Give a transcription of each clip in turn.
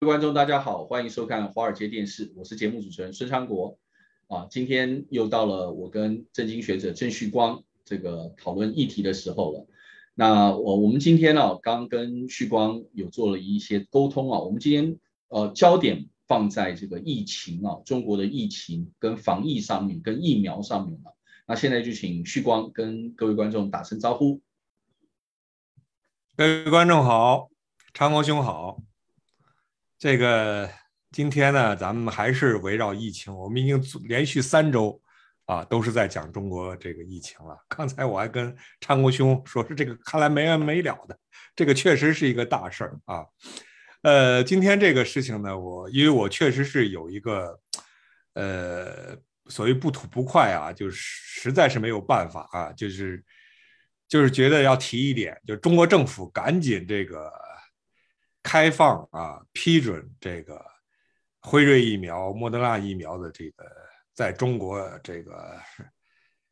各位观众，大家好，欢迎收看华尔街电视，我是节目主持人孙昌国啊。今天又到了我跟正经学者郑旭光这个讨论议题的时候了。那我我们今天呢，刚跟旭光有做了一些沟通啊。我们今天呃，焦点放在这个疫情啊，中国的疫情跟防疫上面，跟疫苗上面啊。那现在就请旭光跟各位观众打声招呼。各位观众好，昌国兄好。这个今天呢，咱们还是围绕疫情。我们已经连续三周啊，都是在讲中国这个疫情了。刚才我还跟昌国兄说，是这个看来没完没了的，这个确实是一个大事儿啊。呃，今天这个事情呢，我因为我确实是有一个，呃，所谓不吐不快啊，就是实在是没有办法啊，就是就是觉得要提一点，就中国政府赶紧这个。开放啊，批准这个辉瑞疫苗、莫德纳疫苗的这个在中国这个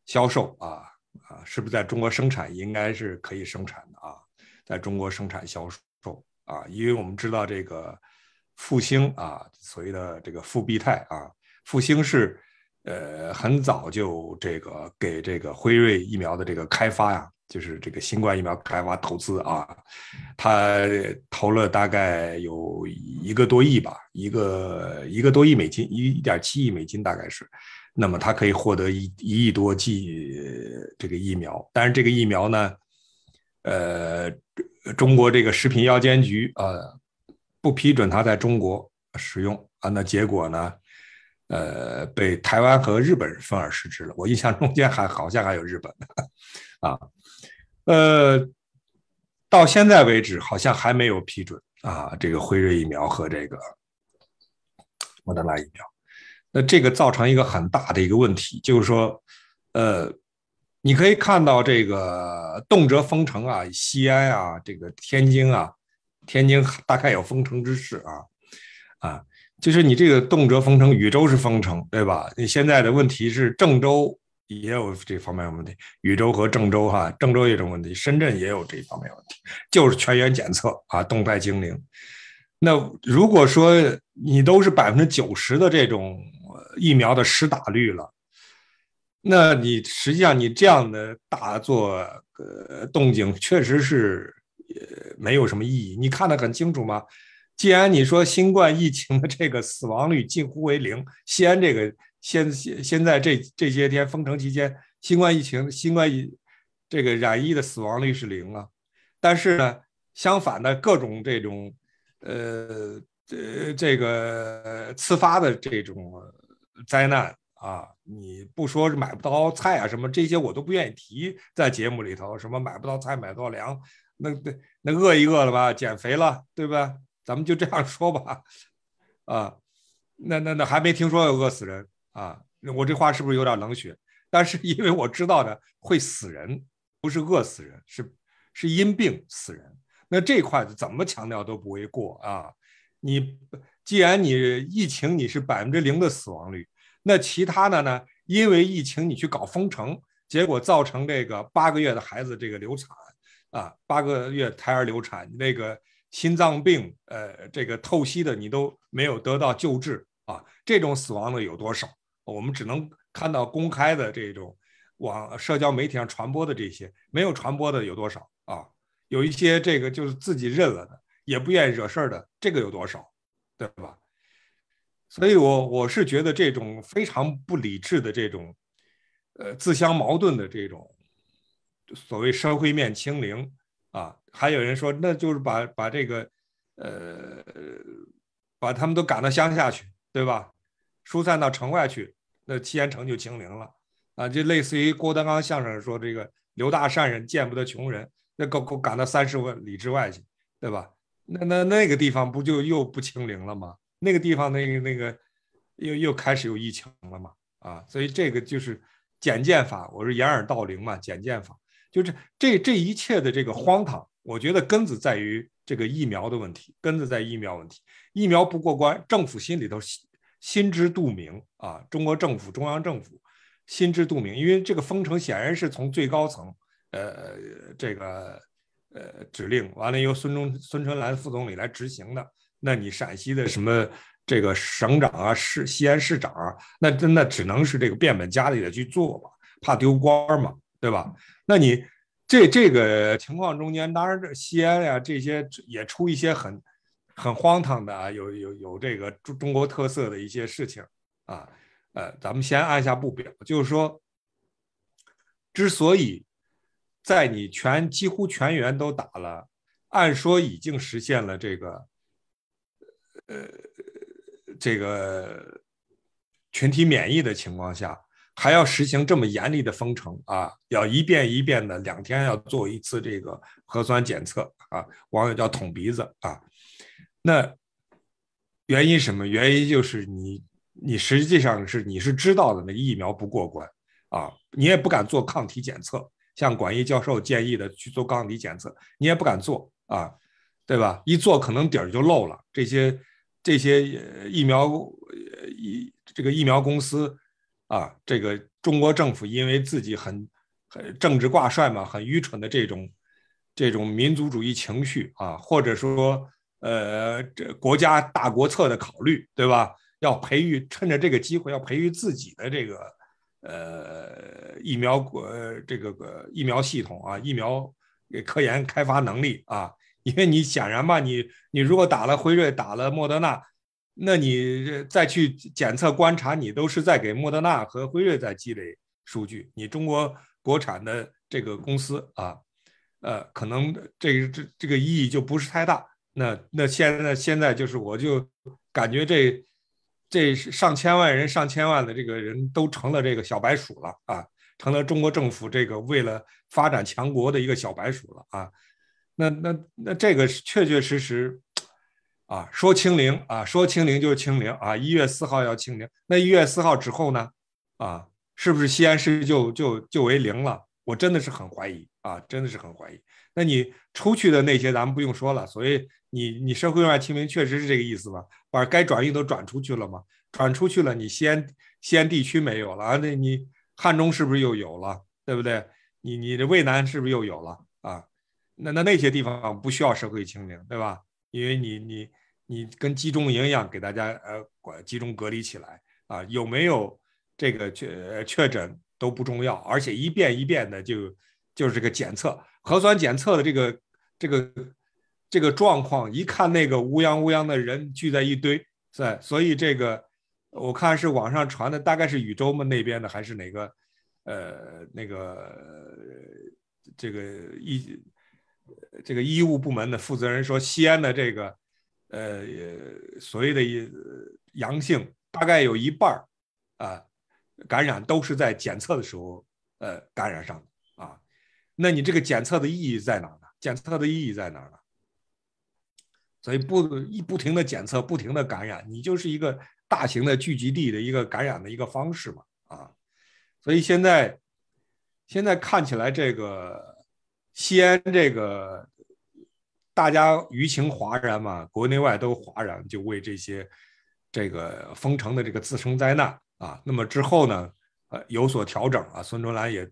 销售啊啊，是不是在中国生产？应该是可以生产的啊，在中国生产销售啊，因为我们知道这个复兴啊，所谓的这个复必泰啊，复兴是呃很早就这个给这个辉瑞疫苗的这个开发呀。就是这个新冠疫苗开发投资啊，他投了大概有一个多亿吧，一个一个多亿美金，一一点七亿美金大概是。那么他可以获得一一亿多剂这个疫苗，但是这个疫苗呢，呃，中国这个食品药监局啊不批准他在中国使用啊，那结果呢，呃，被台湾和日本分而食之了。我印象中间还好像还有日本的 啊。呃，到现在为止，好像还没有批准啊。这个辉瑞疫苗和这个莫德纳疫苗，那这个造成一个很大的一个问题，就是说，呃，你可以看到这个动辄封城啊，西安啊，这个天津啊，天津大概有封城之势啊，啊，就是你这个动辄封城，禹州是封城，对吧？你现在的问题是郑州。也有这方面问题，禹州和郑州哈，郑州也有问题，深圳也有这方面问题，就是全员检测啊，动态清零。那如果说你都是百分之九十的这种疫苗的施打率了，那你实际上你这样的大做呃动静确实是呃没有什么意义。你看得很清楚吗？既然你说新冠疫情的这个死亡率近乎为零，西安这个。现现现在这这些天封城期间，新冠疫情、新冠疫这个染疫的死亡率是零了，但是呢，相反的各种这种，呃呃这个次发的这种灾难啊，你不说是买不到菜啊什么这些我都不愿意提在节目里头，什么买不到菜买不到粮，那那那饿一饿了吧，减肥了对吧？咱们就这样说吧，啊，那那那还没听说有饿死人。啊，我这话是不是有点冷血？但是因为我知道的会死人，不是饿死人，是是因病死人。那这块怎么强调都不会过啊！你既然你疫情你是百分之零的死亡率，那其他的呢？因为疫情你去搞封城，结果造成这个八个月的孩子这个流产啊，八个月胎儿流产，那个心脏病，呃，这个透析的你都没有得到救治啊，这种死亡的有多少？我们只能看到公开的这种，往社交媒体上传播的这些，没有传播的有多少啊？有一些这个就是自己认了的，也不愿意惹事儿的，这个有多少，对吧？所以，我我是觉得这种非常不理智的这种，呃，自相矛盾的这种，所谓社会面清零啊，还有人说那就是把把这个，呃，把他们都赶到乡下去，对吧？疏散到城外去。那西安城就清零了，啊，就类似于郭德纲相声说这个刘大善人见不得穷人，那够够赶到三十万里之外去，对吧？那那那个地方不就又不清零了吗？那个地方那个那个又又开始有疫情了嘛？啊，所以这个就是减建法，我是掩耳盗铃嘛，减建法就是这这这一切的这个荒唐，我觉得根子在于这个疫苗的问题，根子在疫苗问题，疫苗不过关，政府心里头。心知肚明啊！中国政府、中央政府心知肚明，因为这个封城显然是从最高层，呃，这个呃指令完了由孙中、孙春兰副总理来执行的。那你陕西的什么这个省长啊、市、西安市长啊，那真的只能是这个变本加厉的去做吧，怕丢官儿嘛，对吧？那你这这个情况中间，当然这西安呀这些也出一些很。很荒唐的啊，有有有这个中中国特色的一些事情啊，呃，咱们先按下不表。就是说，之所以在你全几乎全员都打了，按说已经实现了这个呃这个群体免疫的情况下，还要实行这么严厉的封城啊，要一遍一遍的两天要做一次这个核酸检测啊，网友叫捅鼻子啊。那原因什么？原因就是你，你实际上是你是知道的那个疫苗不过关啊，你也不敢做抗体检测。像管义教授建议的去做抗体检测，你也不敢做啊，对吧？一做可能底儿就漏了。这些这些疫苗疫这个疫苗公司啊，这个中国政府因为自己很很政治挂帅嘛，很愚蠢的这种这种民族主义情绪啊，或者说。呃，这国家大国策的考虑，对吧？要培育，趁着这个机会，要培育自己的这个呃疫苗，呃，这个个疫苗系统啊，疫苗科研开发能力啊。因为你显然吧，你你如果打了辉瑞，打了莫德纳，那你再去检测观察，你都是在给莫德纳和辉瑞在积累数据。你中国国产的这个公司啊，呃，可能这这这个意义就不是太大。那那现在现在就是我就感觉这这上千万人上千万的这个人都成了这个小白鼠了啊，成了中国政府这个为了发展强国的一个小白鼠了啊。那那那这个确确实实啊，说清零啊，说清零就清零啊，一月四号要清零，那一月四号之后呢，啊，是不是西安市就就就为零了？我真的是很怀疑啊，真的是很怀疑。那你出去的那些咱们不用说了，所以你你社会面清明确实是这个意思吧？把该转运都转出去了嘛？转出去了，你西安西安地区没有了啊？那你汉中是不是又有了？对不对？你你的渭南是不是又有了？啊？那那那些地方不需要社会清零，对吧？因为你你你跟集中营一样，给大家呃管集中隔离起来啊？有没有这个确确诊都不重要，而且一遍一遍的就就是这个检测。核酸检测的这个、这个、这个状况，一看那个乌泱乌泱的人聚在一堆，是所以这个我看是网上传的，大概是禹州们那边的，还是哪个？呃，那个这个医这个医务部门的负责人说，西安的这个呃所谓的一阳性，大概有一半儿啊感染都是在检测的时候呃感染上的。那你这个检测的意义在哪呢？检测的意义在哪呢？所以不一不停的检测，不停的感染，你就是一个大型的聚集地的一个感染的一个方式嘛？啊，所以现在现在看起来，这个西安这个大家舆情哗然嘛，国内外都哗然，就为这些这个封城的这个自生灾难啊。那么之后呢，呃，有所调整啊，孙春兰也。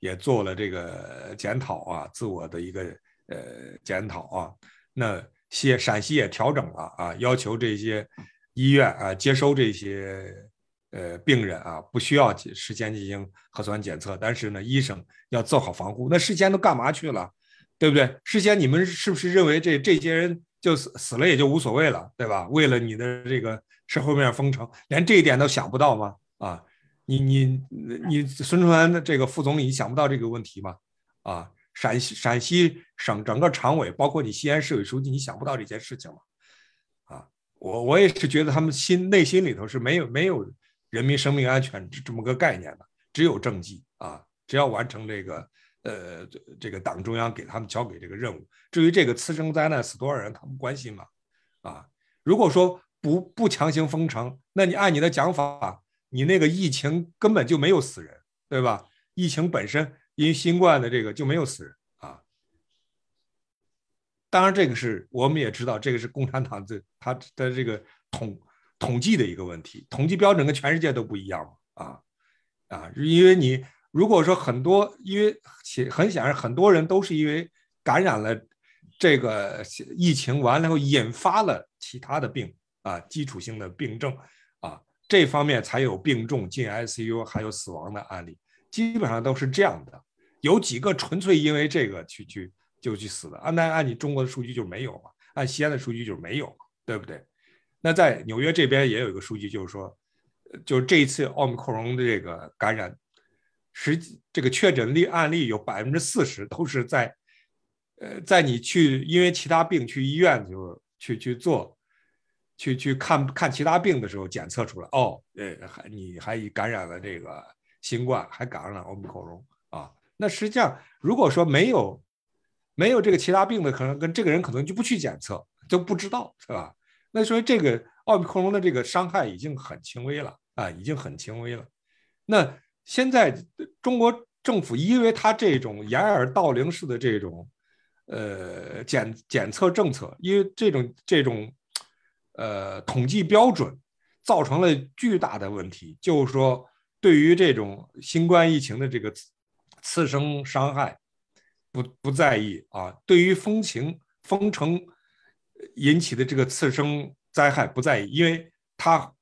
也做了这个检讨啊，自我的一个呃检讨啊。那些陕西也调整了啊，要求这些医院啊接收这些呃病人啊，不需要事先进行核酸检测。但是呢，医生要做好防护。那事先都干嘛去了，对不对？事先你们是不是认为这这些人就死死了也就无所谓了，对吧？为了你的这个社会面封城，连这一点都想不到吗？啊？你你你，孙春兰的这个副总理，你想不到这个问题吗？啊，陕西陕西省整个常委，包括你西安市委书记，你想不到这件事情吗？啊，我我也是觉得他们心内心里头是没有没有人民生命安全这么个概念的，只有政绩啊，只要完成这个呃这个党中央给他们交给这个任务，至于这个次生灾难死多少人，他们关心吗？啊，如果说不不强行封城，那你按你的讲法。你那个疫情根本就没有死人，对吧？疫情本身因为新冠的这个就没有死人啊。当然，这个是我们也知道，这个是共产党这他的这个统统计的一个问题，统计标准跟全世界都不一样嘛啊啊，因为你如果说很多，因为显很显然，很多人都是因为感染了这个疫情完了后引发了其他的病啊，基础性的病症。这方面才有病重进 ICU 还有死亡的案例，基本上都是这样的。有几个纯粹因为这个去去就去死的。按按按，你中国的数据就没有嘛？按西安的数据就没有对不对？那在纽约这边也有一个数据，就是说，就是这一次奥密克戎的这个感染，实际这个确诊例案例有百分之四十都是在，呃，在你去因为其他病去医院就去去做。去去看看其他病的时候检测出来哦，呃，还你还感染了这个新冠，还感染了奥密克戎啊？那实际上，如果说没有没有这个其他病的，可能跟这个人可能就不去检测，就不知道，是吧？那所以这个奥密克戎的这个伤害已经很轻微了啊，已经很轻微了。那现在中国政府因为他这种掩耳盗铃式的这种呃检检测政策，因为这种这种。呃，统计标准造成了巨大的问题，就是说，对于这种新冠疫情的这个次生伤害不不在意啊，对于风情风城引起的这个次生灾害不在意，因为他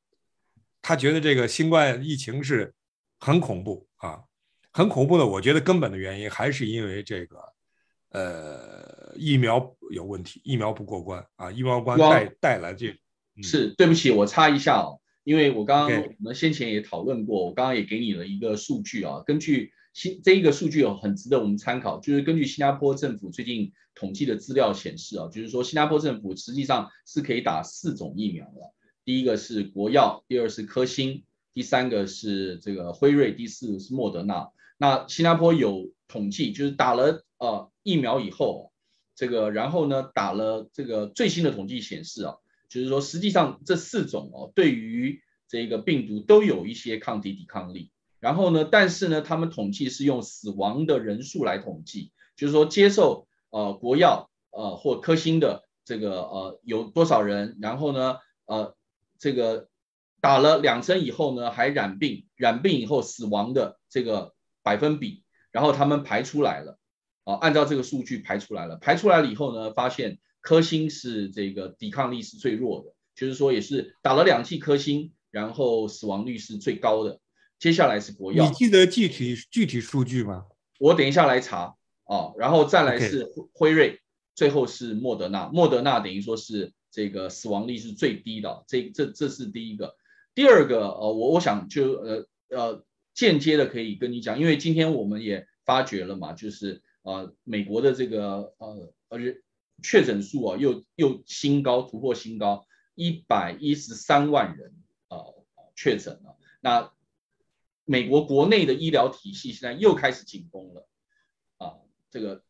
他觉得这个新冠疫情是很恐怖啊，很恐怖的。我觉得根本的原因还是因为这个呃疫苗有问题，疫苗不过关啊，疫苗关带带来这。是对不起，我插一下哦，因为我刚刚我们先前也讨论过，我刚刚也给你了一个数据啊。根据新这一个数据很值得我们参考，就是根据新加坡政府最近统计的资料显示啊，就是说新加坡政府实际上是可以打四种疫苗的。第一个是国药，第二是科兴，第三个是这个辉瑞，第四是莫德纳。那新加坡有统计，就是打了呃疫苗以后，这个然后呢打了这个最新的统计显示啊。就是说，实际上这四种哦，对于这个病毒都有一些抗体抵抗力。然后呢，但是呢，他们统计是用死亡的人数来统计，就是说接受呃国药呃或科兴的这个呃有多少人，然后呢呃这个打了两针以后呢还染病，染病以后死亡的这个百分比，然后他们排出来了，啊，按照这个数据排出来了，排出来了以后呢，发现。科兴是这个抵抗力是最弱的，就是说也是打了两剂科兴，然后死亡率是最高的。接下来是国药。你记得具体具体数据吗？我等一下来查啊，然后再来是辉瑞，最后是莫德纳。莫德纳等于说是这个死亡率是最低的，这这这是第一个。第二个呃，我我想就呃呃间接的可以跟你讲，因为今天我们也发觉了嘛，就是呃美国的这个呃人。确诊数啊，又又新高，突破新高，一百一十三万人啊，确诊了。那美国国内的医疗体系现在又开始紧绷了啊。这个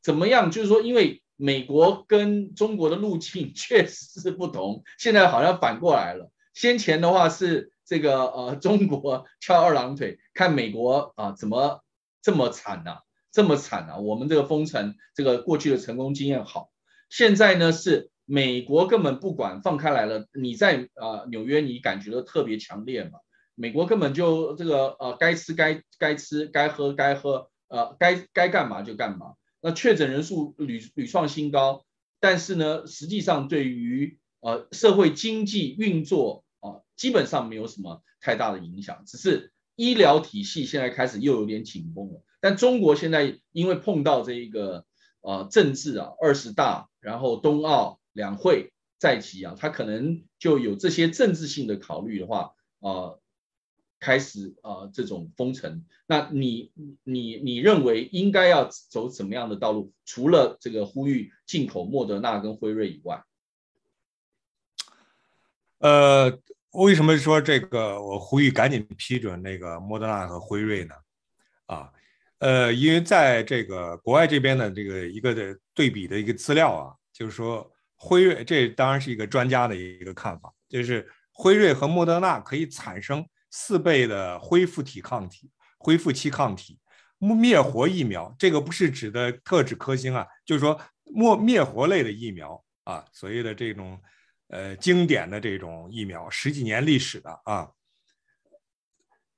怎么样？就是说，因为美国跟中国的路径 确实是不同，现在好像反过来了。先前的话是这个呃，中国 翘二郎腿看美国啊，怎么这么惨呢？这么惨啊！我们这个封城，这个过去的成功经验好，现在呢是美国根本不管放开来了。你在啊纽约，你感觉到特别强烈嘛？美国根本就这个呃该吃该该吃该喝该喝呃该该干嘛就干嘛。那确诊人数屡屡创新高，但是呢，实际上对于呃社会经济运作啊，基本上没有什么太大的影响，只是医疗体系现在开始又有点紧绷了。但中国现在因为碰到这一个呃政治啊二十大，然后冬奥两会在即啊，他可能就有这些政治性的考虑的话啊，开始啊这种封城。那你你你认为应该要走怎么样的道路？除了这个呼吁进口莫德纳跟辉瑞以外，呃，为什么说这个我呼吁赶紧批准那个莫德纳和辉瑞呢？啊？呃，因为在这个国外这边的这个一个的对比的一个资料啊，就是说辉瑞，这当然是一个专家的一个看法，就是辉瑞和莫德纳可以产生四倍的恢复体抗体、恢复期抗体、灭活疫苗。这个不是指的特指科兴啊，就是说灭灭活类的疫苗啊，所谓的这种呃经典的这种疫苗，十几年历史的啊，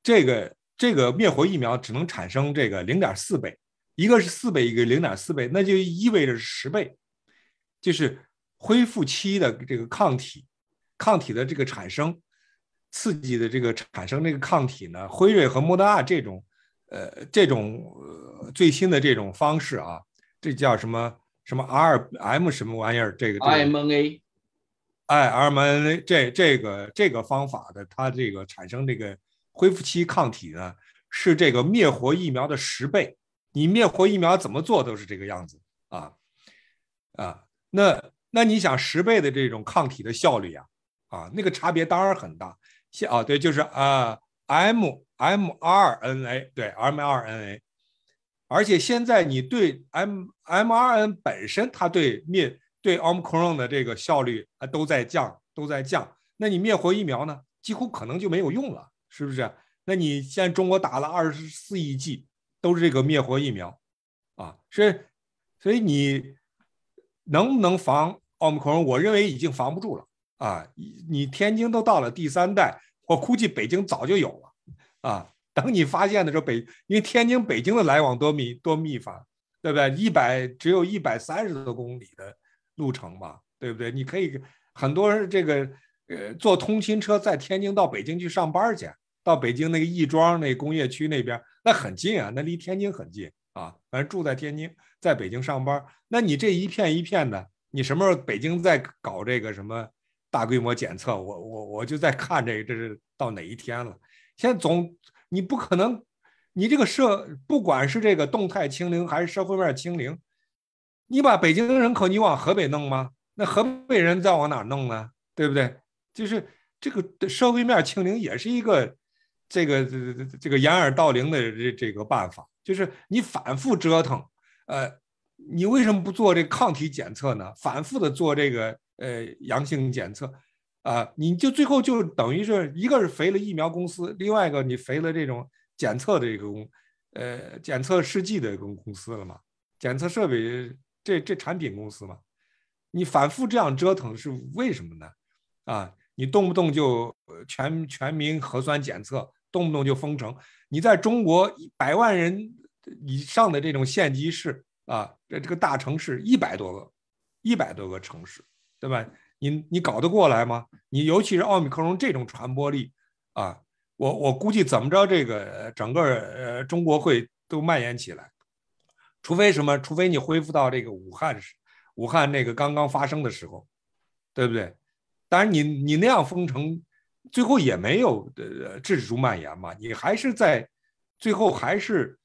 这个。这个灭活疫苗只能产生这个零点四倍，一个是四倍，一个零点四倍，那就意味着十倍，就是恢复期的这个抗体，抗体的这个产生，刺激的这个产生这个抗体呢？辉瑞和莫德纳这种，呃，这种最新的这种方式啊，这叫什么什么 R M 什么玩意儿？这个 I M A，哎 r M A 这这个这个方法的，它这个产生这个。恢复期抗体呢，是这个灭活疫苗的十倍。你灭活疫苗怎么做都是这个样子啊啊，那那你想十倍的这种抗体的效率呀啊，那个差别当然很大。像啊，对，就是啊，m mRNA 对 mRNA，而且现在你对 m mRNA 本身它对灭对 omicron 的这个效率啊都在降都在降，那你灭活疫苗呢，几乎可能就没有用了。是不是？那你现在中国打了二十四亿剂，都是这个灭活疫苗，啊，是，所以你能不能防奥密克戎？我认为已经防不住了啊！你天津都到了第三代，我估计北京早就有了啊。等你发现的时候，北因为天津北京的来往多密多密发，对不对？一百只有一百三十多公里的路程嘛，对不对？你可以很多人这个呃坐通勤车在天津到北京去上班去。到北京那个亦庄那工业区那边，那很近啊，那离天津很近啊。反正住在天津，在北京上班，那你这一片一片的，你什么时候北京在搞这个什么大规模检测？我我我就在看这这是到哪一天了。现在总你不可能，你这个社不管是这个动态清零还是社会面清零，你把北京人口你往河北弄吗？那河北人再往哪弄呢？对不对？就是这个社会面清零也是一个。这个这这这个掩耳盗铃的这这个办法，就是你反复折腾，呃，你为什么不做这抗体检测呢？反复的做这个呃阳性检测，啊，你就最后就等于是一个是肥了疫苗公司，另外一个你肥了这种检测的一个公呃检测试剂的一个公司了嘛？检测设备这这产品公司嘛？你反复这样折腾是为什么呢？啊，你动不动就全全民核酸检测？动不动就封城，你在中国一百万人以上的这种县级市啊，这这个大城市一百多个，一百多个城市，对吧？你你搞得过来吗？你尤其是奥密克戎这种传播力啊，我我估计怎么着这个整个呃中国会都蔓延起来，除非什么，除非你恢复到这个武汉市武汉那个刚刚发生的时候，对不对？当然你你那样封城。最后也没有呃制止住蔓延嘛，你还是在最后还是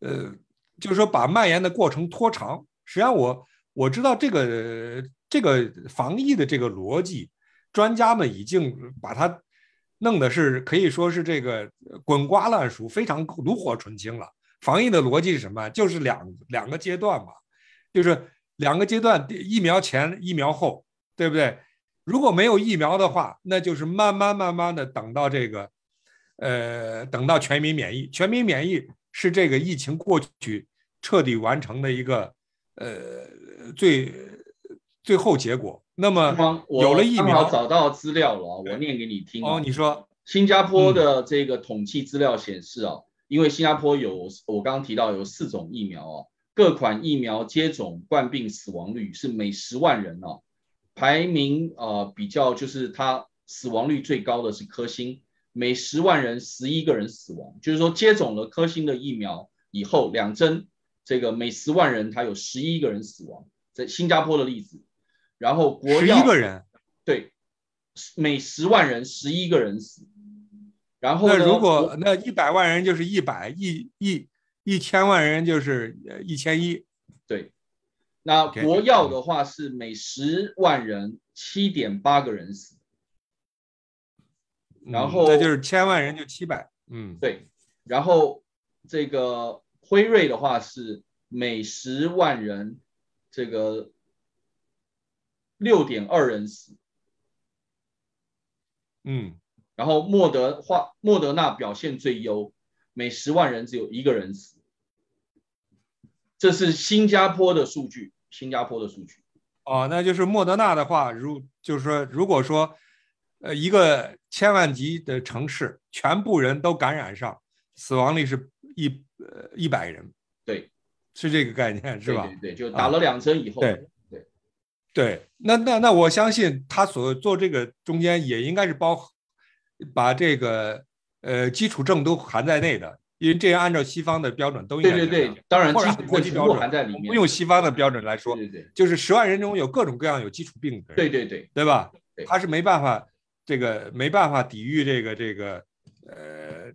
呃，就是说把蔓延的过程拖长。实际上，我我知道这个这个防疫的这个逻辑，专家们已经把它弄的是可以说是这个滚瓜烂熟，非常炉火纯青了。防疫的逻辑是什么？就是两两个阶段嘛，就是两个阶段，疫苗前、疫苗后，对不对？如果没有疫苗的话，那就是慢慢慢慢的等到这个，呃，等到全民免疫。全民免疫是这个疫情过去彻底完成的一个，呃，最最后结果。那么有了疫苗，找到资料了我念给你听。哦，你说新加坡的这个统计资料显示啊，因为新加坡有我刚刚提到有四种疫苗啊，各款疫苗接种冠病死亡率是每十万人哦。排名啊，比较就是它死亡率最高的是科兴，每十万人十一个人死亡，就是说接种了科兴的疫苗以后，两针，这个每十万人它有十一个人死亡，在新加坡的例子，然后国药十一个人，对，每十万人十一个人死，然后那如果那一百万人就是一百一一一千万人就是一千一，对。那国药的话是每十万人七点八个人死，然后那就是千万人就七百，嗯，对。然后这个辉瑞的话是每十万人这个六点二人死，嗯，然后莫德化莫德纳表现最优，每十万人只有一个人死。这是新加坡的数据，新加坡的数据。哦，那就是莫德纳的话，如就是说，如果说，呃，一个千万级的城市，全部人都感染上，死亡率是一呃一百人，对，是这个概念是吧？对，就打了两针以后。对对对，那那那我相信他所做这个中间也应该是包把这个呃基础症都含在内的。因为这样，按照西方的标准，都应该。对对对，当然，基础国际标准含在里面。不用西方的标准来说，对对，就是十万人中有各种各样有基础病的人。对对对，对吧？对，他是没办法，这个没办法抵御这个这个呃，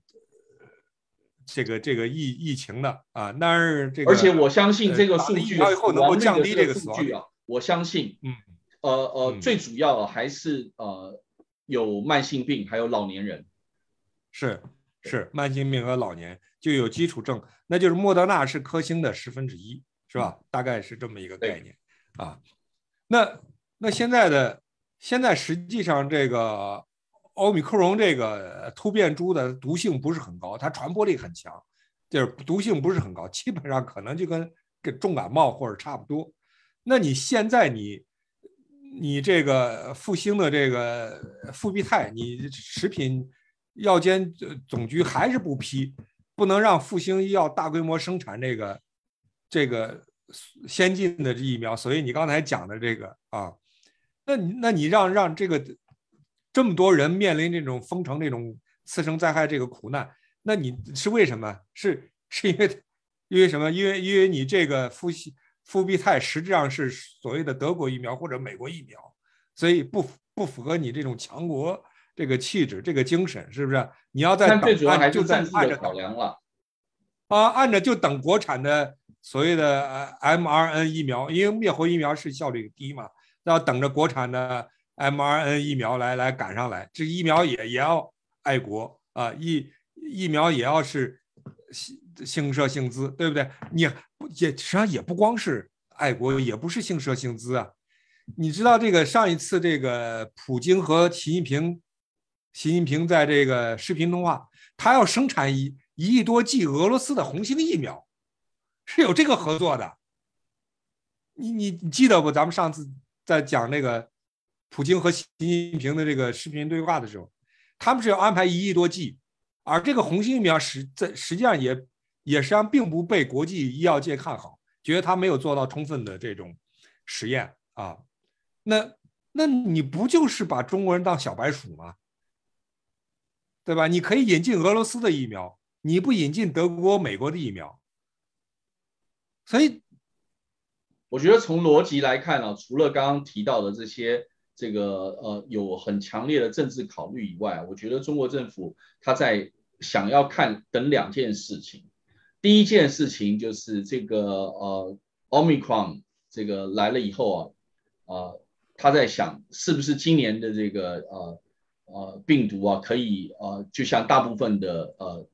这个这个疫疫情的啊。但是这个，而且我相信这个数据，以后能够降低这个死亡率。我相信，嗯，呃呃，最主要还是呃有慢性病，还有老年人。是。是慢性病和老年就有基础症，那就是莫德纳是科兴的十分之一，是吧？大概是这么一个概念啊。那那现在的现在实际上这个奥密克戎这个突变株的毒性不是很高，它传播力很强，就是毒性不是很高，基本上可能就跟重感冒或者差不多。那你现在你你这个复兴的这个复必泰，你食品。药监总局还是不批，不能让复兴医药大规模生产这个这个先进的疫苗。所以你刚才讲的这个啊，那你那你让让这个这么多人面临这种封城、这种次生灾害这个苦难，那你是为什么？是是因为因为什么？因为因为你这个复星复必泰实质上是所谓的德国疫苗或者美国疫苗，所以不不符合你这种强国。这个气质，这个精神，是不是？你要在，但按主要还是考量了啊！按着就等国产的所谓的 mRNA 疫苗，因为灭活疫苗是效率低嘛，要等着国产的 mRNA 疫苗来来赶上来。这疫苗也也要爱国啊，疫疫苗也要是兴兴社兴资，对不对？你也实际上也不光是爱国，也不是兴社兴资啊。你知道这个上一次这个普京和习近平。习近平在这个视频通话，他要生产一一亿多剂俄罗斯的红星疫苗，是有这个合作的。你你你记得不？咱们上次在讲那个普京和习近平的这个视频对话的时候，他们是要安排一亿多剂，而这个红星疫苗实在实际上也也实际上并不被国际医药界看好，觉得他没有做到充分的这种实验啊。那那你不就是把中国人当小白鼠吗？对吧？你可以引进俄罗斯的疫苗，你不引进德国、美国的疫苗。所以，我觉得从逻辑来看呢，除了刚刚提到的这些，这个呃，有很强烈的政治考虑以外，我觉得中国政府他在想要看等两件事情。第一件事情就是这个呃，奥密克戎这个来了以后啊，啊，他在想是不是今年的这个呃。呃，病毒啊，可以啊，就像大部分的呃，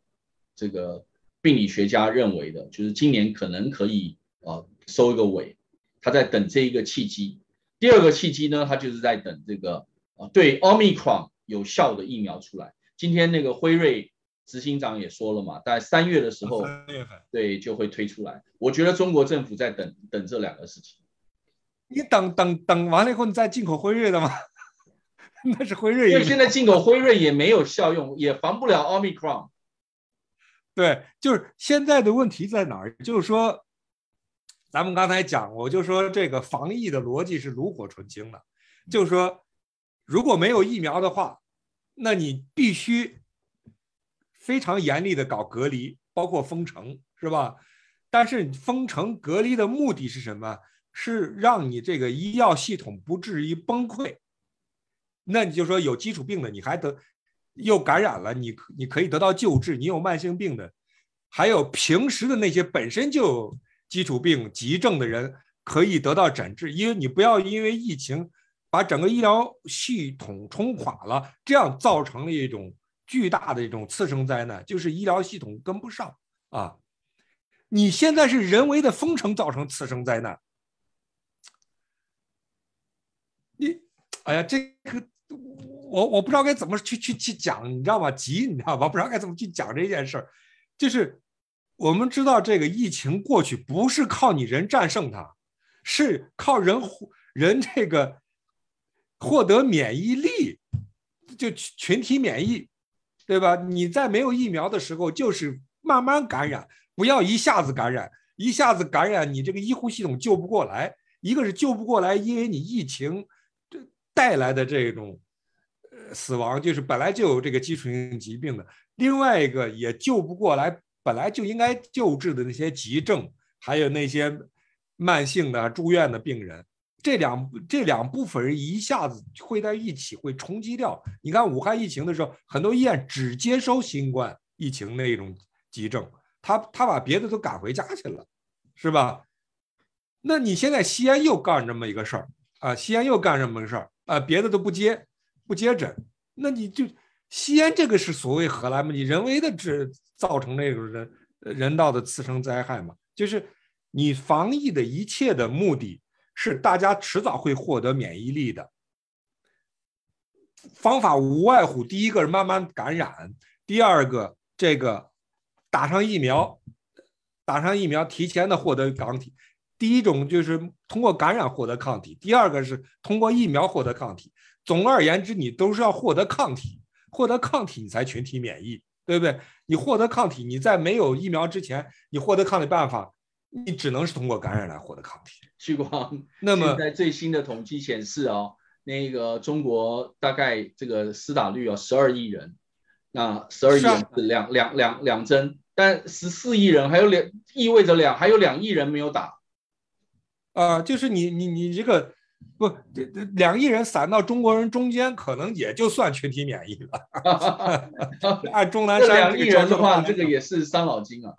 这个病理学家认为的，就是今年可能可以呃收一个尾。他在等这一个契机。第二个契机呢，他就是在等这个呃对奥密克戎有效的疫苗出来。今天那个辉瑞执行长也说了嘛，在三月的时候，对就会推出来。我觉得中国政府在等等这两个事情。你等等等完了以后，你再进口辉瑞的吗？那是辉瑞，因为现在进口辉瑞也没有效用，也防不了奥密克戎。对，就是现在的问题在哪儿？就是说，咱们刚才讲，我就说这个防疫的逻辑是炉火纯青的，就是说，如果没有疫苗的话，那你必须非常严厉的搞隔离，包括封城，是吧？但是封城隔离的目的是什么？是让你这个医药系统不至于崩溃。那你就说有基础病的，你还得又感染了，你你可以得到救治。你有慢性病的，还有平时的那些本身就基础病、急症的人，可以得到诊治。因为你不要因为疫情把整个医疗系统冲垮了，这样造成了一种巨大的一种次生灾难，就是医疗系统跟不上啊！你现在是人为的封城造成次生灾难，你哎呀这个。我我不知道该怎么去去去讲，你知道吧？急，你知道吧？不知道该怎么去讲这件事儿。就是我们知道这个疫情过去不是靠你人战胜它，是靠人人这个获得免疫力，就群群体免疫，对吧？你在没有疫苗的时候，就是慢慢感染，不要一下子感染，一下子感染你这个医护系统救不过来。一个是救不过来，因为你疫情这带来的这种。死亡就是本来就有这个基础性疾病的，另外一个也救不过来，本来就应该救治的那些急症，还有那些慢性的住院的病人，这两这两部分人一下子会在一起会冲击掉。你看武汉疫情的时候，很多医院只接收新冠疫情那种急症，他他把别的都赶回家去了，是吧？那你现在西安又干这么一个事儿啊，西安又干这么个事儿啊，别的都不接。不接诊，那你就吸烟，这个是所谓何来嘛？你人为的制造成那种人人道的次生灾害嘛？就是你防疫的一切的目的是大家迟早会获得免疫力的。方法无外乎第一个是慢慢感染，第二个这个打上疫苗，打上疫苗提前的获得抗体。第一种就是通过感染获得抗体，第二个是通过疫苗获得抗体。总而言之，你都是要获得抗体，获得抗体你才群体免疫，对不对？你获得抗体，你在没有疫苗之前，你获得抗体的办法，你只能是通过感染来获得抗体。徐光，那么在最新的统计显示啊，那个中国大概这个施打率啊，十二亿人，那十二亿人是两两两两针，但十四亿人还有两意味着两还有两亿人没有打，啊，就是你你你这个。不，两亿人散到中国人中间，可能也就算群体免疫了。按钟南山，两亿人的话，这个也是伤脑筋啊。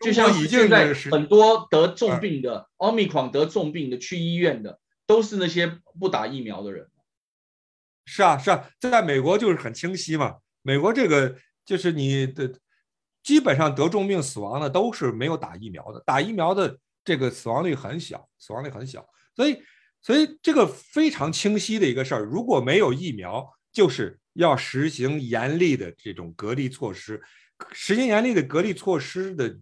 就像现在很多得重病的奥密克戎得重病的去医院的，都是那些不打疫苗的人。是啊，是啊，在美国就是很清晰嘛。美国这个就是你的，基本上得重病死亡的都是没有打疫苗的，打疫苗的这个死亡率很小，死亡率很小，所以。所以这个非常清晰的一个事儿，如果没有疫苗，就是要实行严厉的这种隔离措施。实行严厉的隔离措施的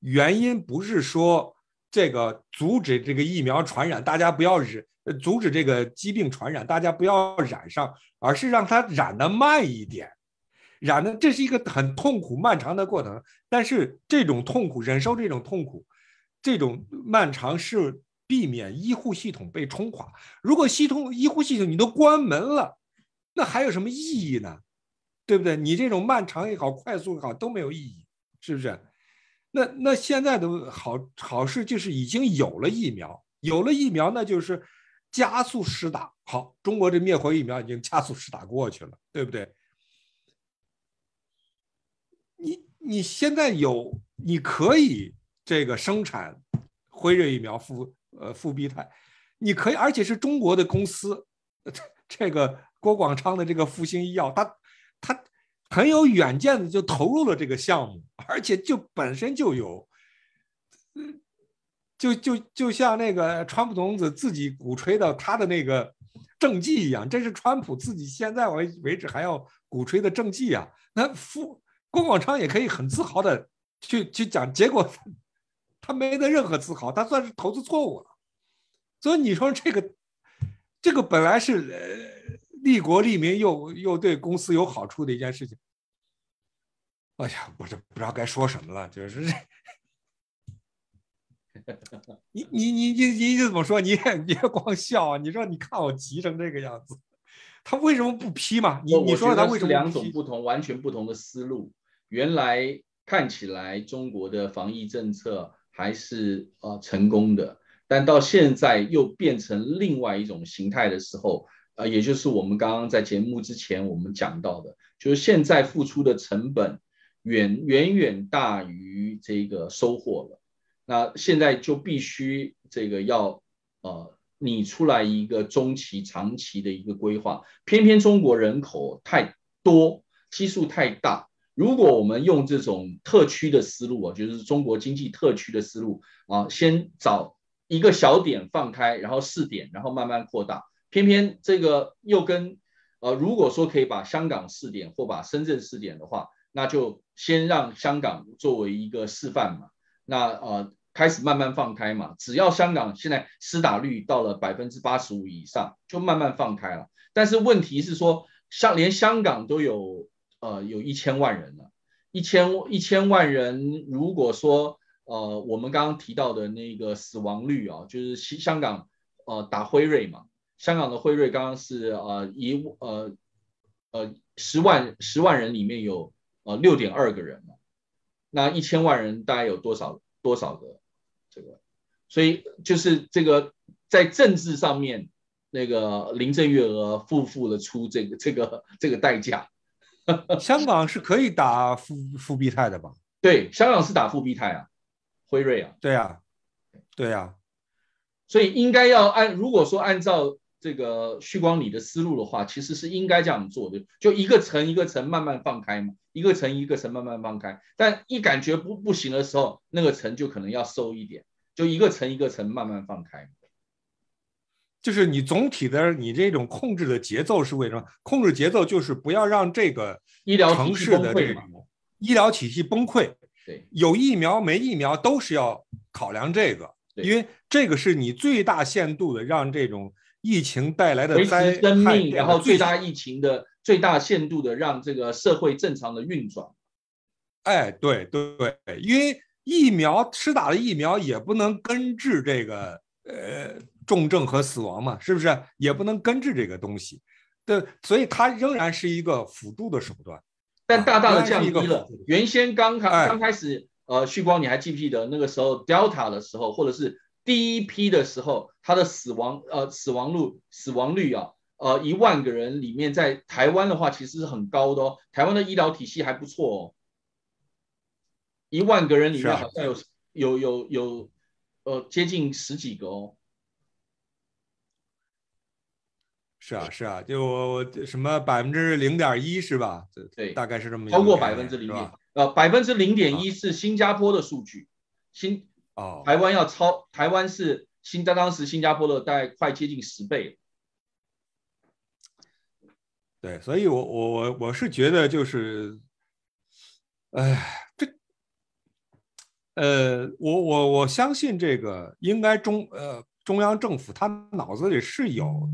原因，不是说这个阻止这个疫苗传染，大家不要染，阻止这个疾病传染，大家不要染上，而是让它染得慢一点，染的这是一个很痛苦、漫长的过程。但是这种痛苦，忍受这种痛苦，这种漫长是。避免医护系统被冲垮。如果系统医护系统你都关门了，那还有什么意义呢？对不对？你这种漫长也好，快速也好都没有意义，是不是？那那现在的好好事就是已经有了疫苗，有了疫苗，那就是加速施打好。中国这灭活疫苗已经加速施打过去了，对不对？你你现在有，你可以这个生产辉瑞疫苗服。呃，复必泰，你可以，而且是中国的公司，这个郭广昌的这个复兴医药，他他很有远见的就投入了这个项目，而且就本身就有，就就就像那个川普总统自己鼓吹的他的那个政绩一样，这是川普自己现在为为止还要鼓吹的政绩啊。那富郭广昌也可以很自豪的去去讲结果。他没得任何自豪，他算是投资错误了。所以你说这个，这个本来是呃利国利民又又对公司有好处的一件事情。哎呀，我这不知道该说什么了，就是 你你你你你怎么说？你也别光笑啊，你说你看我急成这个样子，他为什么不批嘛？你你说他为什么两种不同完全不同的思路？原来看起来中国的防疫政策。还是呃成功的，但到现在又变成另外一种形态的时候，呃，也就是我们刚刚在节目之前我们讲到的，就是现在付出的成本远远远大于这个收获了。那现在就必须这个要呃拟出来一个中期、长期的一个规划。偏偏中国人口太多，基数太大。如果我们用这种特区的思路啊，就是中国经济特区的思路啊，先找一个小点放开，然后试点，然后慢慢扩大。偏偏这个又跟呃，如果说可以把香港试点或把深圳试点的话，那就先让香港作为一个示范嘛，那呃开始慢慢放开嘛。只要香港现在施打率到了百分之八十五以上，就慢慢放开了。但是问题是说，香连香港都有。呃，有一千万人了，一千一千万人，如果说呃，我们刚刚提到的那个死亡率啊，就是香香港呃打辉瑞嘛，香港的辉瑞刚刚是呃一呃呃十万十万人里面有呃六点二个人嘛，那一千万人大概有多少多少个这个？所以就是这个在政治上面那个林郑月娥付付了出这个这个这个代价。香港是可以打复复必泰的吧？对，香港是打复必泰啊，辉瑞啊。对啊，对啊，所以应该要按如果说按照这个旭光里的思路的话，其实是应该这样做的，就一个层一个层慢慢放开嘛，一个层一个层慢慢放开。但一感觉不不行的时候，那个层就可能要收一点，就一个层一个层慢慢放开。就是你总体的你这种控制的节奏是为什么？控制节奏就是不要让这个医疗城市的这个医疗体系崩溃。对，有疫苗没疫苗都是要考量这个，因为这个是你最大限度的让这种疫情带来的灾害生命，然后最大疫情的最大限度的让这个社会正常的运转。哎，对对对，因为疫苗吃打了疫苗也不能根治这个，呃。重症和死亡嘛，是不是也不能根治这个东西？对，所以它仍然是一个辅助的手段，但大大的降低了。原先刚开刚开始，呃，旭光你还记不记得那个时候 Delta 的时候，或者是第一批的时候，它的死亡呃死亡率死亡率啊，呃，一万个人里面在台湾的话其实是很高的哦。台湾的医疗体系还不错哦，一万个人里面好像有有有有呃接近十几个哦。是啊，是啊，就什么百分之零点一是吧？对，大概是这么。超过百分之零点，呃，百分之零点一是新加坡的数据，新哦，台湾要超，台湾是新当当时新加坡的大概快接近十倍。对，所以我我我我是觉得就是，哎，这，呃，我我我相信这个应该中呃中央政府他脑子里是有。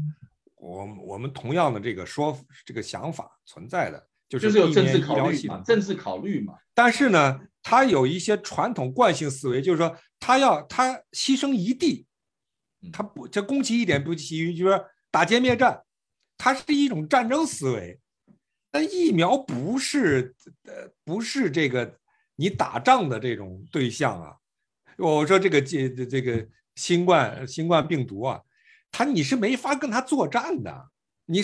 我我们同样的这个说这个想法存在的，就是有政治考虑嘛，政治考虑嘛。但是呢，他有一些传统惯性思维，就是说他要他牺牲一地，他不这攻击一点不急于，就是说打歼灭战，它是一种战争思维。但疫苗不是呃不是这个你打仗的这种对象啊，我说这个这这个新冠新冠病毒啊。他你是没法跟他作战的，你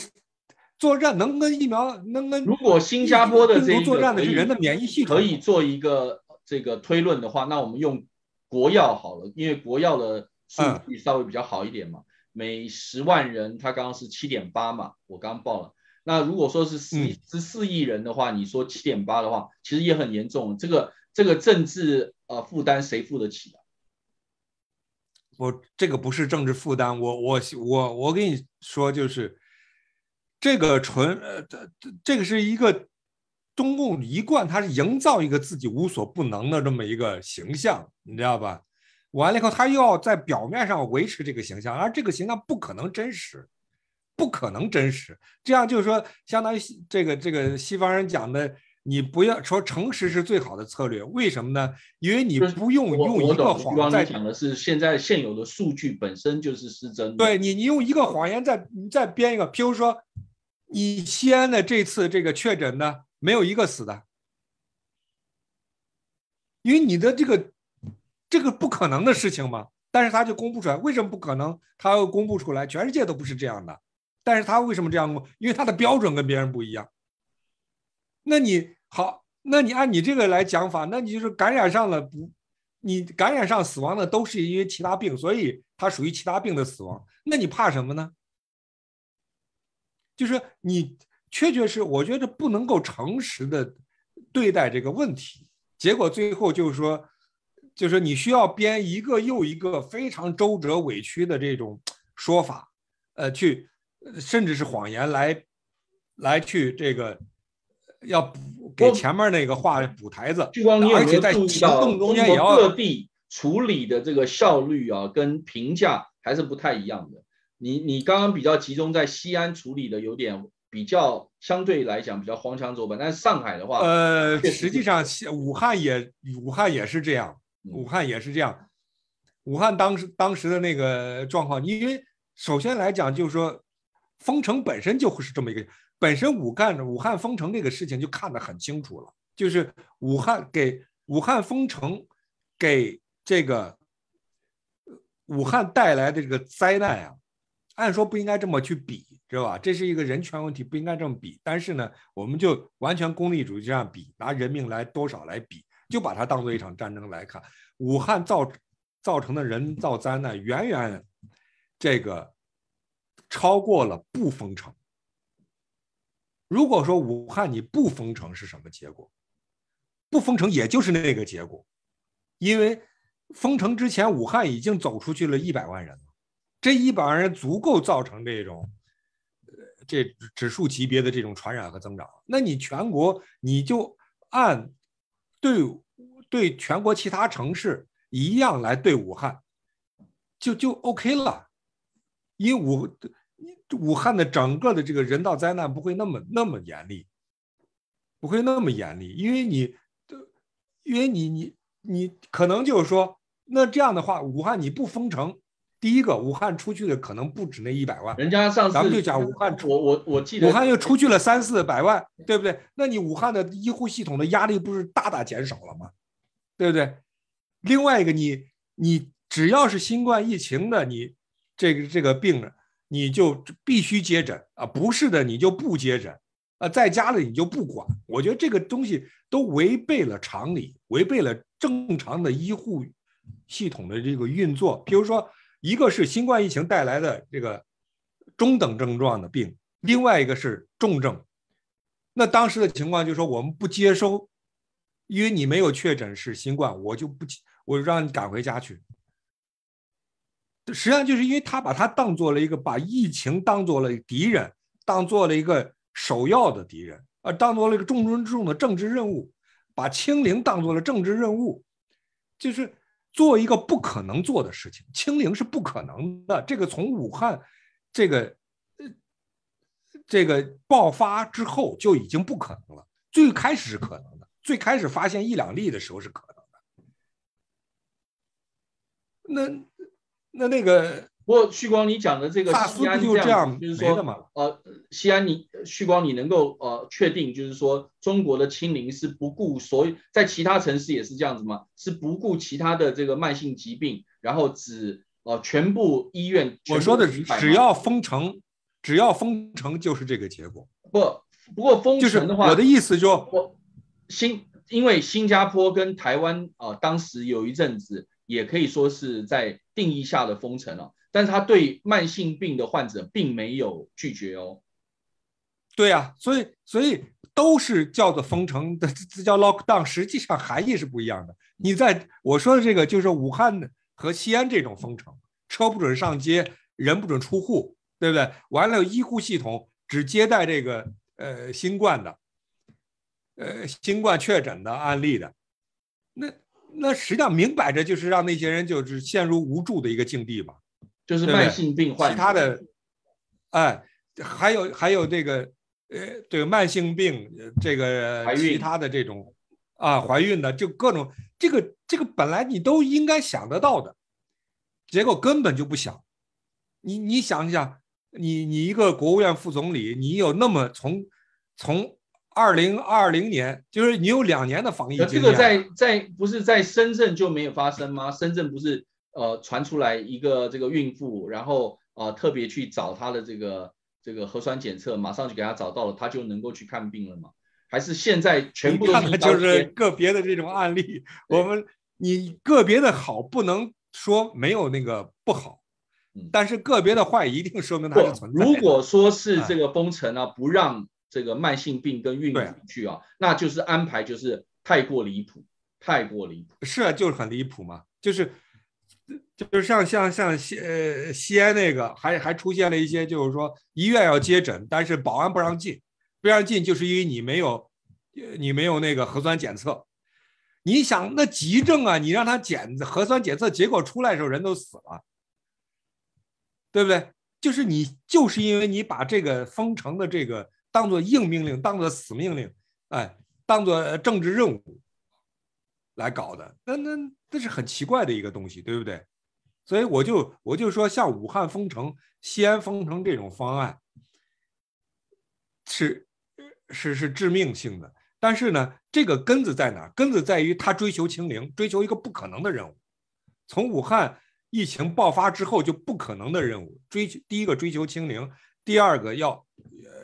作战能跟疫苗能跟如果新加坡的这个作战的人的免疫系统可以做一个这个推论的话，那我们用国药好了，因为国药的数据稍微比较好一点嘛。每十万人他刚刚是七点八嘛，我刚刚报了。那如果说是十四亿人的话，你说七点八的话，其实也很严重。这个这个政治呃负担谁付得起？我这个不是政治负担，我我我我跟你说，就是这个纯呃，这个是一个中共一贯，他是营造一个自己无所不能的这么一个形象，你知道吧？完了以后，他又要在表面上维持这个形象，而这个形象不可能真实，不可能真实。这样就是说，相当于这个这个西方人讲的。你不要说诚实是最好的策略，为什么呢？因为你不用用一个谎。言在讲的是现在现有的数据本身就是失真的。对你，你用一个谎言再你再编一个，譬如说，你西安的这次这个确诊呢，没有一个死的，因为你的这个这个不可能的事情嘛。但是他就公布出来，为什么不可能？他要公布出来，全世界都不是这样的。但是他为什么这样？因为他的标准跟别人不一样。那你。好，那你按你这个来讲法，那你就是感染上了不？你感染上死亡的都是因为其他病，所以它属于其他病的死亡。那你怕什么呢？就是你确确实，我觉得不能够诚实的对待这个问题，结果最后就是说，就是你需要编一个又一个非常周折委屈的这种说法，呃，去甚至是谎言来，来去这个要。给前面那个话补台子。聚光，你有没有注意到中要各地处理的这个效率啊，跟评价还是不太一样的？你你刚刚比较集中在西安处理的，有点比较相对来讲比较荒腔走板。但是上海的话，呃，实际上武汉也武汉也是这样，武汉也是这样。武汉当时当时的那个状况，因为首先来讲就是说，封城本身就会是这么一个。本身武干武汉封城这个事情就看得很清楚了，就是武汉给武汉封城给这个武汉带来的这个灾难啊，按说不应该这么去比，知道吧？这是一个人权问题，不应该这么比。但是呢，我们就完全功利主义这样比，拿人命来多少来比，就把它当做一场战争来看。武汉造造成的人造灾难远远这个超过了不封城。如果说武汉你不封城是什么结果？不封城也就是那个结果，因为封城之前武汉已经走出去了一百万人了，这一百万人足够造成这种，呃，这指数级别的这种传染和增长那你全国你就按对对全国其他城市一样来对武汉，就就 OK 了，因为武。你武汉的整个的这个人道灾难不会那么那么严厉，不会那么严厉，因为你，因为你，你，你可能就是说，那这样的话，武汉你不封城，第一个，武汉出去的可能不止那一百万，人家上次咱们就讲武汉出，我我我记得武汉又出去了三四百万，对不对？那你武汉的医护系统的压力不是大大减少了吗？对不对？另外一个，你你只要是新冠疫情的，你这个这个病人。你就必须接诊啊？不是的，你就不接诊，啊，在家里你就不管。我觉得这个东西都违背了常理，违背了正常的医护系统的这个运作。比如说，一个是新冠疫情带来的这个中等症状的病，另外一个是重症。那当时的情况就是说，我们不接收，因为你没有确诊是新冠，我就不接，我让你赶回家去。实际上就是因为他把他当做了一个把疫情当做了敌人，当做了一个首要的敌人，啊，当做了一个重中之重的政治任务，把清零当做了政治任务，就是做一个不可能做的事情，清零是不可能的。这个从武汉这个这个爆发之后就已经不可能了，最开始是可能的，最开始发现一两例的时候是可能的，那。那那个，不过旭光，你讲的这个西安这样，就是说，呃，西安，你旭光，你能够呃确定，就是说，中国的清零是不顾所有，在其他城市也是这样子吗？是不顾其他的这个慢性疾病，然后只呃全部医院，我说的只要封城，只要封城就是这个结果。不，不过封城的话，我的意思就我新因为新加坡跟台湾啊，当时有一阵子。也可以说是在定义下的封城了，但是他对慢性病的患者并没有拒绝哦。对啊，所以所以都是叫做封城的，这叫 lockdown，实际上含义是不一样的。你在我说的这个，就是武汉和西安这种封城，车不准上街，人不准出户，对不对？完了，医护系统只接待这个呃新冠的，呃新冠确诊的案例的，那。那实际上明摆着就是让那些人就是陷入无助的一个境地吧，就是慢性病患，其他的，哎，还有还有这个，呃，对慢性病，这个其他的这种啊，怀孕的就各种，这个这个本来你都应该想得到的，结果根本就不想。你你想一想，你你一个国务院副总理，你有那么从从。二零二零年，就是你有两年的防疫经验。这个在在不是在深圳就没有发生吗？深圳不是呃传出来一个这个孕妇，然后呃特别去找她的这个这个核酸检测，马上就给她找到了，她就能够去看病了嘛？还是现在全部都是就是个别的这种案例？我们你个别的好不能说没有那个不好，但是个别的坏一定说明它是存在。如果说是这个封城啊，不让。这个慢性病跟孕妇去啊，那就是安排就是太过离谱，太过离谱。是啊，就是很离谱嘛，就是，就是像像像西呃西安那个还还出现了一些，就是说医院要接诊，但是保安不让进，不让进就是因为你没有，你没有那个核酸检测。你想那急症啊，你让他检核酸检测结果出来的时候人都死了，对不对？就是你就是因为你把这个封城的这个。当做硬命令，当做死命令，哎，当做政治任务来搞的，那那那是很奇怪的一个东西，对不对？所以我就我就说，像武汉封城、西安封城这种方案，是是是致命性的。但是呢，这个根子在哪？根子在于他追求清零，追求一个不可能的任务。从武汉疫情爆发之后，就不可能的任务，追求第一个追求清零，第二个要。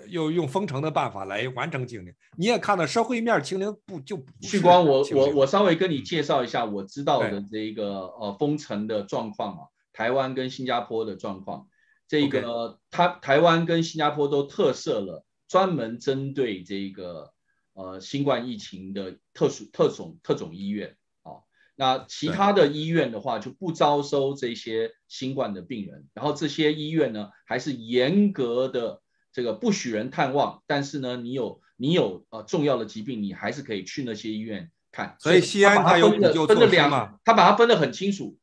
又用封城的办法来完成清零，你也看到社会面清零不就？旭光，我我我稍微跟你介绍一下我知道的这个呃封城的状况啊，台湾跟新加坡的状况。这个他台湾跟新加坡都特设了专门针对这个呃新冠疫情的特殊特种特种医院啊，那其他的医院的话就不招收这些新冠的病人，然后这些医院呢还是严格的。这个不许人探望，但是呢，你有你有呃重要的疾病，你还是可以去那些医院看。所以西安有补救措施嘛，他把它分得很清楚。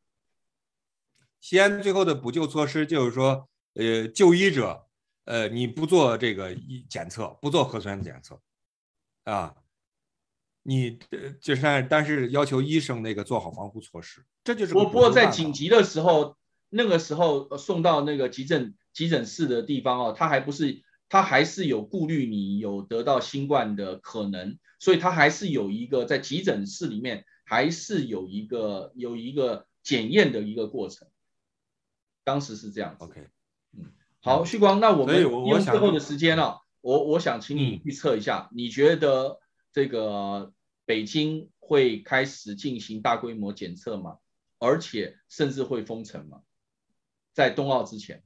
西安最后的补救措施就是说，呃，就医者，呃，你不做这个一检测，不做核酸检测，啊，你就是但是要求医生那个做好防护措施。这就是我不过在紧急的时候，那个时候送到那个急诊。急诊室的地方哦，他还不是，他还是有顾虑，你有得到新冠的可能，所以他还是有一个在急诊室里面，还是有一个有一个检验的一个过程。当时是这样子。OK，嗯，好，旭光，那我们因为最后的时间了，我我想请你预测一下，你觉得这个北京会开始进行大规模检测吗？而且甚至会封城吗？在冬奥之前？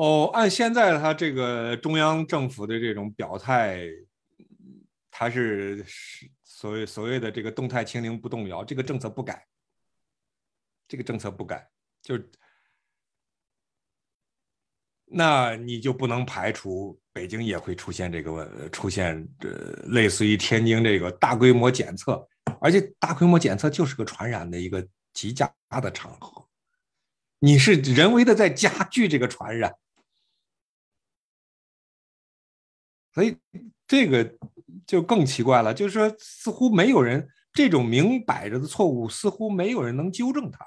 哦，按现在他这个中央政府的这种表态，他是所谓所谓的这个动态清零不动摇，这个政策不改，这个政策不改，就那你就不能排除北京也会出现这个问，出现这类似于天津这个大规模检测，而且大规模检测就是个传染的一个极佳的场合，你是人为的在加剧这个传染。所以这个就更奇怪了，就是说，似乎没有人这种明摆着的错误，似乎没有人能纠正它，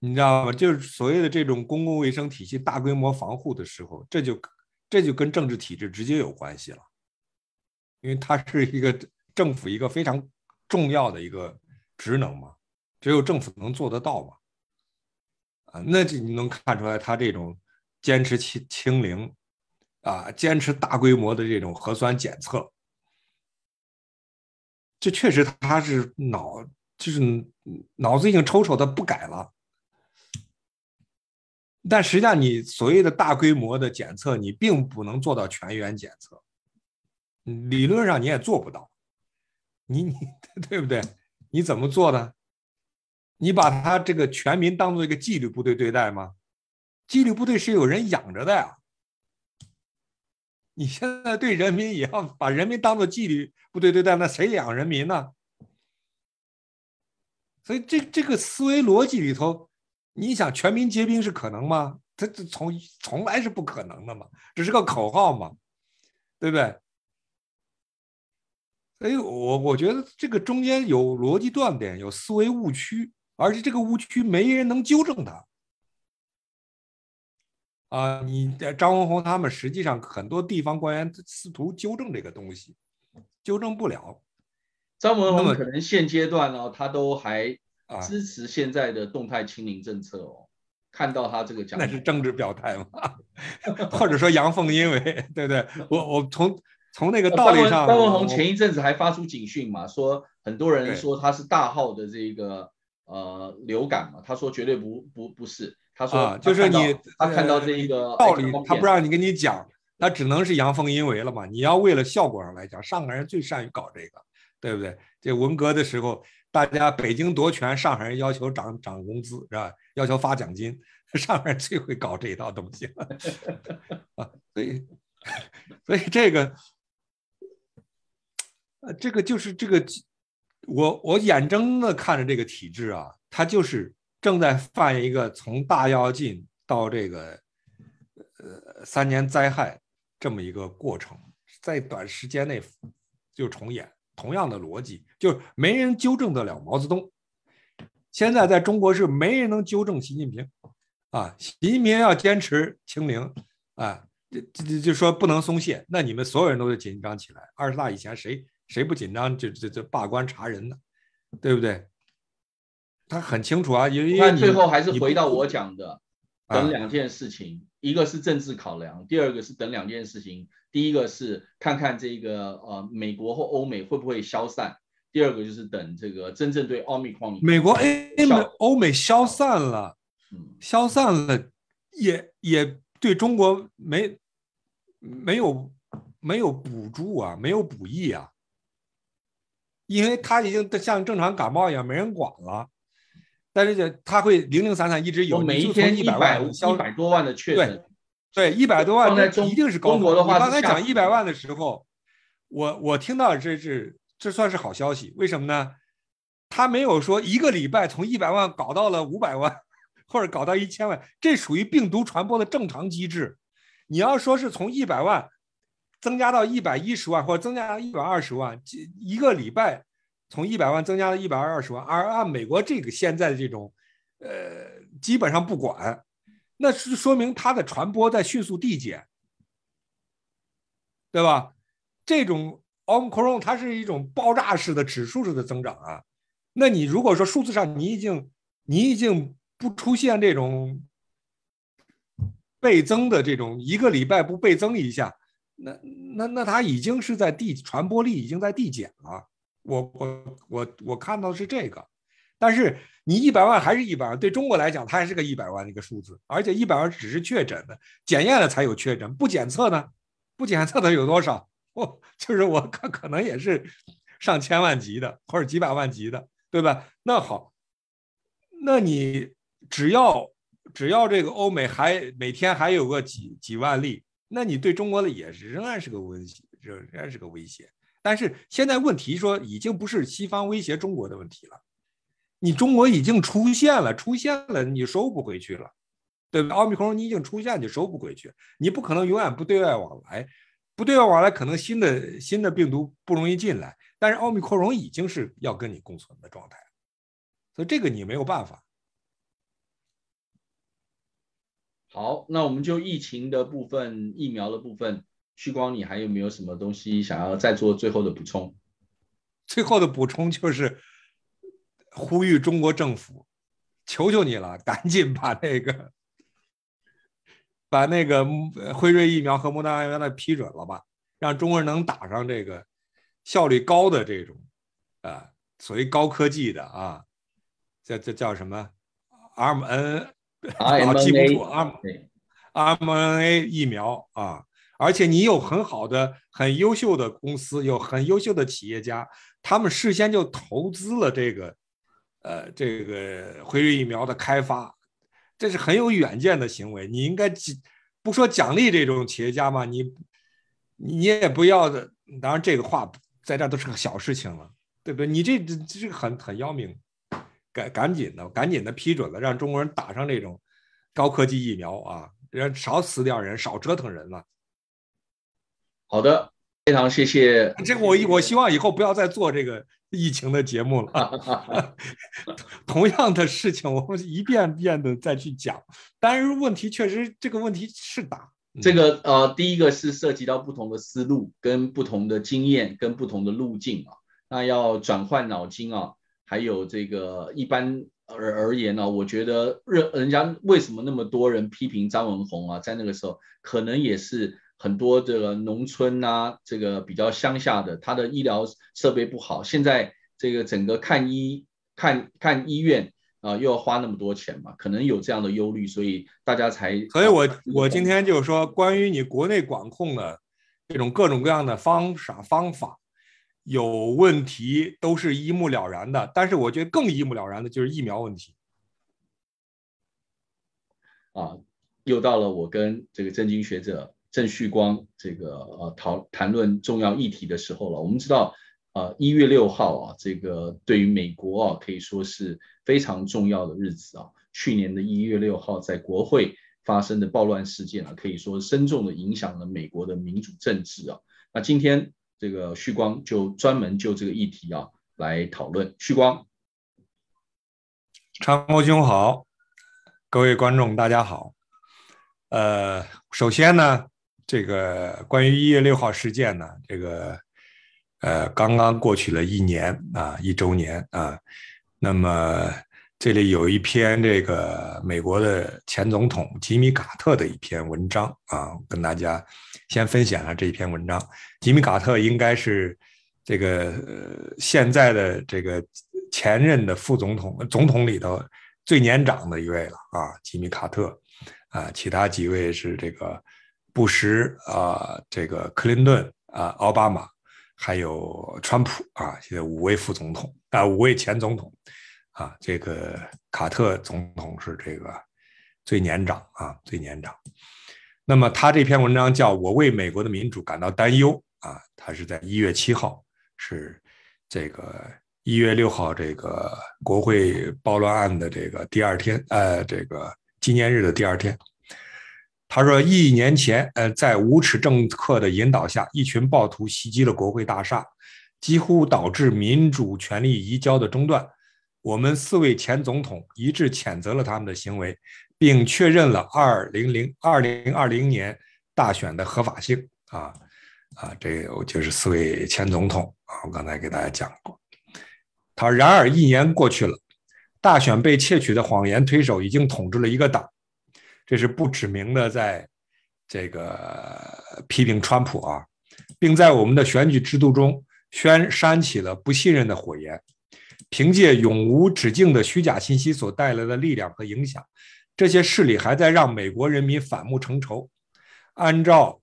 你知道吗？就是所谓的这种公共卫生体系大规模防护的时候，这就这就跟政治体制直接有关系了，因为它是一个政府一个非常重要的一个职能嘛，只有政府能做得到嘛，啊，那就你能看出来他这种坚持清清零？啊，坚持大规模的这种核酸检测，这确实他是脑就是脑子已经抽抽，他不改了。但实际上，你所谓的大规模的检测，你并不能做到全员检测，理论上你也做不到。你你 对不对？你怎么做呢？你把他这个全民当做一个纪律部队对待吗？纪律部队是有人养着的呀。你现在对人民也要把人民当做纪律部队对待，那谁养人民呢？所以这这个思维逻辑里头，你想全民皆兵是可能吗？它从从来是不可能的嘛，只是个口号嘛，对不对？所以，我我觉得这个中间有逻辑断点，有思维误区，而且这个误区没人能纠正它。啊，你张文宏他们实际上很多地方官员试图纠正这个东西，纠正不了。张文宏可能现阶段呢，他都还支持现在的动态清零政策哦。看到他这个讲那是政治表态吗？或者说阳奉阴违，对不对？我我从从那个道理上，张文宏前一阵子还发出警讯嘛，说很多人说他是大号的这个呃流感嘛，他说绝对不不不是。他啊，就是你，他看到这一个道理，他不让你跟你讲，那只能是阳奉阴违了嘛。你要为了效果上来讲，上海人最善于搞这个，对不对？这文革的时候，大家北京夺权，上海人要求涨涨工资是吧？要求发奖金，上海最会搞这一套东西。所以，所以这个，这个就是这个，我我眼睁的看着这个体制啊，它就是。正在犯一个从大跃进到这个，呃三年灾害这么一个过程，在短时间内就重演同样的逻辑，就没人纠正得了毛泽东。现在在中国是没人能纠正习近平，啊，习近平要坚持清零，啊，就就就说不能松懈，那你们所有人都得紧张起来。二十大以前谁谁不紧张，就就就罢官查人呢，对不对？他很清楚啊，因为最后还是回到我讲的等两件事情，一个是政治考量，第二个是等两件事情。第一个是看看这个呃美国或欧美会不会消散，第二个就是等这个真正对奥密克戎，美国、美欧美消散了，消散了也也对中国没没有没有补助啊，没有补益啊，因为他已经像正常感冒一样没人管了。但是它会零零散散一直有，每一天一百、一百多万的确诊，对，一百多万一定是中国的话你刚才讲一百万的时候，我我听到这是这算是好消息，为什么呢？他没有说一个礼拜从一百万搞到了五百万，或者搞到一千万，这属于病毒传播的正常机制。你要说是从一百万增加到一百一十万，或者增加到一百二十万，这一个礼拜。从一百万增加到一百二二十万，而按美国这个现在的这种，呃，基本上不管，那是说明它的传播在迅速递减，对吧？这种 Omicron 它是一种爆炸式的指数式的增长啊。那你如果说数字上你已经你已经不出现这种倍增的这种一个礼拜不倍增一下，那那那它已经是在递传播力已经在递减了。我我我我看到的是这个，但是你一百万还是一百万，对中国来讲，它还是个一百万的一个数字，而且一百万只是确诊的，检验了才有确诊，不检测呢，不检测的有多少？我就是我看可能也是上千万级的或者几百万级的，对吧？那好，那你只要只要这个欧美还每天还有个几几万例，那你对中国的也是仍然是个威胁，仍然是个威胁。但是现在问题说已经不是西方威胁中国的问题了，你中国已经出现了，出现了你收不回去了，对吧？奥密克戎你已经出现就收不回去，你不可能永远不对外往来，不对外往来可能新的新的病毒不容易进来，但是奥密克戎已经是要跟你共存的状态，所以这个你没有办法。好，那我们就疫情的部分，疫苗的部分。旭光，你还有没有什么东西想要再做最后的补充？最后的补充就是呼吁中国政府，求求你了，赶紧把那个把那个辉瑞疫苗和莫德纳的批准了吧，让中国人能打上这个效率高的这种啊，所谓高科技的啊，叫叫叫什么 m n 啊，记不住 m m n a 疫苗啊。而且你有很好的、很优秀的公司，有很优秀的企业家，他们事先就投资了这个，呃，这个辉瑞疫苗的开发，这是很有远见的行为。你应该奖，不说奖励这种企业家嘛，你你也不要的。当然，这个话在这都是个小事情了，对不对？你这这很很要命，赶赶紧的，赶紧的批准了，让中国人打上这种高科技疫苗啊，让少死点人，少折腾人了。好的，非常谢谢。这个我我希望以后不要再做这个疫情的节目了。同样的事情我会一遍遍的再去讲。但是问题确实，这个问题是大。这个呃，第一个是涉及到不同的思路、跟不同的经验、跟不同的路径啊。那要转换脑筋啊。还有这个一般而而言呢，我觉得人人家为什么那么多人批评张文宏啊？在那个时候，可能也是。很多这个农村啊，这个比较乡下的，他的医疗设备不好，现在这个整个看医看看医院啊，又要花那么多钱嘛，可能有这样的忧虑，所以大家才。所以，我我今天就是说，关于你国内管控的这种各种各样的方傻方法有问题，都是一目了然的。但是，我觉得更一目了然的就是疫苗问题。啊，又到了我跟这个真经学者。郑旭光，这个呃，讨谈论重要议题的时候了。我们知道，呃，一月六号啊，这个对于美国啊，可以说是非常重要的日子啊。去年的一月六号，在国会发生的暴乱事件啊，可以说深重的影响了美国的民主政治啊。那今天，这个旭光就专门就这个议题啊，来讨论。旭光，长国兄好，各位观众大家好，呃，首先呢。这个关于一月六号事件呢，这个呃刚刚过去了一年啊，一周年啊。那么这里有一篇这个美国的前总统吉米·卡特的一篇文章啊，跟大家先分享了这一篇文章。吉米·卡特应该是这个现在的这个前任的副总统总统里头最年长的一位了啊，吉米·卡特啊，其他几位是这个。布什啊，这个克林顿啊，奥巴马，还有川普啊，现在五位副总统啊，五位前总统啊，这个卡特总统是这个最年长啊，最年长。那么他这篇文章叫《我为美国的民主感到担忧》啊，他是在一月七号，是这个一月六号这个国会暴乱案的这个第二天，呃，这个纪念日的第二天。他说，一年前，呃，在无耻政客的引导下，一群暴徒袭击了国会大厦，几乎导致民主权利移交的中断。我们四位前总统一致谴责了他们的行为，并确认了2002020年大选的合法性。啊啊，这我就是四位前总统啊，我刚才给大家讲过。他然而一年过去了，大选被窃取的谎言推手已经统治了一个党。这是不指名的，在这个批评川普啊，并在我们的选举制度中宣煽起了不信任的火焰。凭借永无止境的虚假信息所带来的力量和影响，这些势力还在让美国人民反目成仇。按照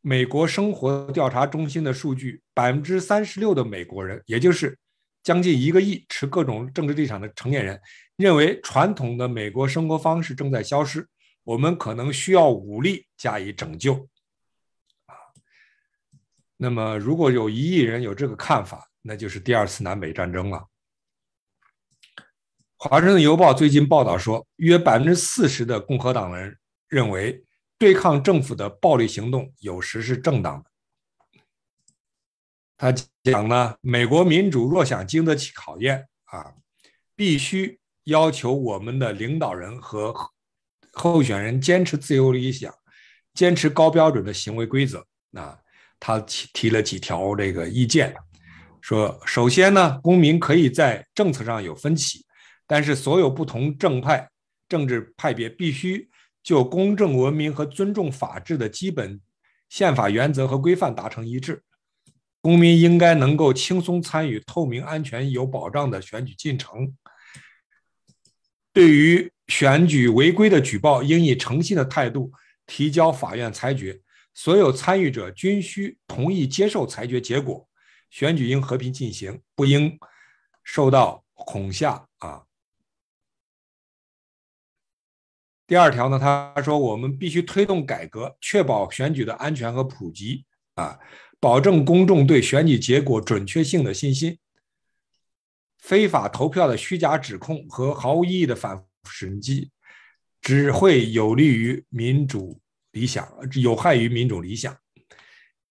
美国生活调查中心的数据，百分之三十六的美国人，也就是将近一个亿持各种政治立场的成年人，认为传统的美国生活方式正在消失。我们可能需要武力加以拯救，啊，那么如果有一亿人有这个看法，那就是第二次南北战争了。华盛顿邮报最近报道说，约百分之四十的共和党人认为，对抗政府的暴力行动有时是正当的。他讲呢，美国民主若想经得起考验啊，必须要求我们的领导人和。候选人坚持自由理想，坚持高标准的行为规则啊。他提提了几条这个意见，说：首先呢，公民可以在政策上有分歧，但是所有不同政派、政治派别必须就公正、文明和尊重法治的基本宪法原则和规范达成一致。公民应该能够轻松参与透明、安全、有保障的选举进程。对于。选举违规的举报应以诚信的态度提交法院裁决，所有参与者均需同意接受裁决结果。选举应和平进行，不应受到恐吓啊。第二条呢？他说我们必须推动改革，确保选举的安全和普及啊，保证公众对选举结果准确性的信心。非法投票的虚假指控和毫无意义的反。审计只会有利于民主理想，有害于民主理想。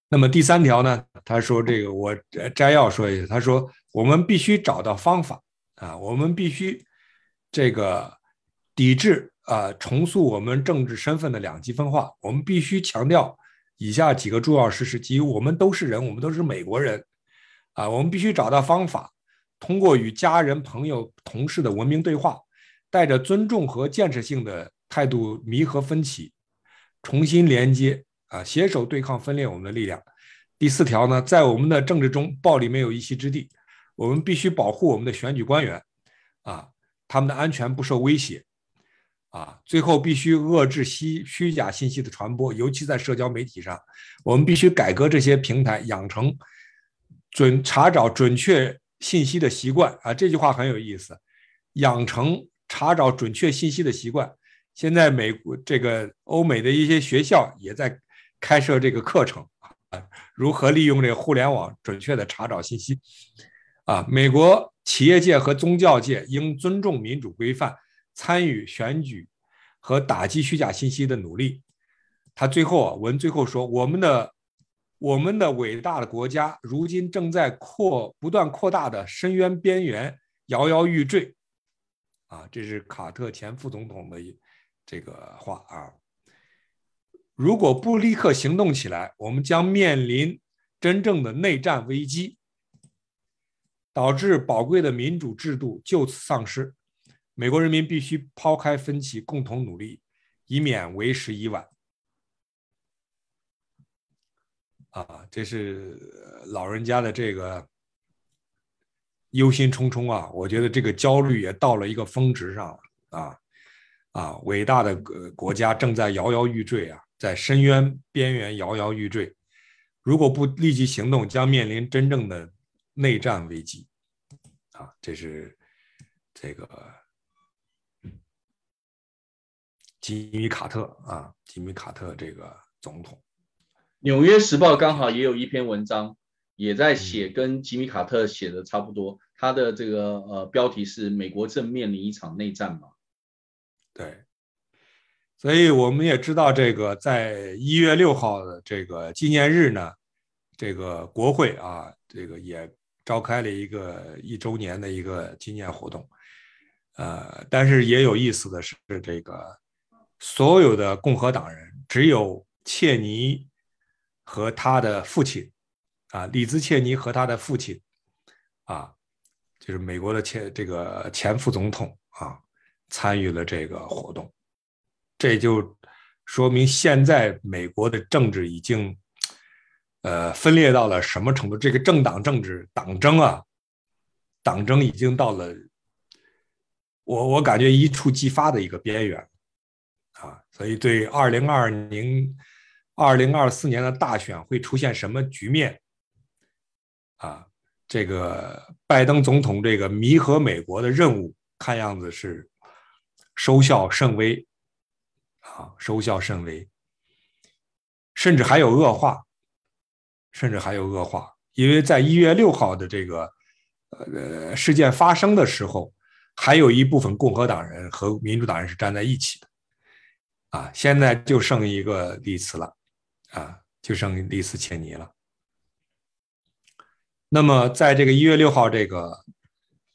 那么第三条呢？他说这个我摘要说一下。他说我们必须找到方法啊，我们必须这个抵制啊，重塑我们政治身份的两极分化。我们必须强调以下几个重要事实：即我们都是人，我们都是美国人啊。我们必须找到方法，通过与家人、朋友、同事的文明对话。带着尊重和建设性的态度弥合分歧，重新连接啊，携手对抗分裂我们的力量。第四条呢，在我们的政治中，暴力没有一席之地。我们必须保护我们的选举官员，啊，他们的安全不受威胁。啊，最后必须遏制虚虚假信息的传播，尤其在社交媒体上。我们必须改革这些平台，养成准查找准确信息的习惯。啊，这句话很有意思，养成。查找准确信息的习惯，现在美国这个欧美的一些学校也在开设这个课程，啊，如何利用这个互联网准确的查找信息。啊，美国企业界和宗教界应尊重民主规范，参与选举和打击虚假信息的努力。他最后啊，文最后说，我们的我们的伟大的国家如今正在扩不断扩大的深渊边缘摇摇欲坠。啊，这是卡特前副总统的这个话啊！如果不立刻行动起来，我们将面临真正的内战危机，导致宝贵的民主制度就此丧失。美国人民必须抛开分歧，共同努力，以免为时已晚。啊，这是老人家的这个。忧心忡忡啊！我觉得这个焦虑也到了一个峰值上了啊啊！伟大的国家正在摇摇欲坠啊，在深渊边缘摇摇欲坠。如果不立即行动，将面临真正的内战危机啊！这是这个吉米·卡特啊，吉米·卡特这个总统，《纽约时报》刚好也有一篇文章。也在写跟吉米·卡特写的差不多，他的这个呃标题是“美国正面临一场内战”嘛。对，所以我们也知道这个，在一月六号的这个纪念日呢，这个国会啊，这个也召开了一个一周年的一个纪念活动。呃，但是也有意思的是，这个所有的共和党人只有切尼和他的父亲。啊，李兹切尼和他的父亲，啊，就是美国的前这个前副总统啊，参与了这个活动，这就说明现在美国的政治已经，呃，分裂到了什么程度？这个政党政治、党争啊，党争已经到了，我我感觉一触即发的一个边缘，啊，所以对二零二零、二零二四年的大选会出现什么局面？啊，这个拜登总统这个弥合美国的任务，看样子是收效甚微啊，收效甚微，甚至还有恶化，甚至还有恶化。因为在一月六号的这个呃事件发生的时候，还有一部分共和党人和民主党人是站在一起的啊，现在就剩一个利茨了啊，就剩利茨切尼了。那么，在这个一月六号这个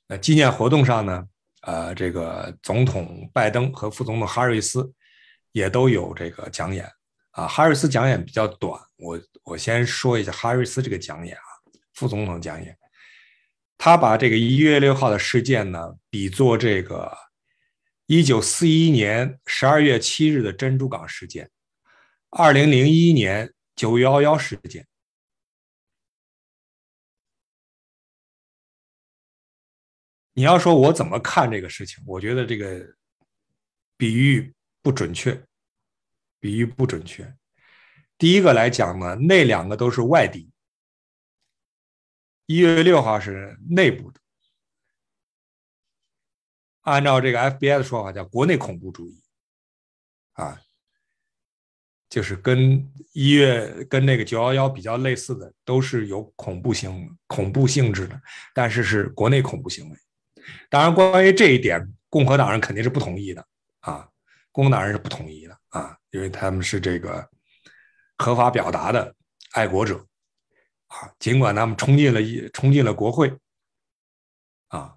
呃纪念活动上呢，呃，这个总统拜登和副总统哈瑞斯也都有这个讲演啊。哈瑞斯讲演比较短，我我先说一下哈瑞斯这个讲演啊，副总统讲演，他把这个一月六号的事件呢，比作这个一九四一年十二月七日的珍珠港事件，二零零一年九幺幺事件。你要说，我怎么看这个事情？我觉得这个比喻不准确，比喻不准确。第一个来讲呢，那两个都是外敌，一月六号是内部的，按照这个 FBI 的说法叫国内恐怖主义，啊，就是跟一月跟那个九幺幺比较类似的，都是有恐怖性恐怖性质的，但是是国内恐怖行为。当然，关于这一点，共和党人肯定是不同意的啊！共和党人是不同意的啊，因为他们是这个合法表达的爱国者啊。尽管他们冲进了一冲进了国会啊，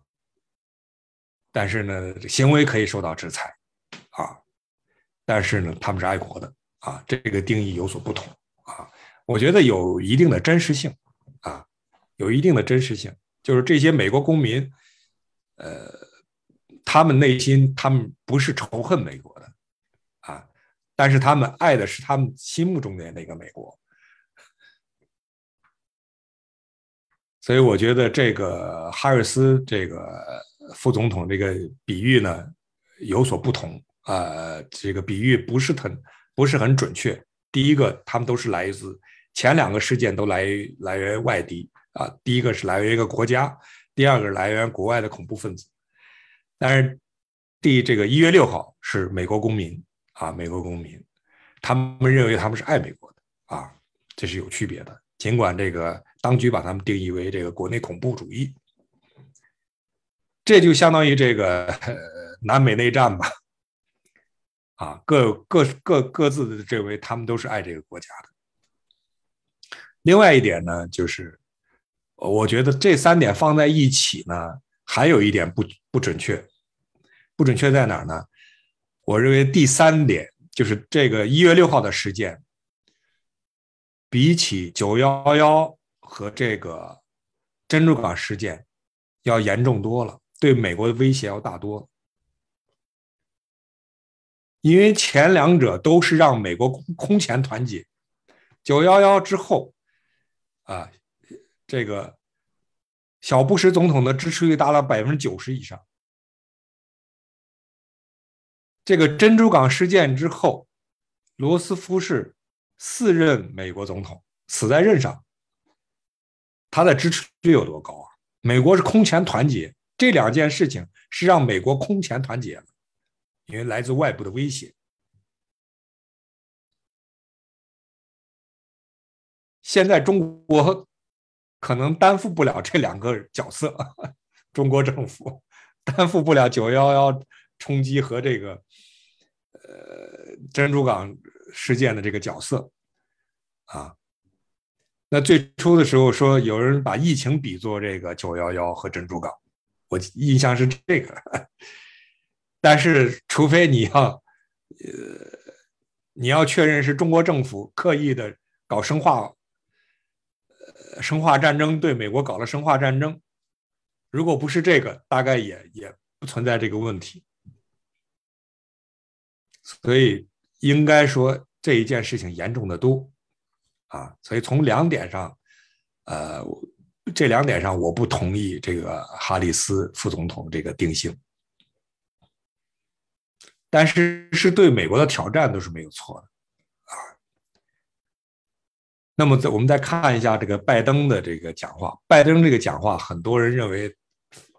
但是呢，行为可以受到制裁啊，但是呢，他们是爱国的啊。这个定义有所不同啊，我觉得有一定的真实性啊，有一定的真实性，就是这些美国公民。呃，他们内心，他们不是仇恨美国的啊，但是他们爱的是他们心目中的那个美国。所以我觉得这个哈尔斯这个副总统这个比喻呢有所不同啊，这个比喻不是很不是很准确。第一个，他们都是来自前两个事件都来来源外地啊，第一个是来源于一个国家。第二个来源国外的恐怖分子，但是第这个一月六号是美国公民啊，美国公民，他们认为他们是爱美国的啊，这是有区别的。尽管这个当局把他们定义为这个国内恐怖主义，这就相当于这个南美内战吧，啊，各各各各自的这位，他们都是爱这个国家的。另外一点呢，就是。我觉得这三点放在一起呢，还有一点不不准确，不准确在哪儿呢？我认为第三点就是这个一月六号的事件，比起九幺幺和这个珍珠港事件要严重多了，对美国的威胁要大多。因为前两者都是让美国空前团结，九幺幺之后，啊。这个小布什总统的支持率达到百分之九十以上。这个珍珠港事件之后，罗斯福是四任美国总统，死在任上。他的支持率有多高啊？美国是空前团结，这两件事情是让美国空前团结因为来自外部的威胁。现在中国和。可能担负不了这两个角色，中国政府担负不了九幺幺冲击和这个呃珍珠港事件的这个角色啊。那最初的时候说有人把疫情比作这个九幺幺和珍珠港，我印象是这个，但是除非你要呃你要确认是中国政府刻意的搞生化。生化战争对美国搞了生化战争，如果不是这个，大概也也不存在这个问题。所以应该说这一件事情严重的多啊。所以从两点上，呃，这两点上我不同意这个哈里斯副总统这个定性，但是是对美国的挑战都是没有错的。那么，我们再看一下这个拜登的这个讲话。拜登这个讲话，很多人认为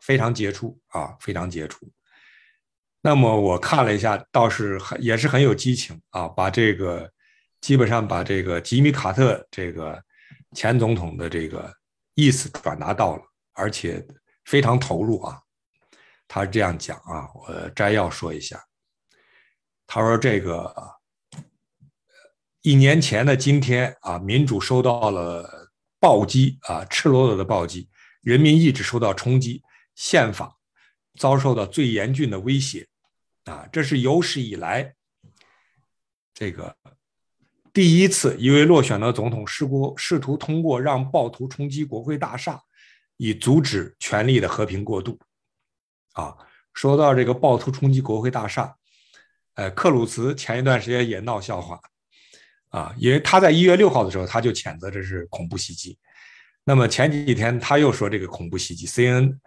非常杰出啊，非常杰出。那么我看了一下，倒是很也是很有激情啊，把这个基本上把这个吉米·卡特这个前总统的这个意思转达到了，而且非常投入啊。他是这样讲啊，我摘要说一下。他说这个。一年前的今天啊，民主受到了暴击啊，赤裸裸的暴击，人民意志受到冲击，宪法遭受到最严峻的威胁啊，这是有史以来这个第一次，一位落选的总统试过试图通过让暴徒冲击国会大厦，以阻止权力的和平过渡啊。说到这个暴徒冲击国会大厦，呃，克鲁茨前一段时间也闹笑话。啊，因为他在一月六号的时候，他就谴责这是恐怖袭击。那么前几天他又说这个恐怖袭击，CNN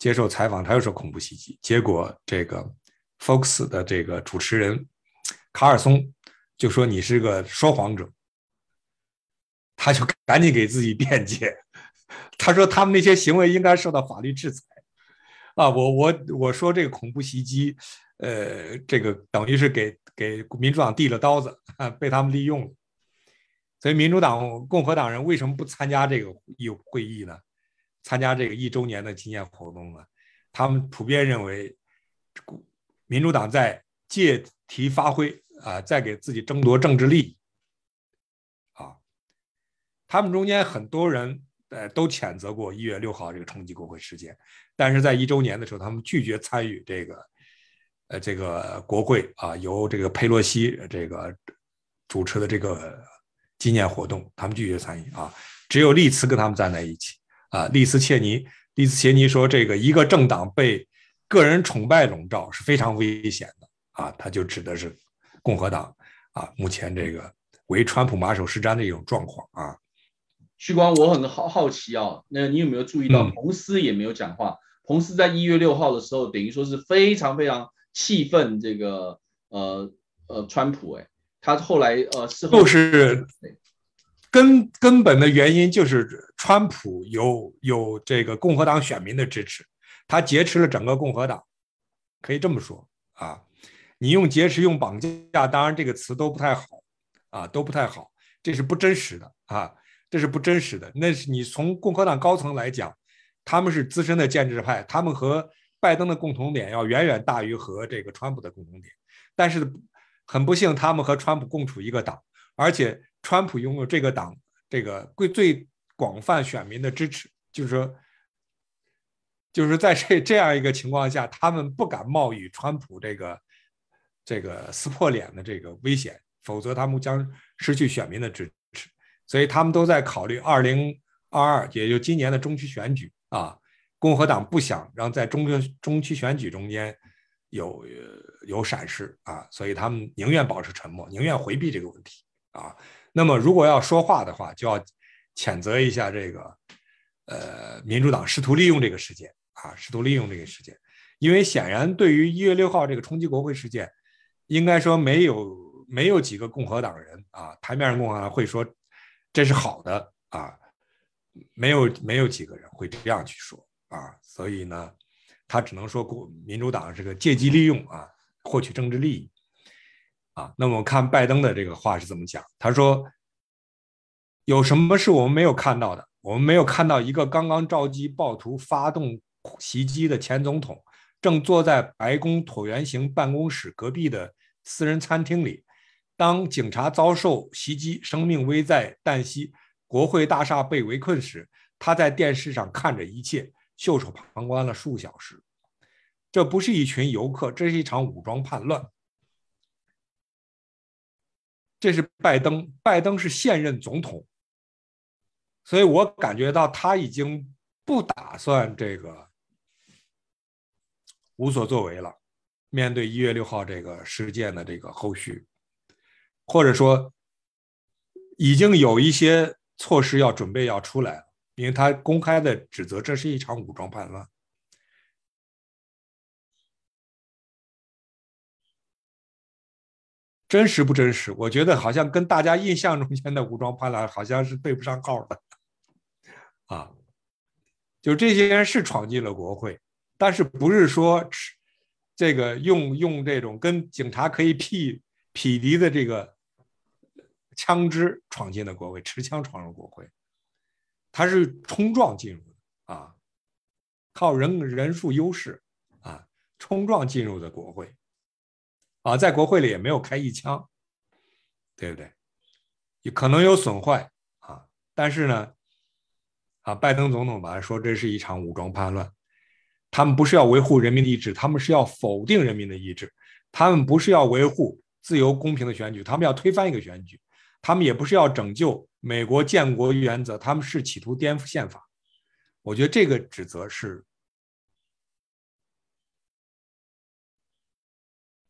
接受采访，他又说恐怖袭击。结果这个 Fox 的这个主持人卡尔松就说你是个说谎者，他就赶紧给自己辩解，他说他们那些行为应该受到法律制裁。啊，我我我说这个恐怖袭击，呃，这个等于是给。给民主党递了刀子，被他们利用了。所以民主党、共和党人为什么不参加这个议会议呢？参加这个一周年的纪念活动呢？他们普遍认为，民主党在借题发挥啊，在给自己争夺政治利益啊。他们中间很多人呃都谴责过一月六号这个冲击国会事件，但是在一周年的时候，他们拒绝参与这个。呃，这个国会啊，由这个佩洛西这个主持的这个纪念活动，他们拒绝参与啊，只有利兹跟他们站在一起啊。利兹切尼，利兹切尼说，这个一个政党被个人崇拜笼罩是非常危险的啊，他就指的是共和党啊，目前这个为川普马首是瞻的一种状况啊。旭光，我很好好奇啊，那你有没有注意到彭斯也没有讲话？彭斯在一月六号的时候，等于说是非常非常。气愤这个呃呃，川普哎，他后来呃事后就是根根本的原因就是川普有有这个共和党选民的支持，他劫持了整个共和党，可以这么说啊。你用劫持用绑架，当然这个词都不太好啊，都不太好，这是不真实的啊，这是不真实的。那是你从共和党高层来讲，他们是资深的建制派，他们和。拜登的共同点要远远大于和这个川普的共同点，但是很不幸，他们和川普共处一个党，而且川普拥有这个党这个最最广泛选民的支持，就是说，就是在这这样一个情况下，他们不敢冒与川普这个这个撕破脸的这个危险，否则他们将失去选民的支持，所以他们都在考虑二零二二，也就今年的中期选举啊。共和党不想让在中中期选举中间有有闪失啊，所以他们宁愿保持沉默，宁愿回避这个问题啊。那么，如果要说话的话，就要谴责一下这个呃，民主党试图利用这个事件啊，试图利用这个事件，因为显然对于一月六号这个冲击国会事件，应该说没有没有几个共和党人啊，台面上会会说这是好的啊，没有没有几个人会这样去说。啊，所以呢，他只能说，国民党是个借机利用啊，获取政治利益。啊，那么看拜登的这个话是怎么讲？他说，有什么是我们没有看到的？我们没有看到一个刚刚召集暴徒发动袭击的前总统，正坐在白宫椭圆形办公室隔壁的私人餐厅里，当警察遭受袭击，生命危在旦夕，国会大厦被围困时，他在电视上看着一切。袖手旁观了数小时，这不是一群游客，这是一场武装叛乱。这是拜登，拜登是现任总统，所以我感觉到他已经不打算这个无所作为了。面对一月六号这个事件的这个后续，或者说已经有一些措施要准备要出来了。因为他公开的指责，这是一场武装叛乱，真实不真实？我觉得好像跟大家印象中间的武装叛乱好像是对不上号的。啊，就这些人是闯进了国会，但是不是说这个用用这种跟警察可以匹匹敌的这个枪支闯进了国会，持枪闯入国会？他是冲撞进入的啊，靠人人数优势啊冲撞进入的国会啊，在国会里也没有开一枪，对不对？可能有损坏啊，但是呢，啊，拜登总统吧说这是一场武装叛乱，他们不是要维护人民的意志，他们是要否定人民的意志，他们不是要维护自由公平的选举，他们要推翻一个选举，他们也不是要拯救。美国建国原则，他们是企图颠覆宪法。我觉得这个指责是，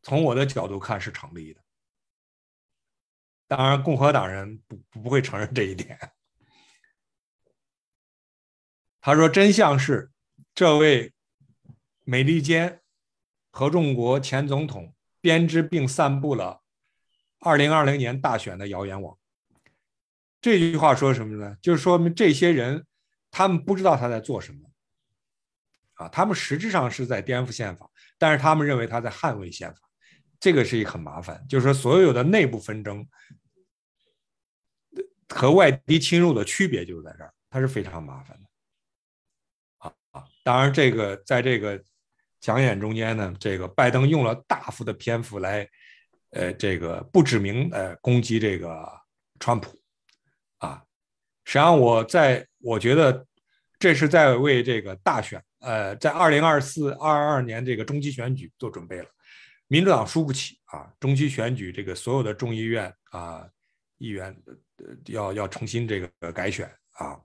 从我的角度看是成立的。当然，共和党人不不会承认这一点。他说，真相是，这位美利坚合众国前总统编织并散布了二零二零年大选的谣言网。这句话说什么呢？就是说明这些人，他们不知道他在做什么，啊，他们实质上是在颠覆宪法，但是他们认为他在捍卫宪法，这个是一个很麻烦。就是说，所有的内部纷争和外敌侵入的区别就在这儿，它是非常麻烦的，啊啊！当然，这个在这个讲演中间呢，这个拜登用了大幅的篇幅来，呃，这个不指名呃攻击这个川普。实际上，我在我觉得这是在为这个大选，呃，在二零二四二二年这个中期选举做准备了。民主党输不起啊，中期选举这个所有的众议院啊议员要要重新这个改选啊，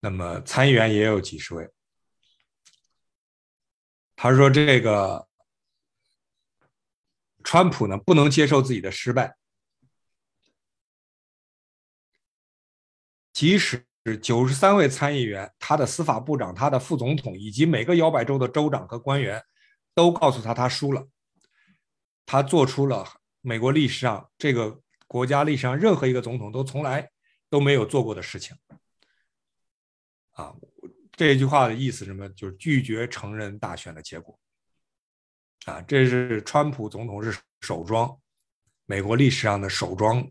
那么参议员也有几十位。他说这个川普呢不能接受自己的失败。即使九十三位参议员、他的司法部长、他的副总统以及每个摇摆州的州长和官员，都告诉他他输了，他做出了美国历史上这个国家历史上任何一个总统都从来都没有做过的事情。啊，这句话的意思什么？就是拒绝承认大选的结果。啊，这是川普总统是首桩，美国历史上的首桩。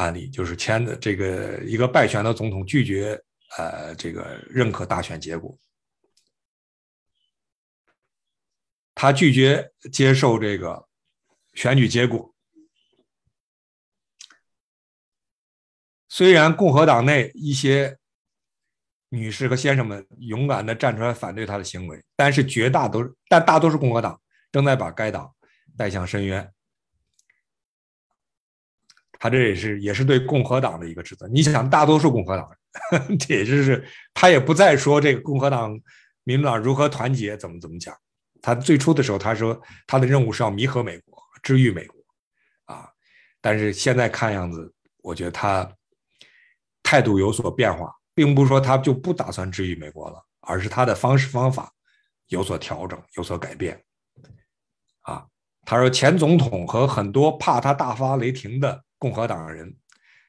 案例就是签的这个一个败选的总统拒绝呃这个认可大选结果，他拒绝接受这个选举结果。虽然共和党内一些女士和先生们勇敢的站出来反对他的行为，但是绝大都但大多数共和党正在把该党带向深渊。他这也是也是对共和党的一个指责。你想，大多数共和党人，也就是他也不再说这个共和党、民主党如何团结，怎么怎么讲。他最初的时候，他说他的任务是要弥合美国、治愈美国，啊，但是现在看样子，我觉得他态度有所变化，并不是说他就不打算治愈美国了，而是他的方式方法有所调整、有所改变。啊，他说前总统和很多怕他大发雷霆的。共和党人，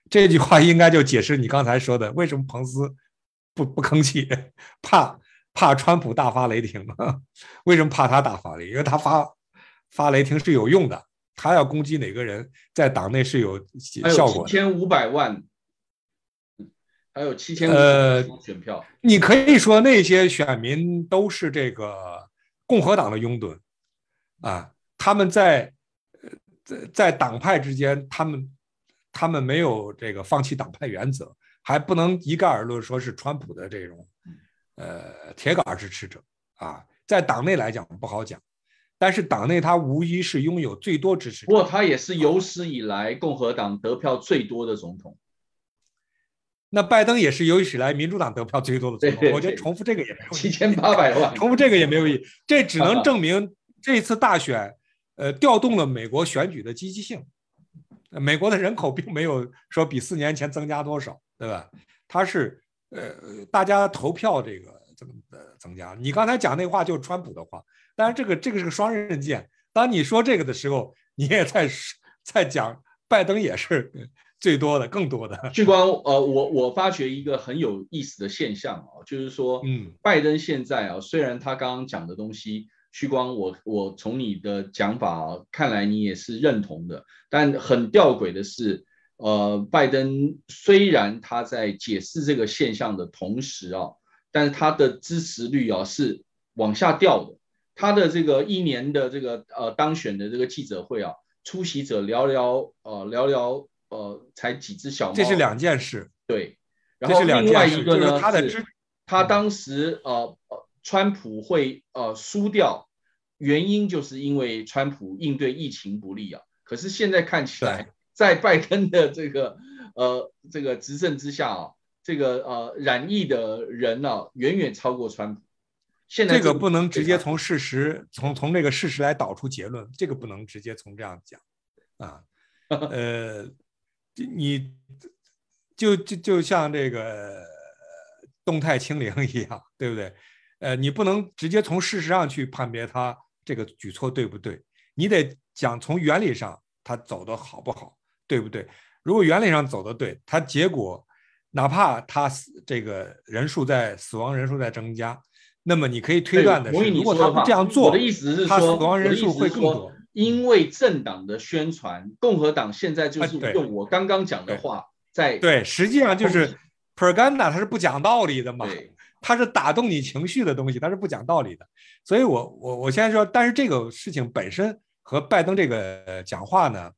这句话应该就解释你刚才说的，为什么彭斯不不吭气，怕怕川普大发雷霆吗？为什么怕他大发雷霆？因为他发发雷霆是有用的，他要攻击哪个人，在党内是有效果。的。七千五百万，还有七千呃选票。你可以说那些选民都是这个共和党的拥趸啊，他们在在在党派之间，他们。他们没有这个放弃党派原则，还不能一概而论说是川普的这种，呃，铁杆支持者啊，在党内来讲不好讲，但是党内他无疑是拥有最多支持。不过他也是有史以来共和党得票最多的总统，那拜登也是有史以来民主党得票最多的总统。我觉得重复这个也没意义，七千八百万，重复这个也没有意义，这只能证明这次大选，呃，调动了美国选举的积极性。美国的人口并没有说比四年前增加多少，对吧？他是呃，大家投票这个增呃增加？你刚才讲那话就是川普的话，但是这个这个是个双刃剑。当你说这个的时候，你也在在讲拜登也是最多的，更多的。据光，呃，我我发觉一个很有意思的现象啊，就是说，嗯，拜登现在啊，虽然他刚刚讲的东西。屈光，我我从你的讲法啊，看来你也是认同的。但很吊诡的是，呃，拜登虽然他在解释这个现象的同时啊，但是他的支持率啊是往下掉的。他的这个一年的这个呃当选的这个记者会啊，出席者寥寥呃寥寥呃才几只小猫。这是两件事，对。然后另外一个是他的支他当时呃川普会呃输掉，原因就是因为川普应对疫情不利啊。可是现在看起来，在拜登的这个呃这个执政之下啊，这个呃染疫的人呢远远超过川普。现在这个不能直接从事实从从这个事实来导出结论，这个不能直接从这样讲啊。呃，你就就就像这个动态清零一样，对不对？呃，你不能直接从事实上去判别他这个举措对不对，你得讲从原理上他走的好不好，对不对？如果原理上走的对，他结果哪怕他这个人数在死亡人数在增加，那么你可以推断的。同意你说这样做，我的意思是说，死亡人数会更多，因为政党的宣传，共和党现在就是用我刚刚讲的话在对，实际上就是 Per Ganda 他是不讲道理的嘛。对。它是打动你情绪的东西，它是不讲道理的，所以，我我我现在说，但是这个事情本身和拜登这个讲话呢，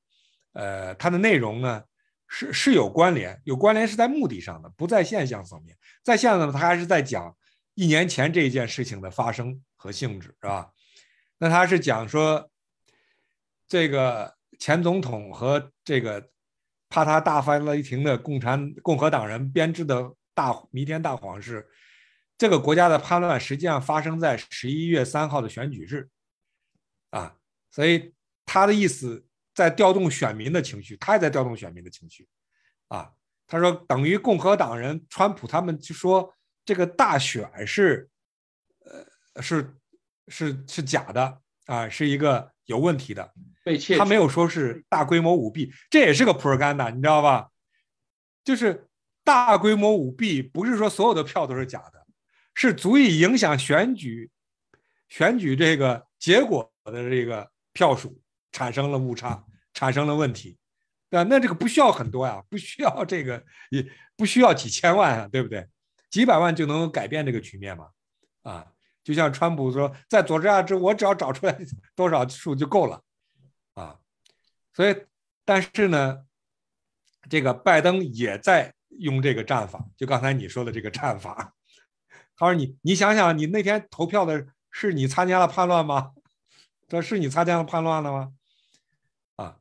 呃，它的内容呢是是有关联，有关联是在目的上的，不在现象层面。在现象呢，他还是在讲一年前这一件事情的发生和性质，是吧？那他是讲说，这个前总统和这个怕他大发雷霆的共产共和党人编织的大弥天大谎是。这个国家的叛乱实际上发生在十一月三号的选举日，啊，所以他的意思在调动选民的情绪，他也在调动选民的情绪，啊，他说等于共和党人川普他们就说这个大选是，呃，是是是假的啊，是一个有问题的，他没有说是大规模舞弊，这也是个普尔干呐，你知道吧？就是大规模舞弊，不是说所有的票都是假的。是足以影响选举，选举这个结果的这个票数产生了误差，产生了问题，对那这个不需要很多呀，不需要这个，也不需要几千万啊，对不对？几百万就能够改变这个局面嘛？啊，就像川普说，在佐治亚州，我只要找出来多少数就够了，啊，所以，但是呢，这个拜登也在用这个战法，就刚才你说的这个战法。他说：“你你想想，你那天投票的是你参加了叛乱吗？这是你参加了叛乱了吗？啊，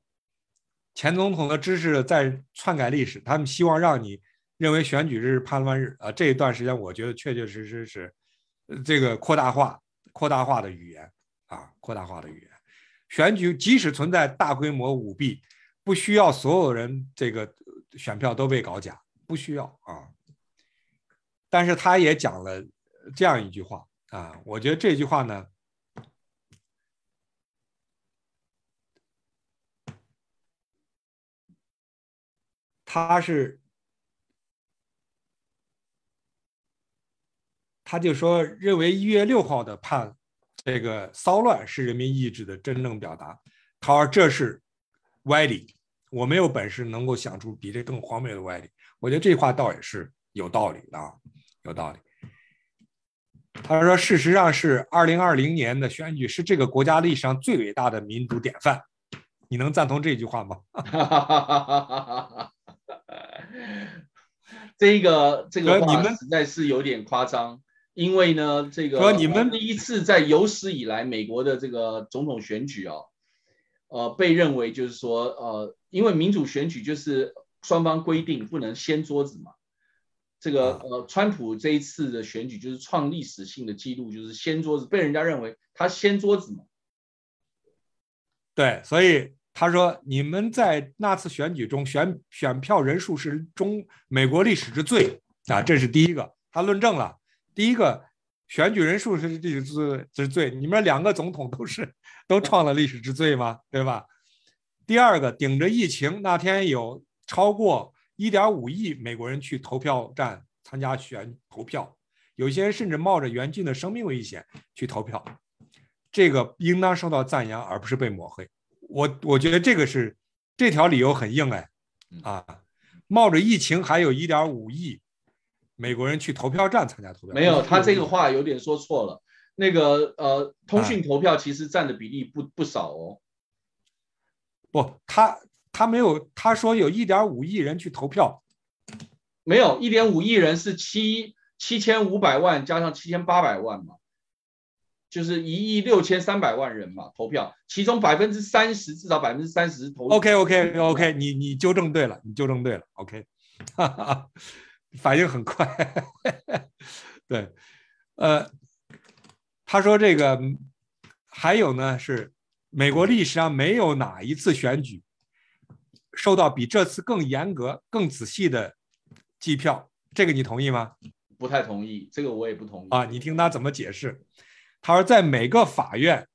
前总统的知识在篡改历史，他们希望让你认为选举日是叛乱日啊。这一段时间，我觉得确确实实是这个扩大化、扩大化的语言啊，扩大化的语言。选举即使存在大规模舞弊，不需要所有人这个选票都被搞假，不需要啊。”但是他也讲了这样一句话啊，我觉得这句话呢，他是，他就说认为一月六号的判这个骚乱是人民意志的真正表达，他说这是歪理，我没有本事能够想出比这更荒谬的歪理。我觉得这话倒也是有道理的啊。有道理。他说：“事实上是二零二零年的选举是这个国家历史上最伟大的民主典范。”你能赞同这句话吗？这个这个话实在是有点夸张，因为呢，这个你们第一次在有史以来美国的这个总统选举哦，呃，被认为就是说呃，因为民主选举就是双方规定不能掀桌子嘛。这个呃，川普这一次的选举就是创历史性的记录，就是掀桌子，被人家认为他掀桌子嘛。对，所以他说你们在那次选举中选选票人数是中美国历史之最啊，这是第一个，他论证了第一个选举人数是历史之之最，你们两个总统都是都创了历史之最嘛，对吧？第二个顶着疫情那天有超过。一点五亿美国人去投票站参加选投票，有些人甚至冒着严峻的生命危险去投票，这个应当受到赞扬，而不是被抹黑。我我觉得这个是这条理由很硬哎，啊，冒着疫情，还有一点五亿美国人去投票站参加投票。没有，他这个话有点说错了。那个呃，通讯投票其实占的比例不不少哦，不，他。他没有，他说有1.5亿人去投票，没有1.5亿人是七七千五百万加上七千八百万嘛，就是一亿六千三百万人嘛投票，其中百分之三十，至少百分之三十投。OK OK OK，你你纠正对了，你纠正对了，OK，哈哈，反应很快，对，呃，他说这个还有呢是美国历史上没有哪一次选举。受到比这次更严格、更仔细的计票，这个你同意吗？不太同意，这个我也不同意啊。你听他怎么解释？他说，在每个法院、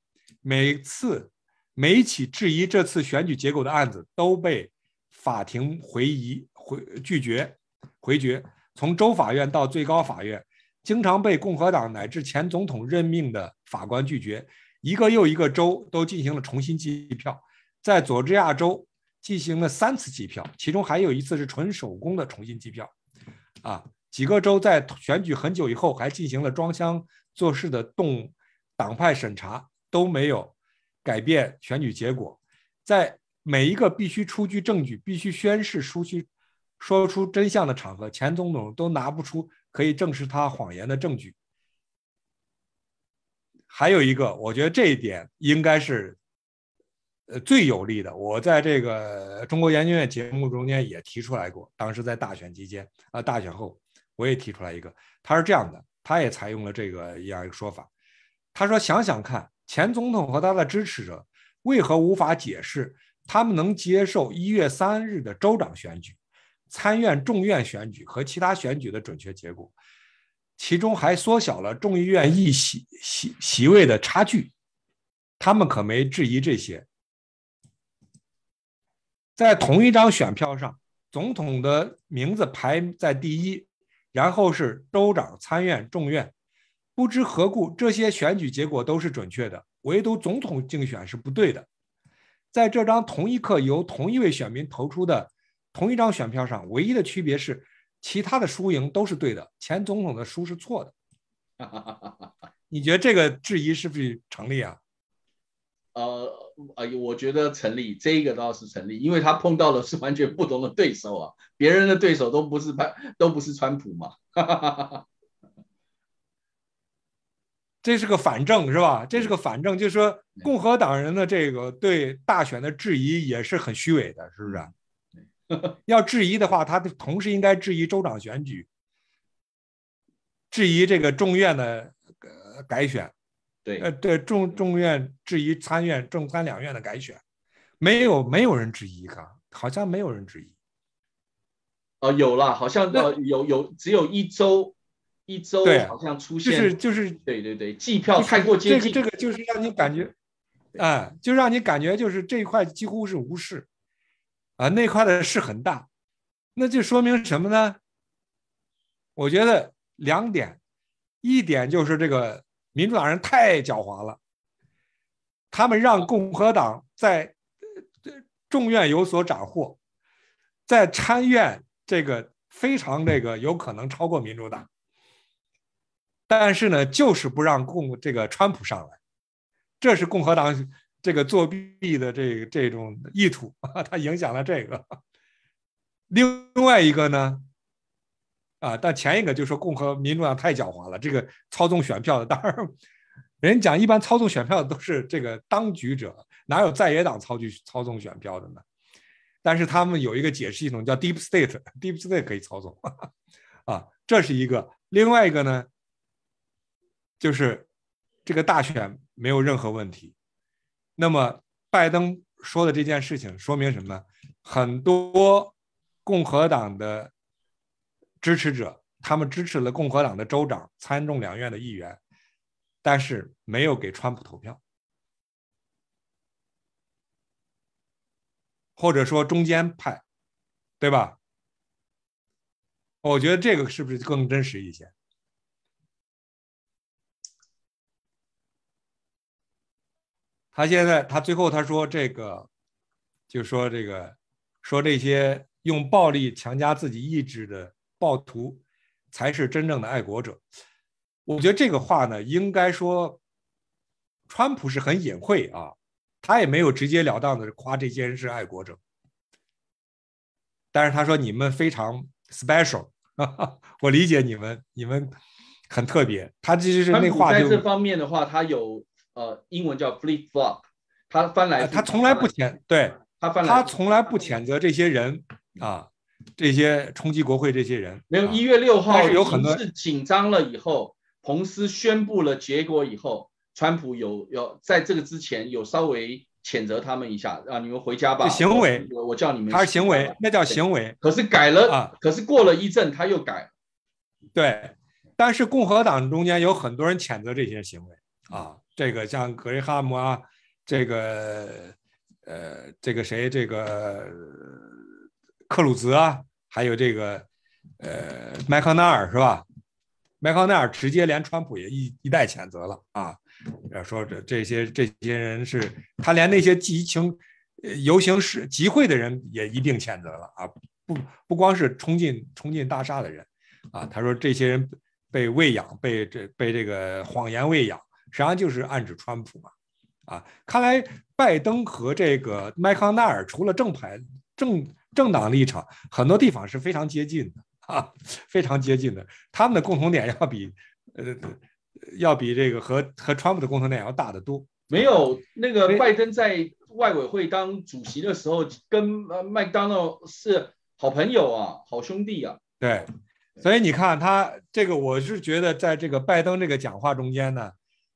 每次、每起质疑这次选举结果的案子都被法庭回疑、回拒绝、回绝。从州法院到最高法院，经常被共和党乃至前总统任命的法官拒绝。一个又一个州都进行了重新计票，在佐治亚州。进行了三次计票，其中还有一次是纯手工的重新计票。啊，几个州在选举很久以后还进行了装箱做事的动党派审查，都没有改变选举结果。在每一个必须出具证据、必须宣誓出去说出真相的场合，前总统都拿不出可以证实他谎言的证据。还有一个，我觉得这一点应该是。呃，最有利的，我在这个中国研究院节目中间也提出来过，当时在大选期间啊，大选后我也提出来一个，他是这样的，他也采用了这个一样一个说法，他说：想想看，前总统和他的支持者为何无法解释他们能接受一月三日的州长选举、参院、众院选举和其他选举的准确结果，其中还缩小了众议院议席席席位的差距，他们可没质疑这些。在同一张选票上，总统的名字排在第一，然后是州长、参院、众院。不知何故，这些选举结果都是准确的，唯独总统竞选是不对的。在这张同一刻由同一位选民投出的同一张选票上，唯一的区别是，其他的输赢都是对的，前总统的输是错的。你觉得这个质疑是不是成立啊？呃，哎，我觉得成立，这个倒是成立，因为他碰到的是完全不同的对手啊，别人的对手都不是派，都不是川普嘛。这是个反证是吧？这是个反证，就是说共和党人的这个对大选的质疑也是很虚伪的，是不是？要质疑的话，他同时应该质疑州长选举，质疑这个众院的改选。呃，对众众院质疑参院众参两院的改选，没有没有人质疑，看好像没有人质疑。哦，有了，好像呃有有只有一周，一周好像出现就是就是对对对计票太过接近，这个这个就是让你感觉，哎，就让你感觉就是这一块几乎是无视，啊，那块的事很大，那就说明什么呢？我觉得两点，一点就是这个。民主党人太狡猾了，他们让共和党在众院有所斩获，在参院这个非常这个有可能超过民主党，但是呢，就是不让共这个川普上来，这是共和党这个作弊的这这种意图，他影响了这个。另外一个呢？啊，但前一个就说共和、民主党太狡猾了，这个操纵选票的当然，人讲一般操纵选票的都是这个当局者，哪有在野党操去操纵选票的呢？但是他们有一个解释系统叫 Deep State，Deep State 可以操纵，啊，这是一个。另外一个呢，就是这个大选没有任何问题。那么拜登说的这件事情说明什么？很多共和党的。支持者，他们支持了共和党的州长、参众两院的议员，但是没有给川普投票，或者说中间派，对吧？我觉得这个是不是更真实一些？他现在，他最后他说这个，就说这个，说这些用暴力强加自己意志的。暴徒才是真正的爱国者，我觉得这个话呢，应该说，川普是很隐晦啊，他也没有直截了当的夸这些人是爱国者，但是他说你们非常 special，我理解你们，你们很特别。他其实是那话就。在这方面的话，他有呃，英文叫 Fleet f l o p 他翻来。他从来不谴对，他翻来，他从来不谴责这些人啊。这些冲击国会这些人没有一月六号，有很多是紧张了以后，彭斯宣布了结果以后，川普有有在这个之前有稍微谴责他们一下，让你们回家吧。行为，我叫你们，他是行为，那叫行为。可是改了啊，可是过了一阵他又改。对，但是共和党中间有很多人谴责这些行为啊，这个像格雷汉姆啊，这个呃，这个谁这个。克鲁兹啊，还有这个，呃，麦康奈尔是吧？麦康奈尔直接连川普也一一带谴责了啊！说这这些这些人是，他连那些激情游行示集会的人也一并谴责了啊！不不光是冲进冲进大厦的人啊，他说这些人被喂养，被这被这个谎言喂养，实际上就是暗指川普嘛！啊，看来拜登和这个麦康奈尔除了正牌正。政党立场很多地方是非常接近的啊，非常接近的，他们的共同点要比呃要比这个和和川普的共同点要大得多。没有那个拜登在外委会当主席的时候，跟麦当劳是好朋友啊，好兄弟啊。对，所以你看他这个，我是觉得在这个拜登这个讲话中间呢，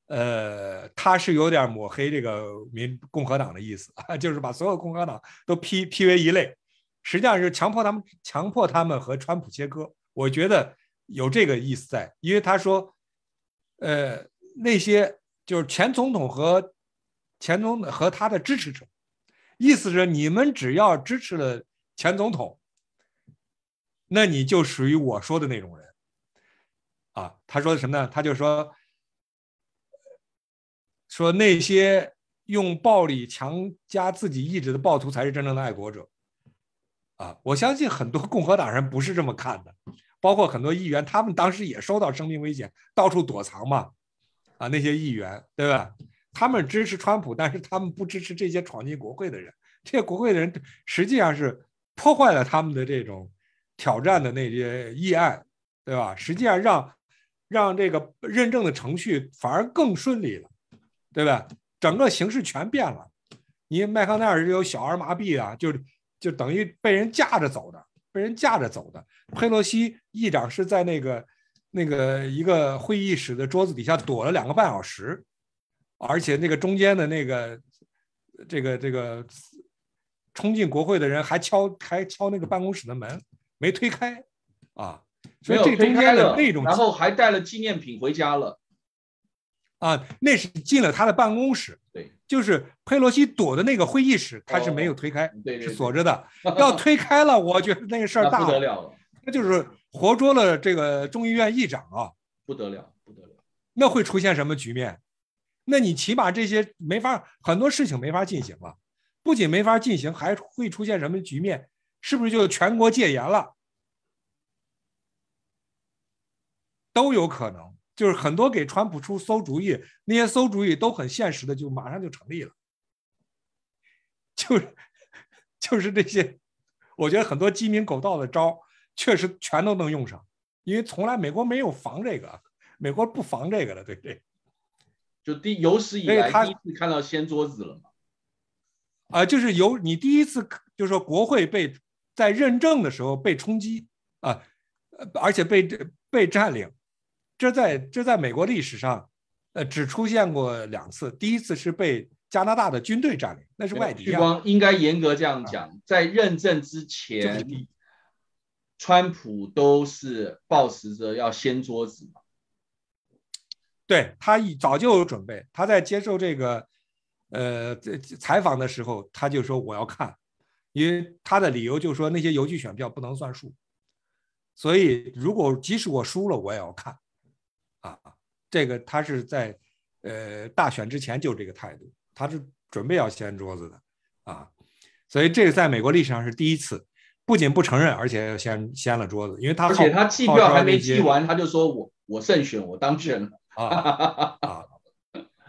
呃，他是有点抹黑这个民共和党的意思啊，就是把所有共和党都批批为一类。实际上是强迫他们，强迫他们和川普切割。我觉得有这个意思在，因为他说，呃，那些就是前总统和前总统和他的支持者，意思是你们只要支持了前总统，那你就属于我说的那种人。啊，他说什么呢？他就说，说那些用暴力强加自己意志的暴徒才是真正的爱国者。啊，我相信很多共和党人不是这么看的，包括很多议员，他们当时也受到生命危险，到处躲藏嘛，啊，那些议员对吧？他们支持川普，但是他们不支持这些闯进国会的人，这些国会的人实际上是破坏了他们的这种挑战的那些议案，对吧？实际上让让这个认证的程序反而更顺利了，对吧？整个形势全变了，因为麦康奈尔是有小儿麻痹啊，就。是。就等于被人架着走的，被人架着走的。佩洛西议长是在那个、那个一个会议室的桌子底下躲了两个半小时，而且那个中间的那个、这个、这个冲进国会的人还敲、还敲那个办公室的门，没推开啊。所以这中间的。那种，然后还带了纪念品回家了。啊，那是进了他的办公室，对，就是佩洛西躲的那个会议室，他是没有推开，对，是锁着的，要推开了，我得那个事儿大不得了了，那就是活捉了这个众议院议长啊，不得了，不得了，那会出现什么局面？那你起码这些没法，很多事情没法进行了，不仅没法进行，还会出现什么局面？是不是就全国戒严了？都有可能。就是很多给川普出馊主意，那些馊主意都很现实的，就马上就成立了。就，就是这些，我觉得很多鸡鸣狗盗的招，确实全都能用上，因为从来美国没有防这个，美国不防这个的，对不对？就第有史以来第一次看到掀桌子了嘛？啊，就是由你第一次就是说国会被在认证的时候被冲击啊，而且被被占领。这在这在美国历史上，呃，只出现过两次。第一次是被加拿大的军队占领，那是外敌。应该严格这样讲，在认证之前，川普都是保持着要掀桌子。对他早就有准备，他在接受这个，呃，采访的时候，他就说我要看，因为他的理由就是说那些邮寄选票不能算数，所以如果即使我输了，我也要看。啊，这个他是在呃大选之前就这个态度，他是准备要掀桌子的啊，所以这个在美国历史上是第一次，不仅不承认，而且要掀掀了桌子，因为他而且他计票还没计完，他就说我我胜选，我当选了啊，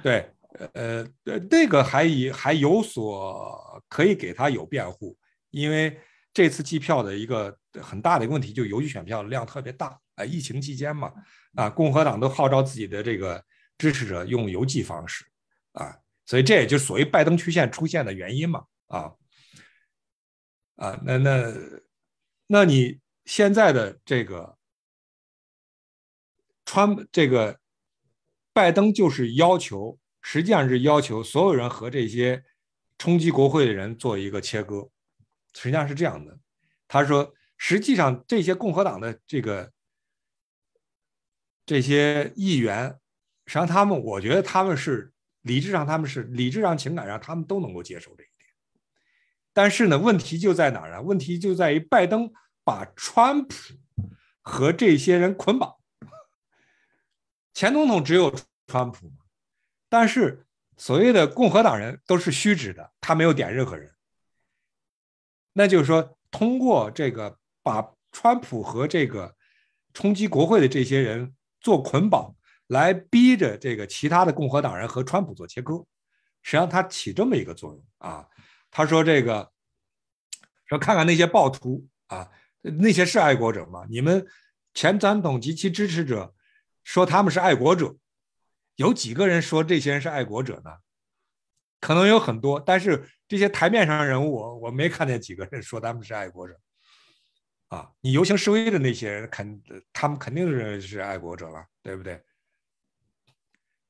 对，呃，这个还以还有所可以给他有辩护，因为这次计票的一个很大的一个问题，就邮寄选票量特别大。啊，疫情期间嘛，啊，共和党都号召自己的这个支持者用邮寄方式，啊，所以这也就所谓拜登曲线出现的原因嘛，啊，啊，那那那你现在的这个川这个拜登就是要求，实际上是要求所有人和这些冲击国会的人做一个切割，实际上是这样的，他说，实际上这些共和党的这个。这些议员，实际上他们，我觉得他们是理智上，他们是理智上、情感上，他们都能够接受这一点。但是呢，问题就在哪儿啊？问题就在于拜登把川普和这些人捆绑。前总统只有川普嘛，但是所谓的共和党人都是虚指的，他没有点任何人。那就是说，通过这个把川普和这个冲击国会的这些人。做捆绑来逼着这个其他的共和党人和川普做切割，实际上他起这么一个作用啊。他说这个，说看看那些暴徒啊，那些是爱国者吗？你们前总统及其支持者说他们是爱国者，有几个人说这些人是爱国者呢？可能有很多，但是这些台面上人物，我没看见几个人说他们是爱国者。啊，你游行示威的那些人，肯他们肯定是是爱国者了，对不对？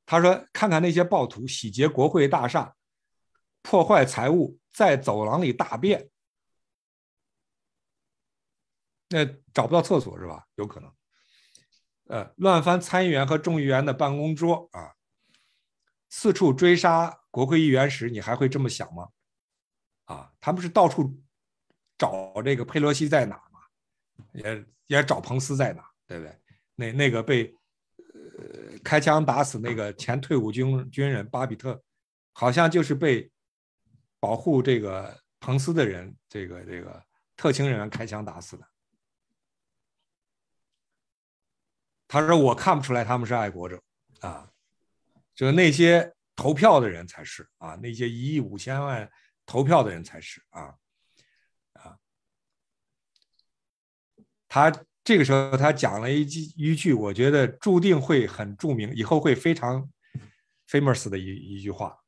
他说，看看那些暴徒洗劫国会大厦，破坏财物，在走廊里大便，那找不到厕所是吧？有可能，呃，乱翻参议员和众议员的办公桌啊，四处追杀国会议员时，你还会这么想吗？啊，他们是到处找这个佩洛西在哪？也也找彭斯在哪，对不对？那那个被开枪打死那个前退伍军军人巴比特，好像就是被保护这个彭斯的人，这个这个特情人员开枪打死的。他说我看不出来他们是爱国者啊，就是那些投票的人才是啊，那些一亿五千万投票的人才是啊。他这个时候，他讲了一句一句，我觉得注定会很著名，以后会非常 famous 的一一句话。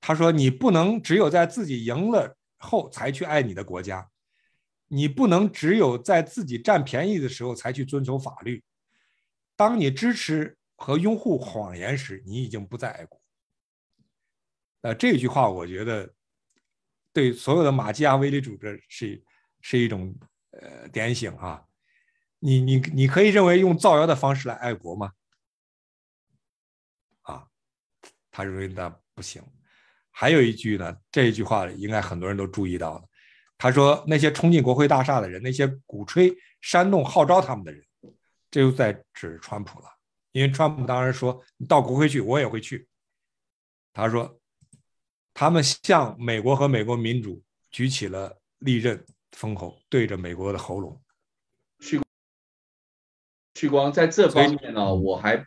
他说：“你不能只有在自己赢了后才去爱你的国家，你不能只有在自己占便宜的时候才去遵守法律。当你支持和拥护谎言时，你已经不再爱国。”呃，这句话我觉得对所有的马基亚维利主义者是是一种。呃，点醒啊。你你你可以认为用造谣的方式来爱国吗？啊，他认为那不行。还有一句呢，这一句话应该很多人都注意到了。他说那些冲进国会大厦的人，那些鼓吹、煽动、号召他们的人，这又在指川普了。因为川普当然说，你到国会去，我也会去。他说他们向美国和美国民主举起了利刃。封喉对着美国的喉咙，旭旭光在这方面呢，我还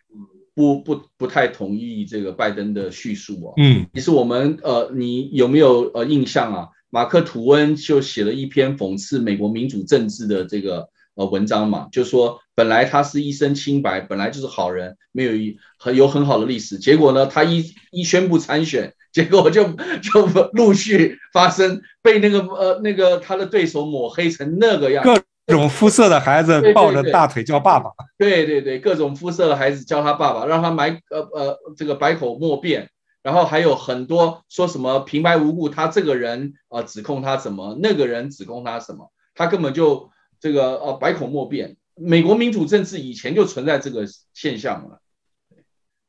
不不不太同意这个拜登的叙述啊。嗯，其实我们呃，你有没有呃印象啊？马克吐温就写了一篇讽刺美国民主政治的这个。呃，文章嘛，就说本来他是一身清白，本来就是好人，没有一很有很好的历史。结果呢，他一一宣布参选，结果就就陆续发生被那个呃那个他的对手抹黑成那个样。各种肤色的孩子抱着大腿叫爸爸。对对对，各种肤色的孩子叫他爸爸，让他买呃呃这个百口莫辩。然后还有很多说什么平白无故他这个人呃指控他什么，那个人指控他什么，他根本就。这个呃百口莫辩，美国民主政治以前就存在这个现象了，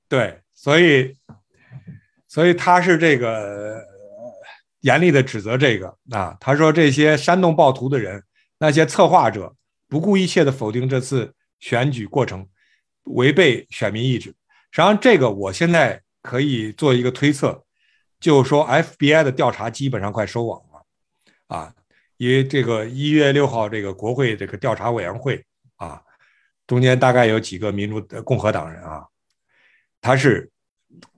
对，所以，所以他是这个严厉的指责这个啊，他说这些煽动暴徒的人，那些策划者不顾一切的否定这次选举过程，违背选民意志。实际上，这个我现在可以做一个推测，就是说 FBI 的调查基本上快收网了，啊。因为这个一月六号，这个国会这个调查委员会啊，中间大概有几个民主共和党人啊，他是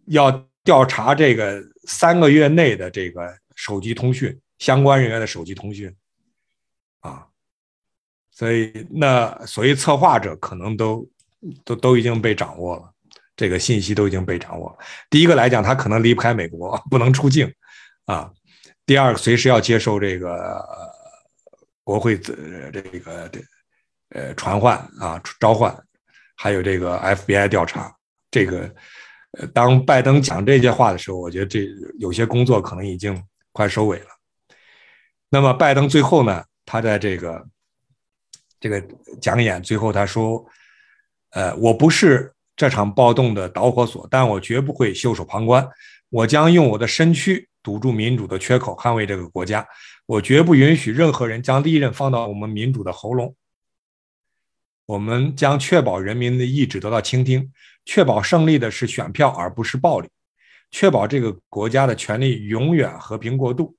要调查这个三个月内的这个手机通讯相关人员的手机通讯啊，所以那所以策划者可能都都都已经被掌握了，这个信息都已经被掌握了。第一个来讲，他可能离不开美国，不能出境啊；第二，随时要接受这个。国会这这个这呃传唤啊召唤，还有这个 FBI 调查，这个呃当拜登讲这些话的时候，我觉得这有些工作可能已经快收尾了。那么拜登最后呢，他在这个这个讲演最后他说，呃我不是这场暴动的导火索，但我绝不会袖手旁观，我将用我的身躯。堵住民主的缺口，捍卫这个国家。我绝不允许任何人将利刃放到我们民主的喉咙。我们将确保人民的意志得到倾听，确保胜利的是选票而不是暴力，确保这个国家的权利永远和平过渡。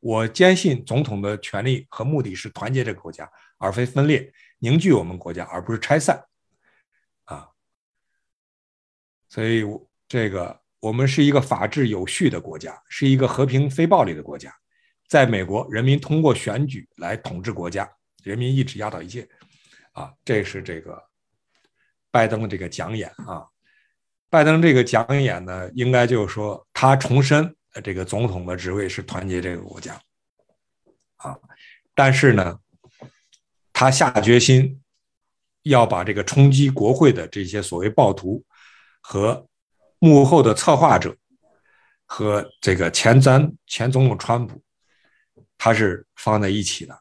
我坚信总统的权利和目的是团结这个国家，而非分裂；凝聚我们国家，而不是拆散。啊，所以这个。我们是一个法治有序的国家，是一个和平非暴力的国家。在美国，人民通过选举来统治国家，人民一直压倒一切。啊，这是这个拜登的这个讲演啊。拜登这个讲演呢，应该就是说，他重申这个总统的职位是团结这个国家啊。但是呢，他下决心要把这个冲击国会的这些所谓暴徒和。幕后的策划者和这个前瞻前总统川普，他是放在一起的，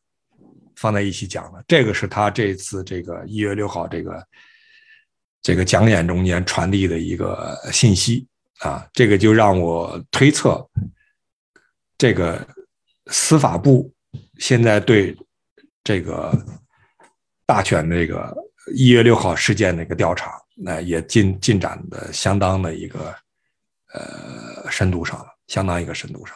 放在一起讲的。这个是他这次这个一月六号这个这个讲演中间传递的一个信息啊。这个就让我推测，这个司法部现在对这个大选这个一月六号事件的一个调查。那也进进展的相当的一个呃深度上了，相当一个深度上。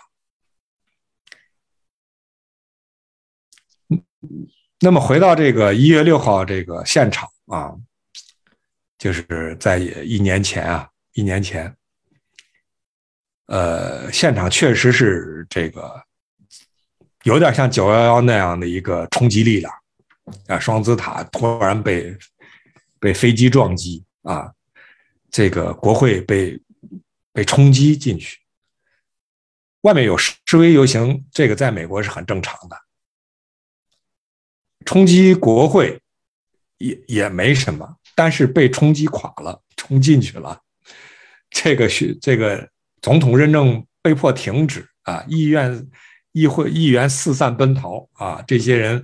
那么回到这个一月六号这个现场啊，就是在一年前啊，一年前，呃，现场确实是这个有点像九幺幺那样的一个冲击力量啊，双子塔突然被被飞机撞击。啊，这个国会被被冲击进去，外面有示威游行，这个在美国是很正常的。冲击国会也也没什么，但是被冲击垮了，冲进去了，这个是这个总统认证被迫停止啊，议院议会议员四散奔逃啊，这些人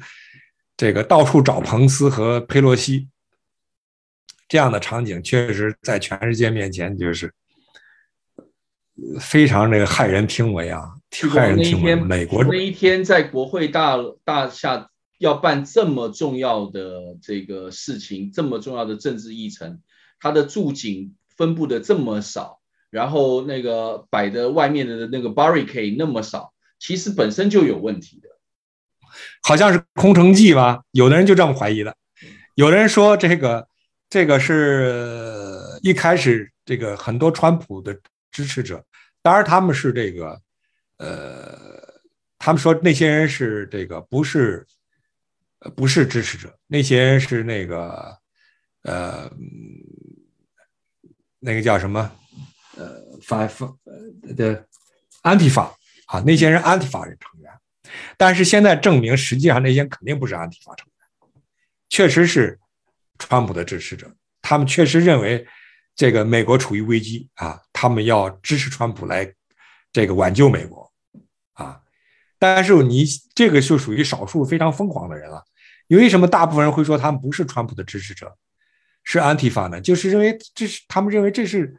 这个到处找彭斯和佩洛西。这样的场景确实，在全世界面前就是非常那个骇人听闻啊，骇人听闻。美国那一天在国会大大厦要办这么重要的这个事情，这么重要的政治议程，他的驻警分布的这么少，然后那个摆的外面的那个 b a r r i c a d e 那么少，其实本身就有问题的，好像是空城计吧？有的人就这么怀疑的，有的人说这个。这个是一开始，这个很多川普的支持者，当然他们是这个，呃，他们说那些人是这个不是，不是支持者，那些人是那个，呃，那个叫什么，呃，反反的安提法啊，那些人安提法人的成员，但是现在证明实际上那些肯定不是安提法成员，确实是。川普的支持者，他们确实认为这个美国处于危机啊，他们要支持川普来这个挽救美国啊。但是你这个就属于少数非常疯狂的人了。为什么大部分人会说他们不是川普的支持者，是 anti 的？就是认为这是他们认为这是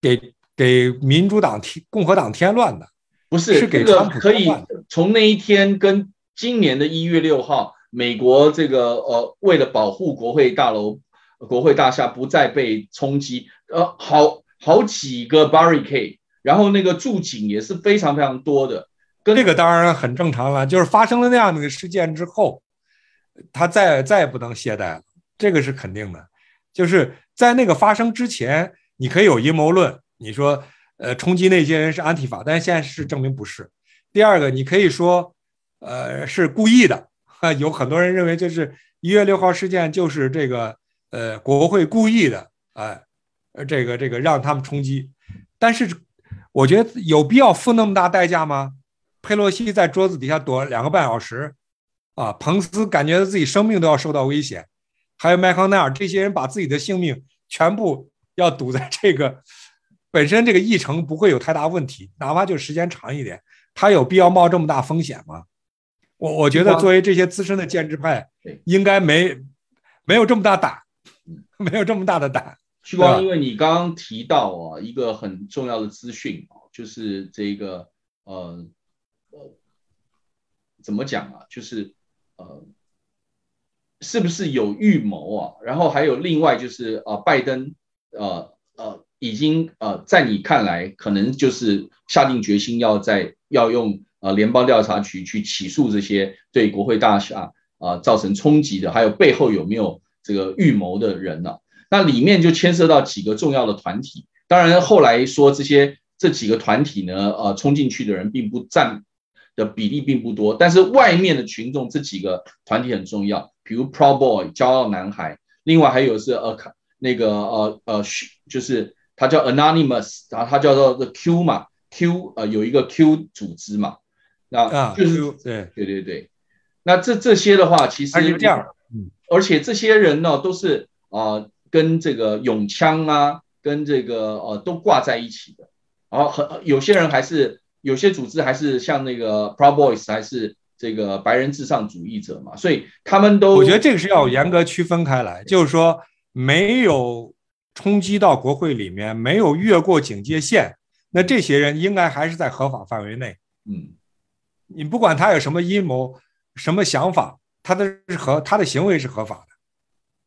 给给民主党添共和党添乱的，不是？是给川普可以从那一天跟今年的一月六号。美国这个呃，为了保护国会大楼、国会大厦不再被冲击，呃，好好几个 b a r r i c a d e 然后那个驻警也是非常非常多的。这个当然很正常了，就是发生了那样的个事件之后，他再再也不能懈怠了，这个是肯定的。就是在那个发生之前，你可以有阴谋论，你说呃冲击那些人是安提法，但是现在是证明不是。第二个，你可以说呃是故意的。啊，有很多人认为，就是一月六号事件，就是这个，呃，国会故意的，哎，这个这个让他们冲击。但是，我觉得有必要付那么大代价吗？佩洛西在桌子底下躲两个半小时，啊，彭斯感觉自己生命都要受到危险，还有麦康奈尔这些人把自己的性命全部要赌在这个本身这个议程不会有太大问题，哪怕就时间长一点，他有必要冒这么大风险吗？我我觉得作为这些资深的建制派，应该没没有这么大胆，没有这么大的胆。旭光，因为你刚刚提到啊，一个很重要的资讯啊，就是这个呃怎么讲啊，就是呃是不是有预谋啊？然后还有另外就是呃拜登呃呃已经呃在你看来，可能就是下定决心要在要用。啊，联邦调查局去起诉这些对国会大厦啊造成冲击的，还有背后有没有这个预谋的人呢？那里面就牵涉到几个重要的团体。当然后来说，这些这几个团体呢，呃，冲进去的人并不占的比例并不多，但是外面的群众这几个团体很重要，比如 p r o Boy（ 骄傲男孩），另外还有是呃那个呃呃，就是他叫 Anonymous，然后他叫做 Q 嘛，Q 呃有一个 Q 组织嘛。那啊，就是对对对对，那这这些的话，其实，而且这些人呢，都是啊，跟这个永枪啊，跟这个呃，都挂在一起的。然后很有些人还是有些组织还是像那个 Proud Boys，还是这个白人至上主义者嘛，所以他们都，我觉得这个是要严格区分开来，就是说没有冲击到国会里面，没有越过警戒线，那这些人应该还是在合法范围内，嗯。你不管他有什么阴谋、什么想法，他的是合他的行为是合法的，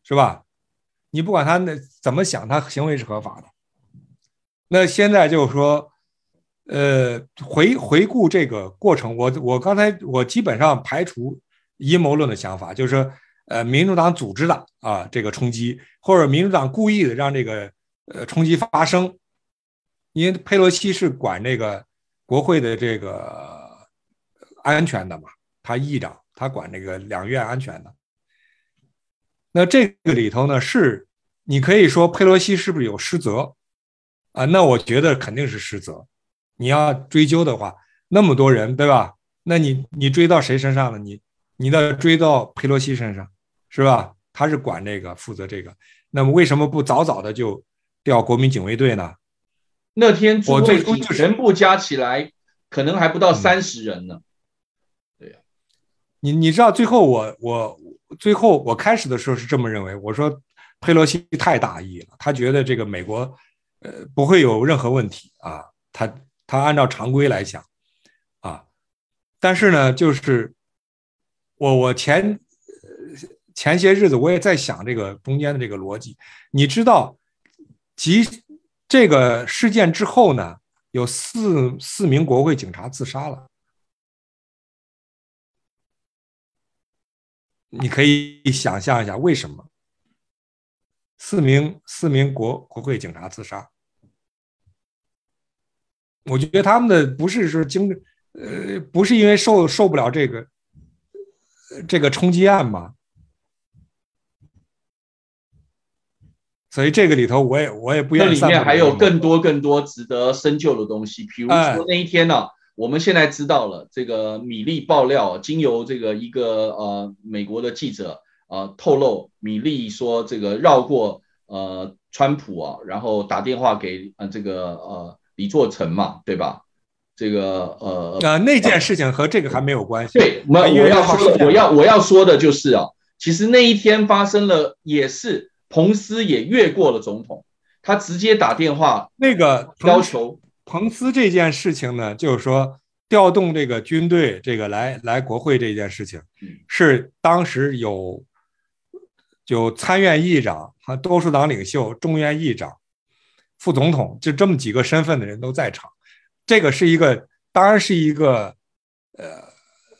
是吧？你不管他那怎么想，他行为是合法的。那现在就是说，呃，回回顾这个过程，我我刚才我基本上排除阴谋论的想法，就是呃，民主党组织的啊这个冲击，或者民主党故意的让这个呃冲击发生，因为佩洛西是管那个国会的这个。安全的嘛，他议长，他管这个两院安全的。那这个里头呢，是你可以说佩洛西是不是有失责啊？那我觉得肯定是失责。你要追究的话，那么多人对吧？那你你追到谁身上了？你你的追到佩洛西身上，是吧？他是管这个负责这个。那么为什么不早早的就调国民警卫队呢？那天我最初全部加起来可能还不到三十人呢。你你知道最后我我最后我开始的时候是这么认为，我说佩洛西太大意了，他觉得这个美国呃不会有任何问题啊，他他按照常规来讲啊，但是呢，就是我我前前些日子我也在想这个中间的这个逻辑，你知道，即这个事件之后呢，有四四名国会警察自杀了。你可以想象一下，为什么四名四名国国会警察自杀？我就觉得他们的不是说经，呃，不是因为受受不了这个这个冲击案嘛。所以这个里头，我也我也不愿意。这里面还有更多更多值得深究的东西，比如说那一天呢。我们现在知道了这个米利爆料，经由这个一个呃美国的记者啊透露，米利说这个绕过呃川普啊，然后打电话给呃这个呃李作成嘛，对吧？这个呃啊那件事情和这个还没有关系。对，我我要说我要我要说的就是啊，其实那一天发生了也是，彭斯也越过了总统，他直接打电话那个要求。彭斯这件事情呢，就是说调动这个军队，这个来来国会这件事情，是当时有就参院议长和多数党领袖、众院议长、副总统，就这么几个身份的人都在场。这个是一个，当然是一个呃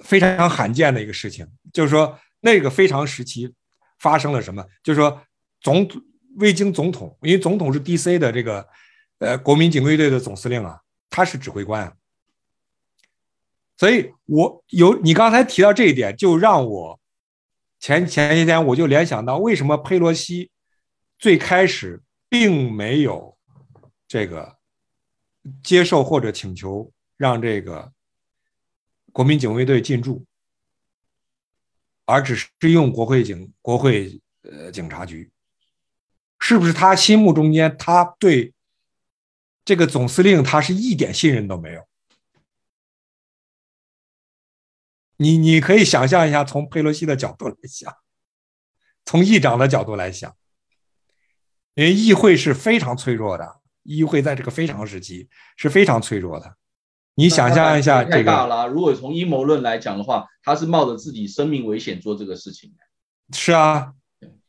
非常罕见的一个事情。就是说那个非常时期发生了什么？就是说，总未经总统，因为总统是 D.C. 的这个。呃，国民警卫队的总司令啊，他是指挥官，所以我有你刚才提到这一点，就让我前前些天我就联想到，为什么佩洛西最开始并没有这个接受或者请求让这个国民警卫队进驻，而只是用国会警、国会呃警察局，是不是他心目中间他对？这个总司令他是一点信任都没有。你你可以想象一下，从佩洛西的角度来讲，从议长的角度来讲，因为议会是非常脆弱的，议会在这个非常时期是非常脆弱的。你想象一下，太大了。如果从阴谋论来讲的话，他是冒着自己生命危险做这个事情。是啊，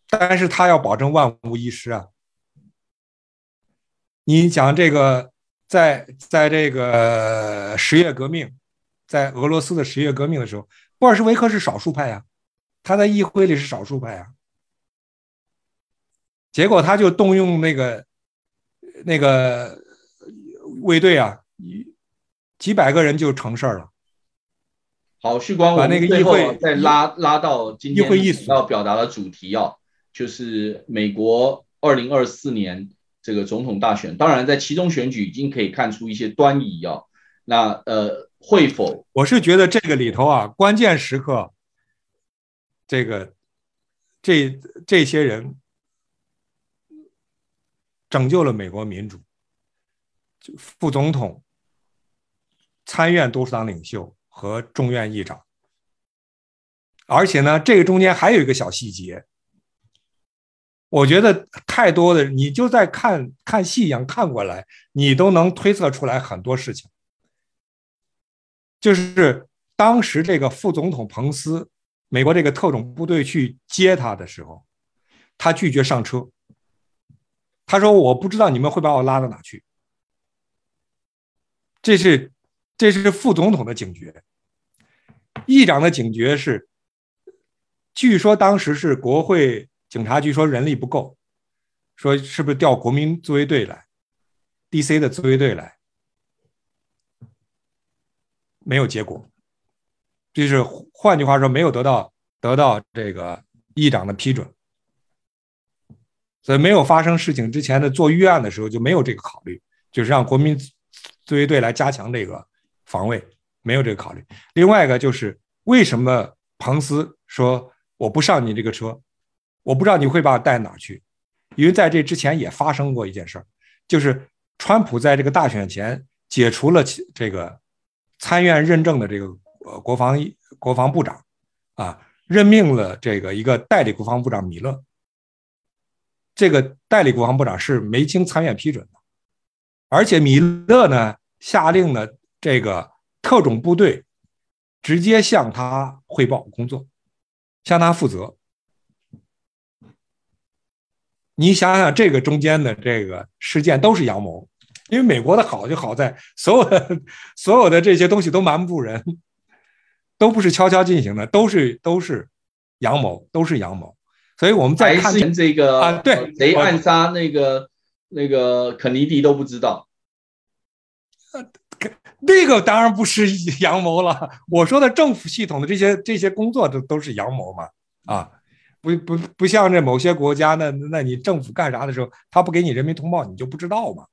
但是他要保证万无一失啊。你讲这个，在在这个十月革命，在俄罗斯的十月革命的时候，布尔什维克是少数派啊，他在议会里是少数派啊，结果他就动用那个那个卫队啊，几百个人就成事儿了。好，旭光，把那个议会再拉拉到今天要表达的主题啊，就是美国二零二四年。这个总统大选，当然在其中选举已经可以看出一些端倪啊。那呃，会否？我是觉得这个里头啊，关键时刻，这个这这些人拯救了美国民主，副总统、参院多数党领袖和众院议长。而且呢，这个中间还有一个小细节。我觉得太多的你就在看看戏一样看过来，你都能推测出来很多事情。就是当时这个副总统彭斯，美国这个特种部队去接他的时候，他拒绝上车。他说：“我不知道你们会把我拉到哪去。”这是这是副总统的警觉，议长的警觉是，据说当时是国会。警察局说人力不够，说是不是调国民自卫队来，DC 的自卫队来，没有结果。就是换句话说，没有得到得到这个议长的批准，所以没有发生事情之前的做预案的时候就没有这个考虑，就是让国民自卫队来加强这个防卫，没有这个考虑。另外一个就是为什么彭斯说我不上你这个车？我不知道你会把我带哪去，因为在这之前也发生过一件事儿，就是川普在这个大选前解除了这个参院认证的这个国防国防部长，啊，任命了这个一个代理国防部长米勒。这个代理国防部长是没经参院批准的，而且米勒呢下令呢，这个特种部队直接向他汇报工作，向他负责。你想想，这个中间的这个事件都是阳谋，因为美国的好就好在所有的所有的这些东西都瞒不住人，都不是悄悄进行的，都是都是阳谋，都是阳谋。所以我们再看这个啊，对，谁暗杀那个那个肯尼迪都不知道，那个当然不是阳谋了。我说的政府系统的这些这些工作都都是阳谋嘛，啊。不不不像这某些国家，那那你政府干啥的时候，他不给你人民通报，你就不知道嘛，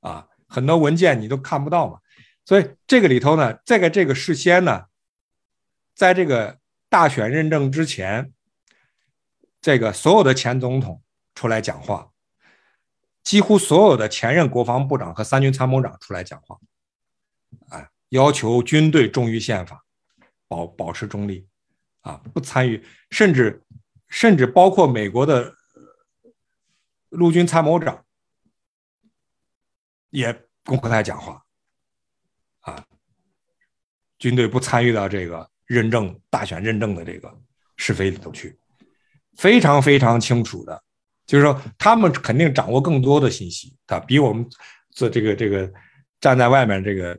啊，很多文件你都看不到嘛。所以这个里头呢，这个这个事先呢，在这个大选认证之前，这个所有的前总统出来讲话，几乎所有的前任国防部长和三军参谋长出来讲话，啊，要求军队忠于宪法，保保持中立，啊，不参与，甚至。甚至包括美国的陆军参谋长也公开讲话，啊，军队不参与到这个认证大选认证的这个是非里头去，非常非常清楚的，就是说他们肯定掌握更多的信息，啊，比我们做这个这个站在外面这个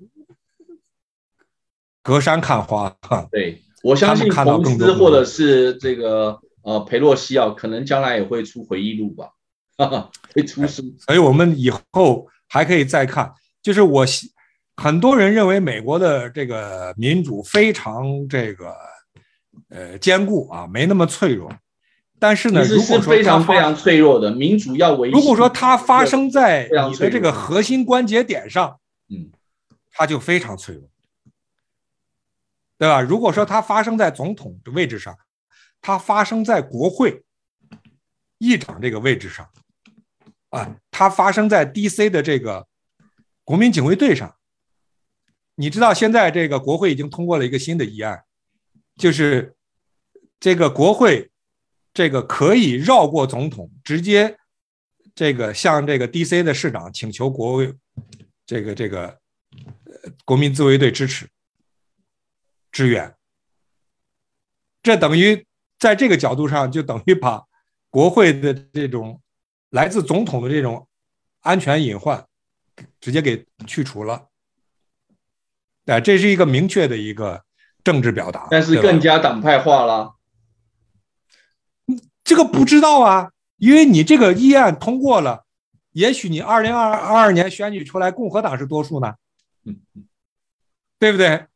隔山看花，对我相信更多，或者是这个。呃，佩洛西啊，可能将来也会出回忆录吧，哈哈，会出书，所以我们以后还可以再看。就是我，很多人认为美国的这个民主非常这个呃坚固啊，没那么脆弱。但是呢，如说非常非常脆弱的民主要维。如果说它发生在你的这个核心关节点上，嗯，它就非常脆弱，对吧？如果说它发生在总统的位置上。它发生在国会议长这个位置上，啊，它发生在 DC 的这个国民警卫队上。你知道现在这个国会已经通过了一个新的议案，就是这个国会这个可以绕过总统，直接这个向这个 DC 的市长请求国卫这个这个呃国民自卫队支持支援，这等于。在这个角度上，就等于把国会的这种来自总统的这种安全隐患直接给去除了。哎，这是一个明确的一个政治表达，但是更加党派化了。这个不知道啊，因为你这个议案通过了，也许你二零二二年选举出来，共和党是多数呢，对不对？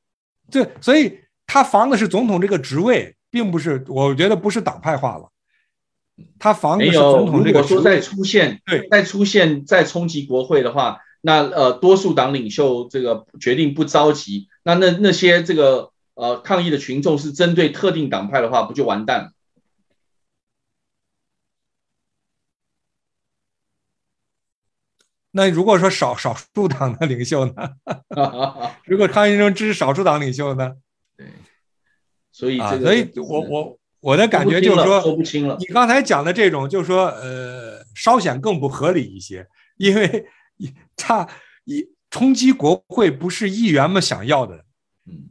对，所以他防的是总统这个职位。并不是，我觉得不是党派化了。他防止总统这个，如果说再出现，对，再出现再冲击国会的话，那呃，多数党领袖这个决定不着急。那那那些这个呃抗议的群众是针对特定党派的话，不就完蛋？那如果说少少数党的领袖呢？如果抗议中支持少数党领袖呢？对。所以，所以我我我的感觉就是说，你刚才讲的这种，就是说，呃，稍显更不合理一些，因为 一差一冲击国会不是议员们想要的，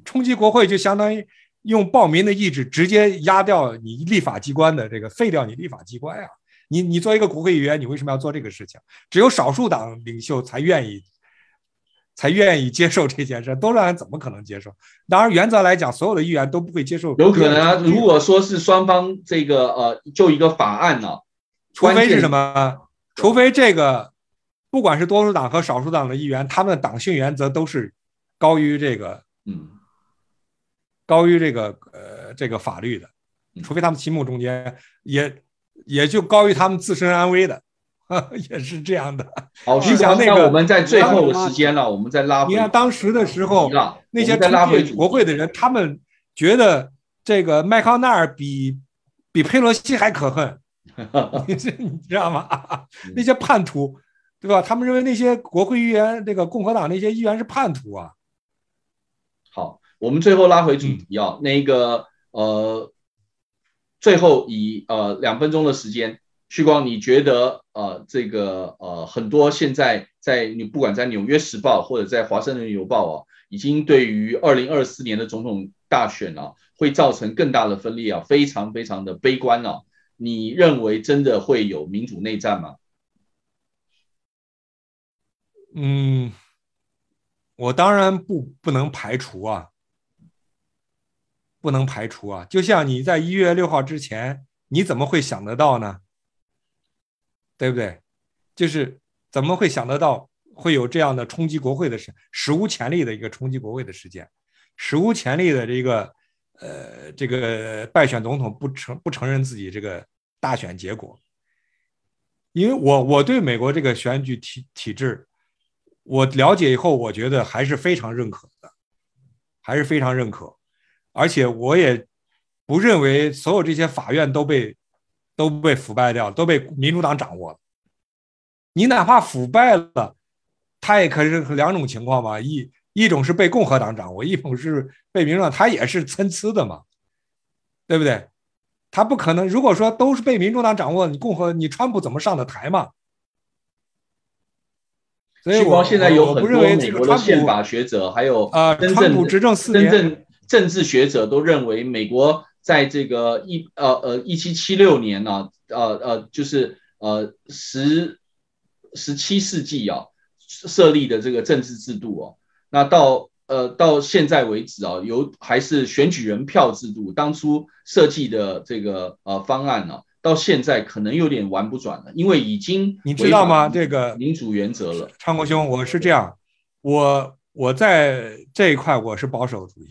冲击国会就相当于用暴民的意志直接压掉你立法机关的这个废掉你立法机关啊！你你作为一个国会议员，你为什么要做这个事情？只有少数党领袖才愿意才愿意接受这件事，都让怎么可能接受？当然，原则来讲，所有的议员都不会接受。有可能，如果说是双方这个呃，就一个法案呢，除非是什么？除非这个，不管是多数党和少数党的议员，他们的党性原则都是高于这个，嗯，高于这个呃这个法律的，除非他们心目中间也也就高于他们自身安危的。也是这样的。好，徐强，那我们在最后时间了，我们在拉回。你看当时的时候，那些支持国会的人，他们觉得这个麦康奈尔比比佩洛西还可恨，你知道吗？那些叛徒，对吧？他们认为那些国会议员，那个共和党那些议员是叛徒啊。好，我们最后拉回主题啊，那个呃，最后以呃两分钟的时间。旭光，你觉得呃，这个呃，很多现在在你不管在《纽约时报》或者在《华盛顿邮报》啊，已经对于二零二四年的总统大选啊，会造成更大的分裂啊，非常非常的悲观啊。你认为真的会有民主内战吗？嗯，我当然不不能排除啊，不能排除啊。就像你在一月六号之前，你怎么会想得到呢？对不对？就是怎么会想得到会有这样的冲击国会的事？史无前例的一个冲击国会的事件，史无前例的这个呃，这个败选总统不承不承认自己这个大选结果。因为我我对美国这个选举体体制，我了解以后，我觉得还是非常认可的，还是非常认可。而且我也不认为所有这些法院都被。都被腐败掉了，都被民主党掌握了。你哪怕腐败了，他也可是两种情况嘛，一一种是被共和党掌握，一种是被民主党，他也是参差的嘛，对不对？他不可能，如果说都是被民主党掌握，你共和，你川普怎么上的台嘛？所以我现在有很多美国宪法学者，还有啊，川普执政四年，真正政治学者都认为美国。在这个一呃呃一七七六年呢呃呃就是呃十十七世纪啊设立的这个政治制度啊，那到呃到现在为止啊，由还是选举人票制度，当初设计的这个呃方案呢，到现在可能有点玩不转了，因为已经你知道吗？这个民主原则了，昌国兄，我是这样，我我在这一块我是保守主义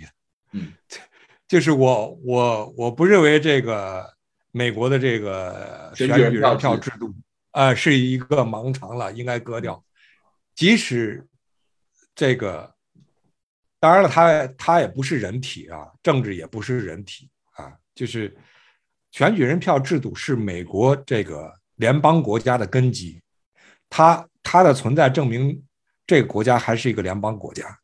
嗯。就是我我我不认为这个美国的这个选举人票制度啊是一个盲肠了，应该割掉。即使这个，当然了，它它也不是人体啊，政治也不是人体啊。就是选举人票制度是美国这个联邦国家的根基，它它的存在证明这个国家还是一个联邦国家，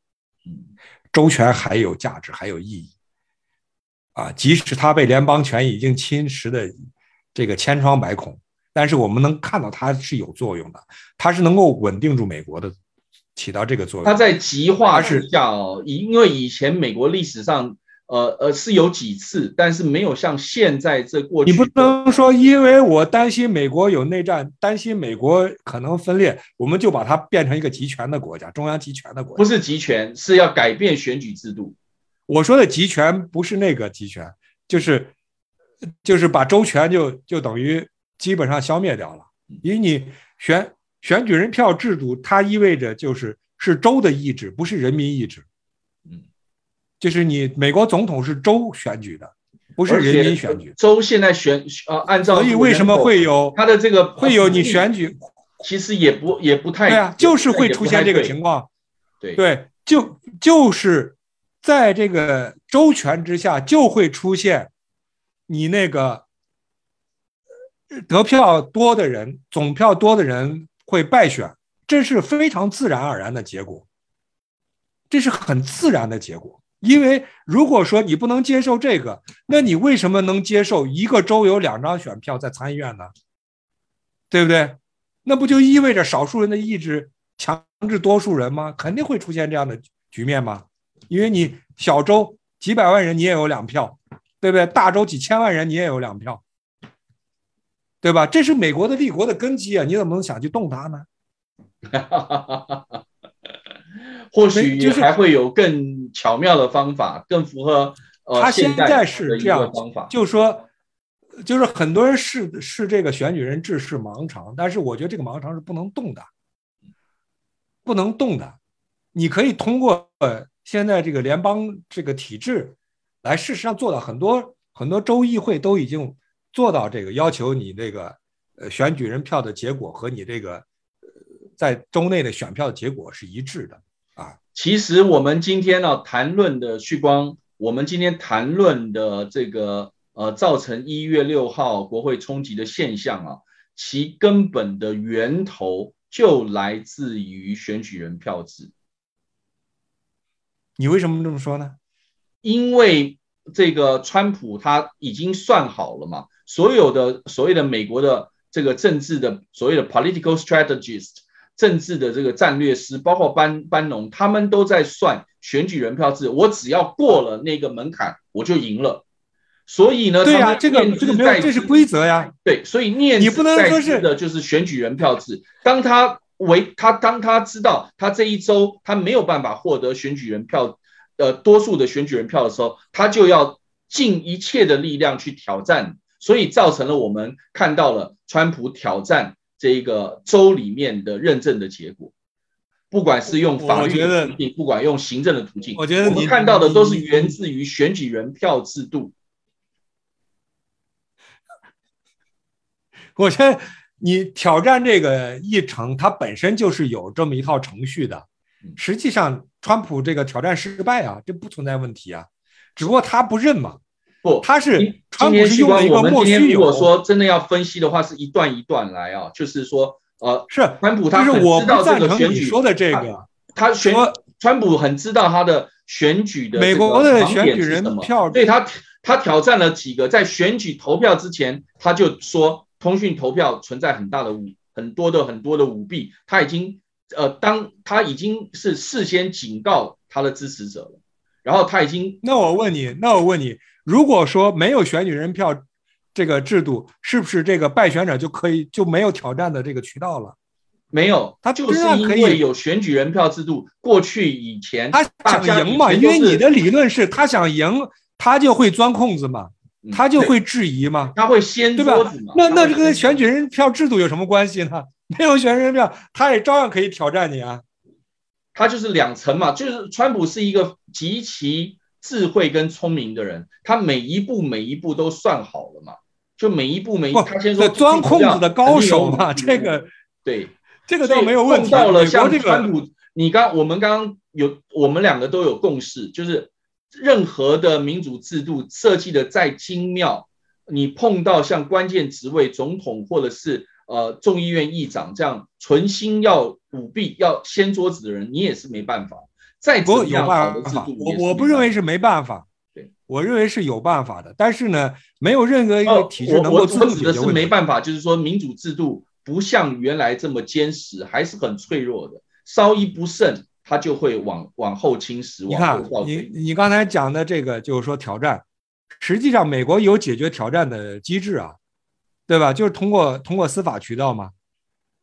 周全还有价值，还有意义。啊，即使他被联邦权已经侵蚀的这个千疮百孔，但是我们能看到它是有作用的，它是能够稳定住美国的，起到这个作用。它在极化是叫，因为以前美国历史上，呃呃是有几次，但是没有像现在这过去。你不能说因为我担心美国有内战，担心美国可能分裂，我们就把它变成一个集权的国家，中央集权的国。家。不是集权，是要改变选举制度。我说的集权不是那个集权，就是就是把州权就就等于基本上消灭掉了。因为你选选举人票制度，它意味着就是是州的意志，不是人民意志。嗯，就是你美国总统是州选举的，不是人民选举。州现在选呃，按照所以为什么会有他的这个会有你选举，其实也不也不太对啊，就是会出现这个情况。对对，就就是。在这个周全之下，就会出现你那个得票多的人，总票多的人会败选，这是非常自然而然的结果，这是很自然的结果。因为如果说你不能接受这个，那你为什么能接受一个州有两张选票在参议院呢？对不对？那不就意味着少数人的意志强制多数人吗？肯定会出现这样的局面吗？因为你小州几百万人，你也有两票，对不对？大州几千万人，你也有两票，对吧？这是美国的立国的根基啊！你怎么能想去动它呢？哈哈哈哈哈。或许还会有更巧妙的方法，更符合他现在是这样，的方法，就是说就是很多人是是这个选举人制是盲肠，但是我觉得这个盲肠是不能动的，不能动的。你可以通过。现在这个联邦这个体制，来事实上做到很多很多州议会都已经做到这个要求你这个呃选举人票的结果和你这个在州内的选票结果是一致的啊。其实我们今天呢谈论的旭光，我们今天谈论的这个呃造成一月六号国会冲击的现象啊，其根本的源头就来自于选举人票制。你为什么这么说呢？因为这个川普他已经算好了嘛，所有的所谓的美国的这个政治的所谓的 political strategist 政治的这个战略师，包括班班农，他们都在算选举人票制。我只要过了那个门槛，我就赢了。所以呢，对呀，这个这个在这是规则呀。对，所以念你不能说是的就是选举人票制，当他。为他，当他知道他这一周他没有办法获得选举人票，呃，多数的选举人票的时候，他就要尽一切的力量去挑战，所以造成了我们看到了川普挑战这个州里面的认证的结果，不管是用法律途径，不管用行政的途径，我觉得你看到的都是源自于选举人票制度。我得。你挑战这个议程，它本身就是有这么一套程序的。实际上，川普这个挑战失败啊，这不存在问题啊，只不过他不认嘛。不，他是川普是用了一个墨须我们如果说真的要分析的话，是一段一段来啊，就是说，呃，是川普他很知道这个选举。你说的这个，他选川普很知道他的选举的美国的选举人票。对他，他挑战了几个，在选举投票之前他就说。通讯投票存在很大的舞，很多的很多的舞弊，他已经呃，当他已经是事先警告他的支持者了，然后他已经，那我问你，那我问你，如果说没有选举人票这个制度，是不是这个败选者就可以就没有挑战的这个渠道了？没有，他就是因为有选举人票制度，过去以前他想赢嘛，因为你的理论是他想赢，他就会钻空子嘛。他就会质疑嘛，他会先对吧？那那这跟选举人票制度有什么关系呢？没有选举人票，他也照样可以挑战你啊。他就是两层嘛，就是川普是一个极其智慧跟聪明的人，他每一步每一步都算好了嘛，就每一步每一步他先说钻空子的高手嘛，这个对这个倒没有问题。到了像这个，你刚我们刚刚有我们两个都有共识，就是。任何的民主制度设计的再精妙，你碰到像关键职位总统或者是呃众议院议长这样存心要舞弊、要掀桌子的人，你也是没办法。再怎么样好的制度，我我不认为是没办法。对我认为是有办法的，但是呢，没有任何一个体制能够自动我指的是没办法，就是说民主制度不像原来这么坚实，还是很脆弱的，稍一不慎。他就会往往后侵蚀。你看，你你刚才讲的这个就是说挑战，实际上美国有解决挑战的机制啊，对吧？就是通过通过司法渠道嘛，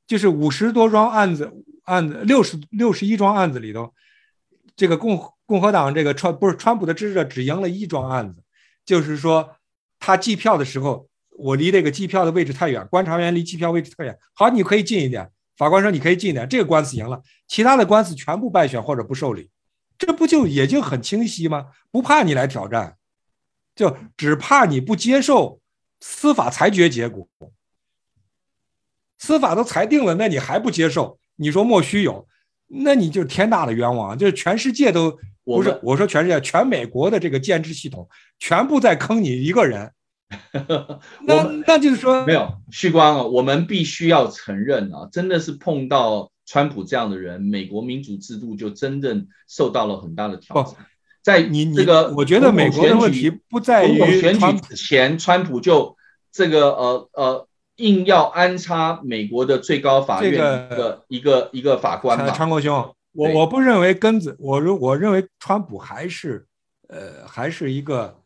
就是五十多桩案子，案子六十六十一桩案子里头，这个共共和党这个川不是川普的支持者只赢了一桩案子，就是说他计票的时候，我离这个计票的位置太远，观察员离计票位置太远，好，你可以近一点。法官说：“你可以近点，这个官司赢了，其他的官司全部败选或者不受理，这不就也就很清晰吗？不怕你来挑战，就只怕你不接受司法裁决结果。司法都裁定了，那你还不接受？你说莫须有，那你就天大的冤枉！就是全世界都不是我说全世界，全美国的这个建制系统全部在坑你一个人。” 那那就是说，没有旭光啊，我们必须要承认啊，真的是碰到川普这样的人，美国民主制度就真正受到了很大的挑战。在你这个，我觉得美国的问题不在于选举之前川普就这个呃呃硬要安插美国的最高法院一个一个一个法官嘛。长国兄，我我不认为根子，我我我认为川普还是呃还是一个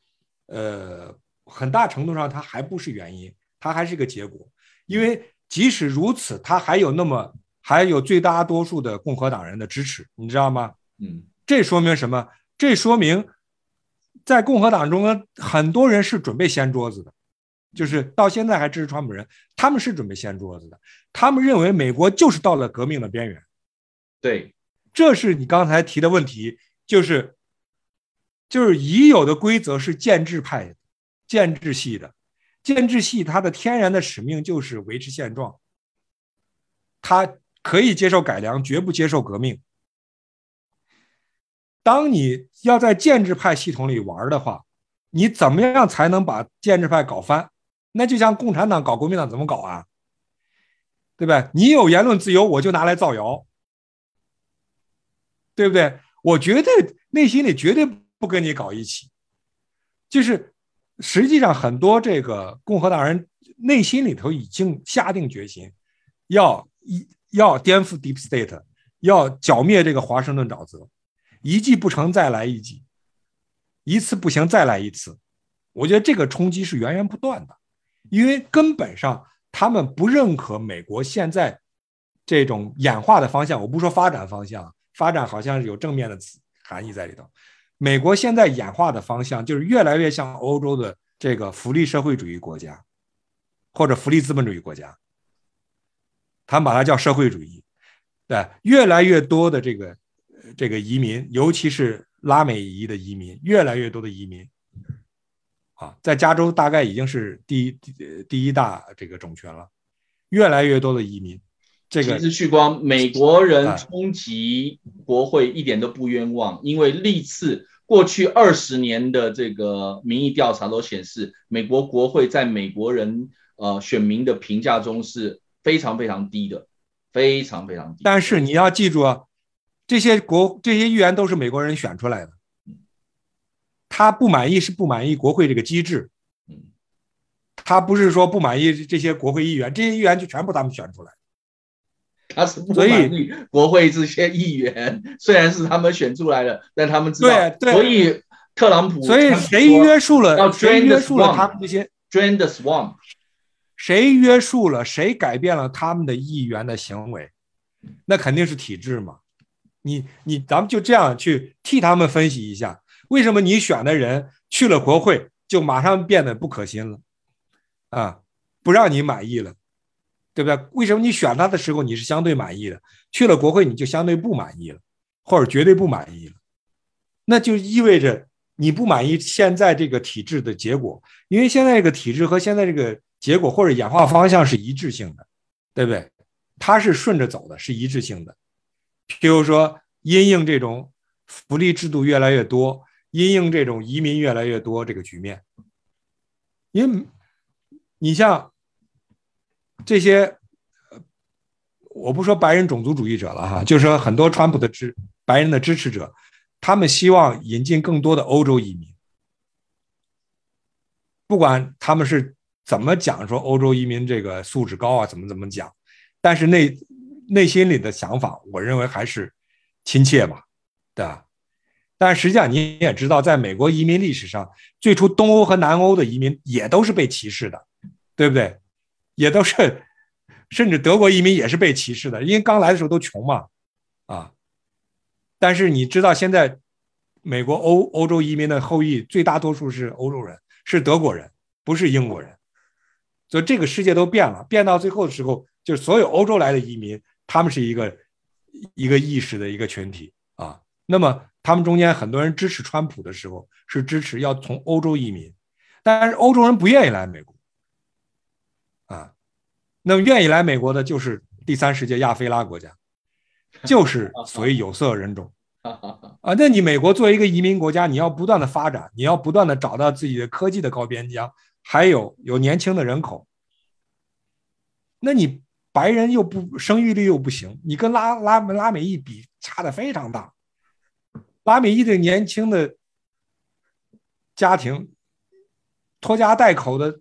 呃。很大程度上，它还不是原因，它还是一个结果。因为即使如此，他还有那么还有最大多数的共和党人的支持，你知道吗？嗯，这说明什么？这说明在共和党中的很多人是准备掀桌子的，就是到现在还支持川普人，他们是准备掀桌子的。他们认为美国就是到了革命的边缘。对，这是你刚才提的问题，就是就是已有的规则是建制派建制系的，建制系它的天然的使命就是维持现状，它可以接受改良，绝不接受革命。当你要在建制派系统里玩的话，你怎么样才能把建制派搞翻？那就像共产党搞国民党怎么搞啊？对吧？你有言论自由，我就拿来造谣，对不对？我绝对内心里绝对不跟你搞一起，就是。实际上，很多这个共和党人内心里头已经下定决心，要一要颠覆 Deep State，要剿灭这个华盛顿沼泽，一计不成再来一计，一次不行再来一次。我觉得这个冲击是源源不断的，因为根本上他们不认可美国现在这种演化的方向。我不说发展方向，发展好像是有正面的词含义在里头。美国现在演化的方向就是越来越像欧洲的这个福利社会主义国家，或者福利资本主义国家，他们把它叫社会主义。对，越来越多的这个这个移民，尤其是拉美裔的移民，越来越多的移民，啊，在加州大概已经是第一第一大这个种群了，越来越多的移民。这其实，旭光，美国人冲击国会一点都不冤枉，因为历次过去二十年的这个民意调查都显示，美国国会在美国人呃选民的评价中是非常非常低的，非常非常低。但是你要记住，啊，这些国这些议员都是美国人选出来的，他不满意是不满意国会这个机制，嗯，他不是说不满意这些国会议员，这些议员就全部他们选出来。他是不满意国会这些议员，虽然是他们选出来的，但他们知道，所以特朗普，所以谁约束了，谁约束了他们这些？Drain the swamp，谁约束了，谁改变了他们的议员的行为？那肯定是体制嘛。你你，咱们就这样去替他们分析一下，为什么你选的人去了国会，就马上变得不可信了，啊，不让你满意了。对不对？为什么你选他的时候你是相对满意的，去了国会你就相对不满意了，或者绝对不满意了？那就意味着你不满意现在这个体制的结果，因为现在这个体制和现在这个结果或者演化方向是一致性的，对不对？它是顺着走的，是一致性的。譬如说，因应这种福利制度越来越多，因应这种移民越来越多这个局面，因你像。这些，我不说白人种族主义者了哈，就说很多川普的支白人的支持者，他们希望引进更多的欧洲移民。不管他们是怎么讲说欧洲移民这个素质高啊，怎么怎么讲，但是内内心里的想法，我认为还是亲切嘛吧？但实际上你也知道，在美国移民历史上，最初东欧和南欧的移民也都是被歧视的，对不对？也都是，甚至德国移民也是被歧视的，因为刚来的时候都穷嘛，啊！但是你知道，现在美国欧欧洲移民的后裔，最大多数是欧洲人，是德国人，不是英国人，所以这个世界都变了。变到最后的时候，就是所有欧洲来的移民，他们是一个一个意识的一个群体啊。那么他们中间很多人支持川普的时候，是支持要从欧洲移民，但是欧洲人不愿意来美国。那么愿意来美国的，就是第三世界亚非拉国家，就是所谓有色人种。啊，那你美国作为一个移民国家，你要不断的发展，你要不断的找到自己的科技的高边疆，还有有年轻的人口。那你白人又不生育率又不行，你跟拉拉拉美裔比，差的非常大。拉美裔的年轻的家庭，拖家带口的。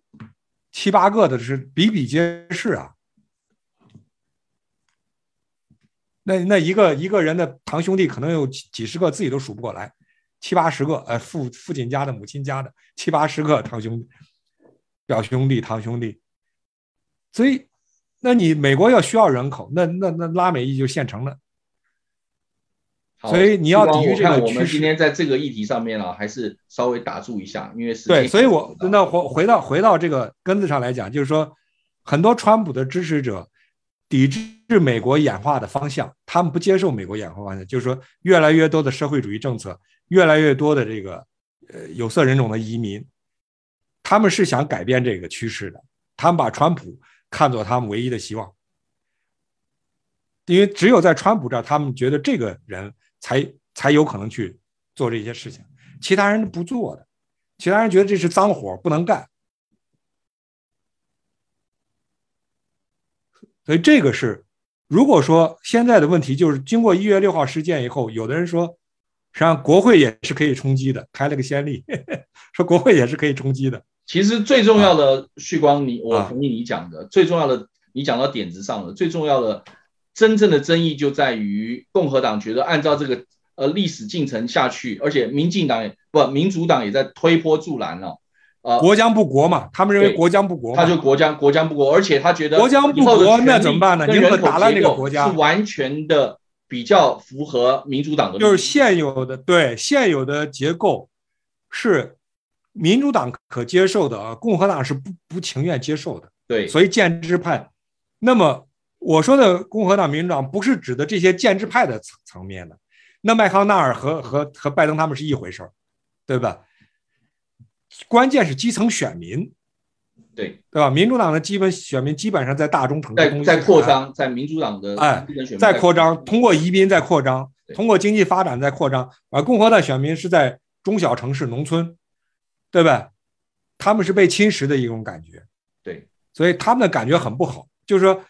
七八个的是比比皆是啊，那那一个一个人的堂兄弟可能有几十个，自己都数不过来，七八十个，呃，父父亲家的、母亲家的，七八十个堂兄、表兄弟、堂兄弟，所以，那你美国要需要人口，那那那拉美裔就现成了。所以你要抵御这个趋势。我我们今天在这个议题上面啊，还是稍微打住一下，因为是对，所以我那回回到回到这个根子上来讲，就是说，很多川普的支持者抵制美国演化的方向，他们不接受美国演化方向，就是说，越来越多的社会主义政策，越来越多的这个呃有色人种的移民，他们是想改变这个趋势的，他们把川普看作他们唯一的希望，因为只有在川普这儿，他们觉得这个人。才才有可能去做这些事情，其他人不做的，其他人觉得这是脏活不能干，所以这个是，如果说现在的问题就是，经过一月六号事件以后，有的人说，实际上国会也是可以冲击的，开了个先例，说国会也是可以冲击的。其实最重要的，旭光，你我同意你讲的，最重要的，你讲到点子上了，最重要的。真正的争议就在于共和党觉得按照这个呃历史进程下去，而且民进党也不民主党也在推波助澜了，呃，国将不国嘛，他们认为国将不国，他就国将国将不国，而且他觉得国将不国，那怎么办呢？你可打烂那个国家，是完全的比较符合民主党的，就是现有的对现有的结构是民主党可接受的啊，共和党是不不情愿接受的，对，所以建制派，那么。我说的共和党、民主党不是指的这些建制派的层层面的，那麦康纳尔和和和拜登他们是一回事儿，对吧？关键是基层选民，对对吧？民主党的基本选民基本上在大中城，在扩张，在民主党的哎，在扩张，通过移民在扩张，通过经济发展在扩张，而共和党选民是在中小城市、农村，对吧？他们是被侵蚀的一种感觉，对，所以他们的感觉很不好，就是说。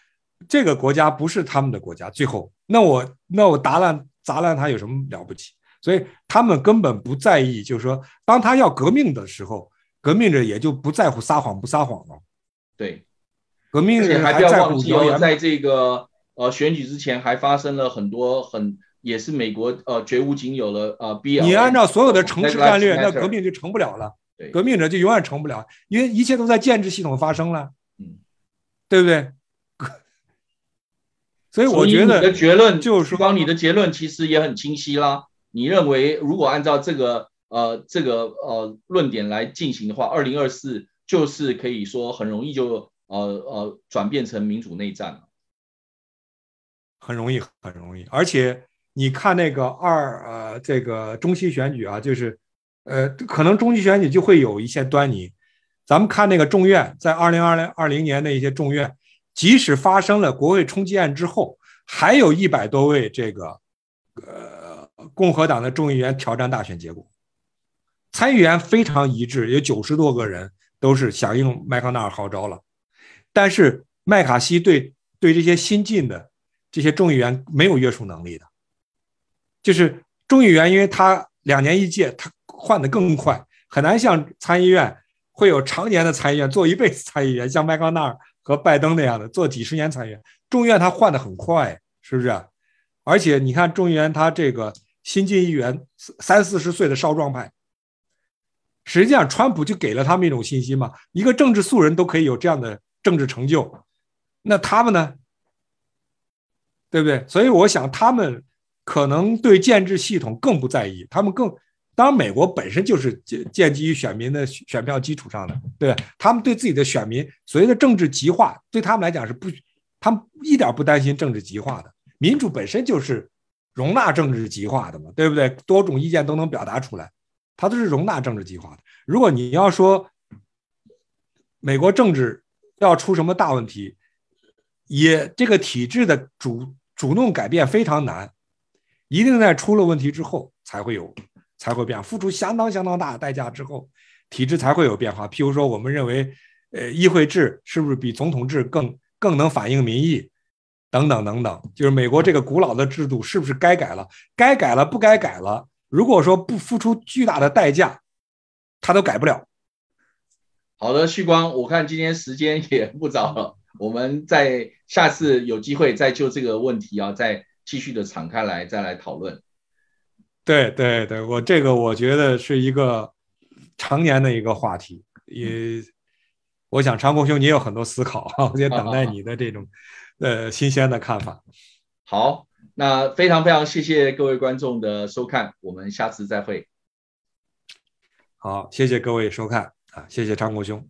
这个国家不是他们的国家，最后那我那我砸烂砸烂它有什么了不起？所以他们根本不在意，就是说，当他要革命的时候，革命者也就不在乎撒谎不撒谎了。对，革命者还在乎谣言。在这个呃选举之前，还发生了很多很也是美国呃绝无仅有的呃。必要。你按照所有的城市战略，那革命就成不了了，革命者就永远成不了，因为一切都在建制系统发生了，嗯，对不对？所以，我觉得你的结论就是，光你的结论其实也很清晰啦。你认为，如果按照这个呃这个呃论点来进行的话，二零二四就是可以说很容易就呃呃转变成民主内战了，很容易，很容易。而且，你看那个二呃这个中期选举啊，就是呃可能中期选举就会有一些端倪。咱们看那个众院，在二零二零二零年的一些众院。即使发生了国会冲击案之后，还有一百多位这个，呃，共和党的众议员挑战大选结果，参议员非常一致，有九十多个人都是响应麦康纳尔号召了。但是麦卡锡对对这些新进的这些众议员没有约束能力的，就是众议员，因为他两年一届，他换的更快，很难像参议院会有常年的参议员做一辈子参议员，像麦康纳尔。和拜登那样的做几十年参议员，众议院他换的很快，是不是？而且你看众议员他这个新进议员三三四十岁的少壮派，实际上川普就给了他们一种信心嘛，一个政治素人都可以有这样的政治成就，那他们呢，对不对？所以我想他们可能对建制系统更不在意，他们更。当然，美国本身就是建建基于选民的选票基础上的，对他们对自己的选民，所谓的政治极化，对他们来讲是不，他们一点不担心政治极化的民主本身就是容纳政治极化的嘛，对不对？多种意见都能表达出来，它都是容纳政治极化的。如果你要说美国政治要出什么大问题，也这个体制的主主动改变非常难，一定在出了问题之后才会有。才会变化，付出相当相当大的代价之后，体制才会有变化。譬如说，我们认为，呃，议会制是不是比总统制更更能反映民意？等等等等，就是美国这个古老的制度是不是该改了？该改了，不该改了？如果说不付出巨大的代价，他都改不了。好的，旭光，我看今天时间也不早了，我们再下次有机会再就这个问题啊，再继续的敞开来再来讨论。对对对，我这个我觉得是一个常年的一个话题，也我想常国兄你有很多思考也等待你的这种呃新鲜的看法。好，那非常非常谢谢各位观众的收看，我们下次再会。好，谢谢各位收看啊，谢谢长国兄。